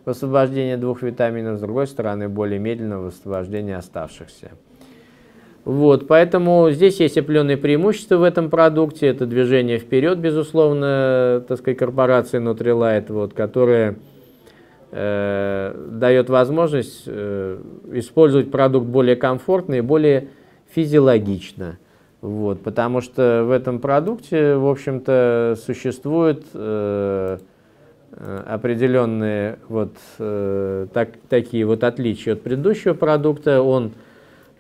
A: высвобождения двух витаминов, с другой стороны, более медленного высвобождения оставшихся. Вот, поэтому здесь есть определенные преимущества в этом продукте. Это движение вперед, безусловно, так сказать, корпорации Nutrilite, вот, которая э, дает возможность э, использовать продукт более комфортно и более физиологично. Вот, потому что в этом продукте, в общем-то, существуют э, э, определенные вот э, так, такие вот отличия от предыдущего продукта. Он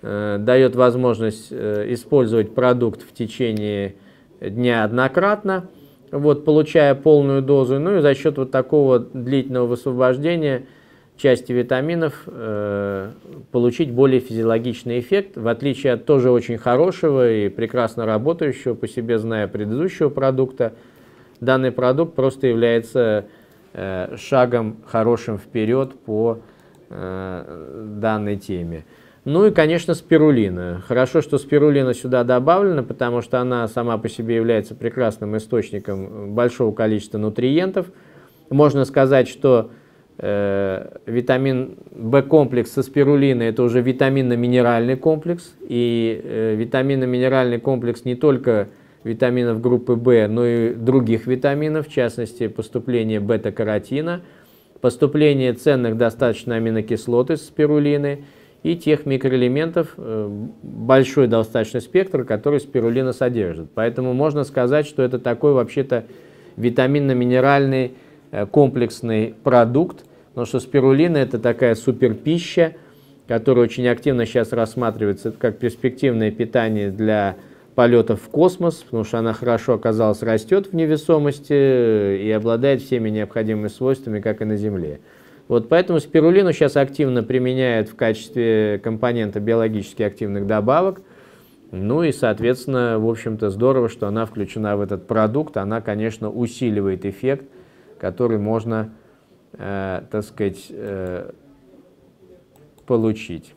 A: э, дает возможность э, использовать продукт в течение дня однократно, вот, получая полную дозу. Ну и за счет вот такого длительного высвобождения – части витаминов э, получить более физиологичный эффект, в отличие от тоже очень хорошего и прекрасно работающего, по себе зная предыдущего продукта. Данный продукт просто является э, шагом хорошим вперед по э, данной теме. Ну и, конечно, спирулина. Хорошо, что спирулина сюда добавлена, потому что она сама по себе является прекрасным источником большого количества нутриентов. Можно сказать, что Э, витамин В-комплекс со спирулиной – это уже витаминно-минеральный комплекс. И э, витаминно-минеральный комплекс не только витаминов группы В, но и других витаминов, в частности, поступление бета-каротина, поступление ценных достаточно аминокислот из спирулины и тех микроэлементов, э, большой достаточный спектр, который спирулина содержит. Поэтому можно сказать, что это такой вообще-то витаминно-минеральный комплексный продукт, Потому что спирулина это такая суперпища, которая очень активно сейчас рассматривается как перспективное питание для полетов в космос, потому что она хорошо оказалась растет в невесомости и обладает всеми необходимыми свойствами, как и на Земле. Вот поэтому спирулину сейчас активно применяют в качестве компонента биологически активных добавок. Ну и, соответственно, в общем-то здорово, что она включена в этот продукт. Она, конечно, усиливает эффект, который можно э, так сказать, э, получить.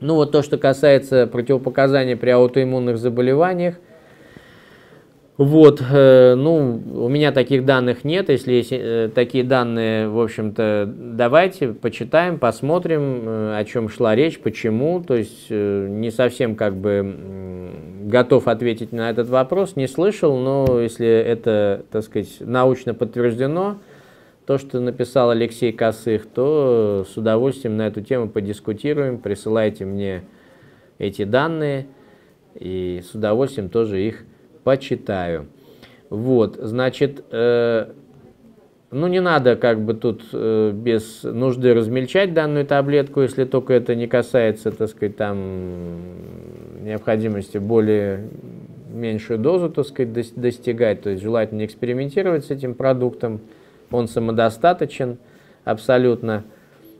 A: Ну вот то, что касается противопоказаний при аутоиммунных заболеваниях, вот, э, ну, у меня таких данных нет, если есть э, такие данные, в общем-то, давайте почитаем, посмотрим, о чем шла речь, почему, то есть не совсем как бы готов ответить на этот вопрос, не слышал, но если это, так сказать, научно подтверждено, то, что написал Алексей Косых, то с удовольствием на эту тему подискутируем. Присылайте мне эти данные, и с удовольствием тоже их почитаю. Вот, значит, э, ну не надо как бы тут э, без нужды размельчать данную таблетку, если только это не касается, так сказать, там необходимости более меньшую дозу, так сказать, достигать, то есть желательно не экспериментировать с этим продуктом, он самодостаточен абсолютно.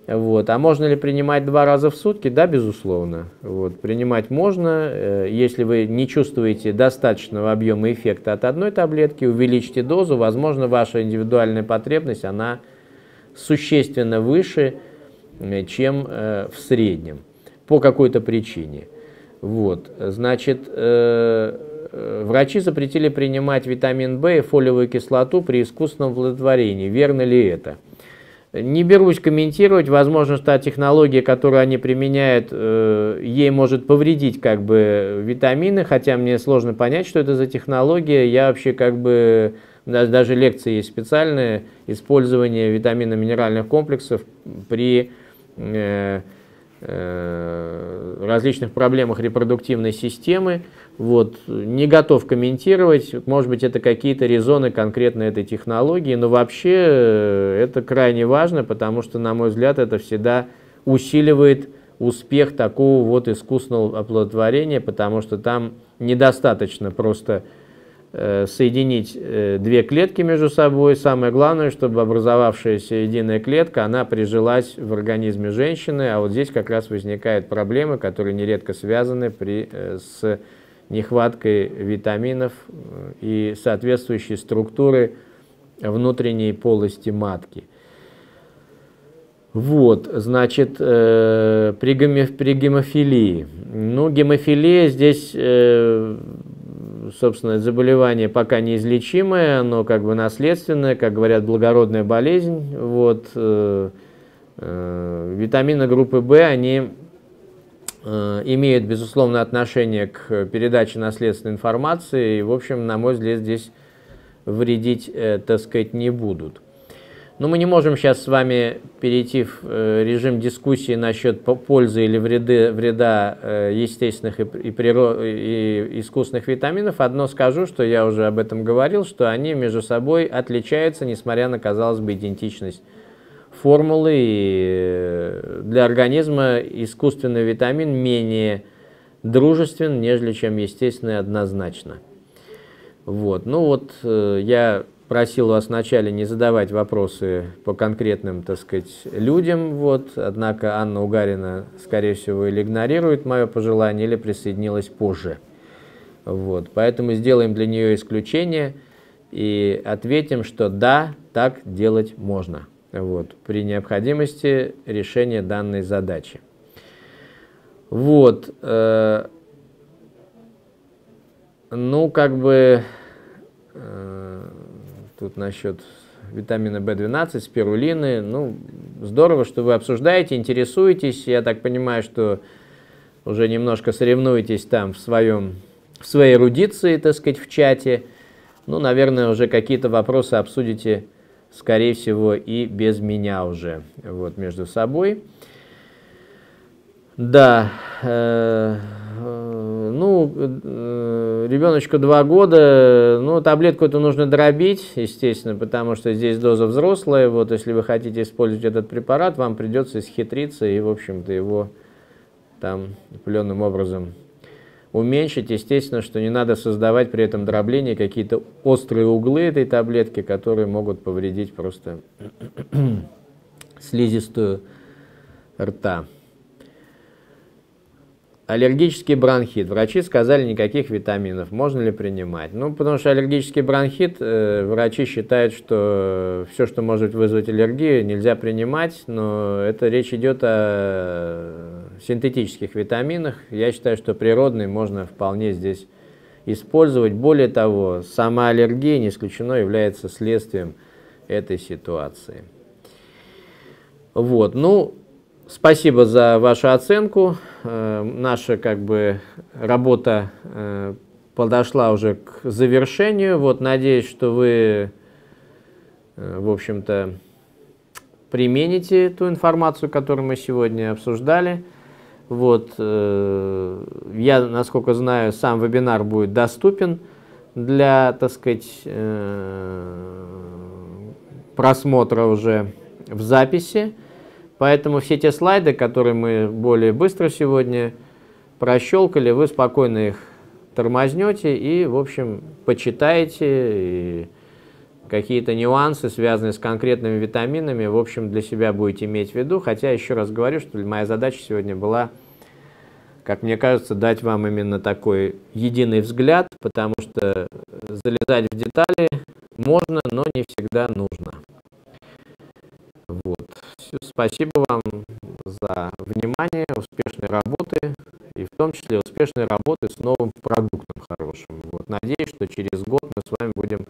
A: Вот. А можно ли принимать два раза в сутки? Да, безусловно. Вот. Принимать можно. Э, если вы не чувствуете достаточного объема эффекта от одной таблетки, увеличьте дозу. Возможно, ваша индивидуальная потребность, она существенно выше, э, чем э, в среднем по какой-то причине. Вот, значит, э, э, врачи запретили принимать витамин В и фолиевую кислоту при искусственном плодотворении. Верно ли это? Не берусь комментировать, возможно, что та технология, которую они применяют, э, ей может повредить как бы витамины, хотя мне сложно понять, что это за технология. Я вообще как бы, даже лекции есть специальные, использование витаминно-минеральных комплексов при Э, различных проблемах репродуктивной системы. Вот, не готов комментировать, может быть, это какие-то резоны конкретно этой технологии, но вообще э, это крайне важно, потому что, на мой взгляд, это всегда усиливает успех такого вот искусственного оплодотворения, потому что там недостаточно просто Э, соединить э, две клетки между собой. Самое главное, чтобы образовавшаяся единая клетка, она прижилась в организме женщины, а вот здесь как раз возникают проблемы, которые нередко связаны при, э, с нехваткой витаминов и соответствующей структуры внутренней полости матки. Вот, значит, э, при, гемо, при гемофилии. Ну, гемофилия здесь э, собственно, заболевание пока неизлечимое, оно как бы наследственное, как говорят, благородная болезнь. Вот, э, э, витамины группы В, они э, имеют, безусловно, отношение к передаче наследственной информации, и, в общем, на мой взгляд, здесь вредить, э, так сказать, не будут. Но мы не можем сейчас с вами перейти в э, режим дискуссии насчет пользы или вреды, вреда э, естественных и, и, природ, и искусственных витаминов. Одно скажу, что я уже об этом говорил, что они между собой отличаются, несмотря на, казалось бы, идентичность формулы. И э, для организма искусственный витамин менее дружествен, нежели чем естественный однозначно. Вот. Ну вот я просил вас вначале не задавать вопросы по конкретным, так сказать, людям, вот, однако Анна Угарина, скорее всего, или игнорирует мое пожелание, или присоединилась позже. Вот, поэтому сделаем для нее исключение и ответим, что да, так делать можно, вот, при необходимости решения данной задачи. Вот, э, ну, как бы... Э, тут насчет витамина B12, спирулины. Ну, здорово, что вы обсуждаете, интересуетесь. Я так понимаю, что уже немножко соревнуетесь там в, своем, в своей эрудиции, так сказать, в чате. Ну, наверное, уже какие-то вопросы обсудите, скорее всего, и без меня уже, вот, между собой. Да, э ну, э, ребеночку 2 года, ну, таблетку эту нужно дробить, естественно, потому что здесь доза взрослая. Вот, если вы хотите использовать этот препарат, вам придется исхитриться и, в общем-то, его там пленным образом уменьшить. Естественно, что не надо создавать при этом дробление какие-то острые углы этой таблетки, которые могут повредить просто слизистую рта. Аллергический бронхит. Врачи сказали, никаких витаминов. Можно ли принимать? Ну, потому что аллергический бронхит, э, врачи считают, что все, что может вызвать аллергию, нельзя принимать, но это речь идет о синтетических витаминах. Я считаю, что природный можно вполне здесь использовать. Более того, сама аллергия не исключено является следствием этой ситуации. Вот, ну, Спасибо за вашу оценку. Э, наша как бы работа э, подошла уже к завершению. Вот надеюсь, что вы, э, в общем-то, примените ту информацию, которую мы сегодня обсуждали. Вот, я, насколько знаю, сам вебинар будет доступен для, так сказать, просмотра уже в записи. Поэтому все те слайды, которые мы более быстро сегодня прощелкали, вы спокойно их тормознете и, в общем, почитаете какие-то нюансы, связанные с конкретными витаминами, в общем, для себя будете иметь в виду. Хотя, еще раз говорю, что моя задача сегодня была, как мне кажется, дать вам именно такой единый взгляд, потому что залезать в детали можно, но не всегда нужно. Вот. Все, спасибо вам за внимание, успешной работы и в том числе успешной работы с новым продуктом хорошим. Вот. Надеюсь, что через год мы с вами будем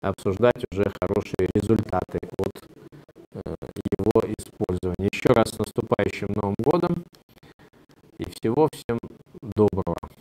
A: обсуждать уже хорошие результаты от э, его использования. Еще раз с наступающим Новым годом и всего всем доброго.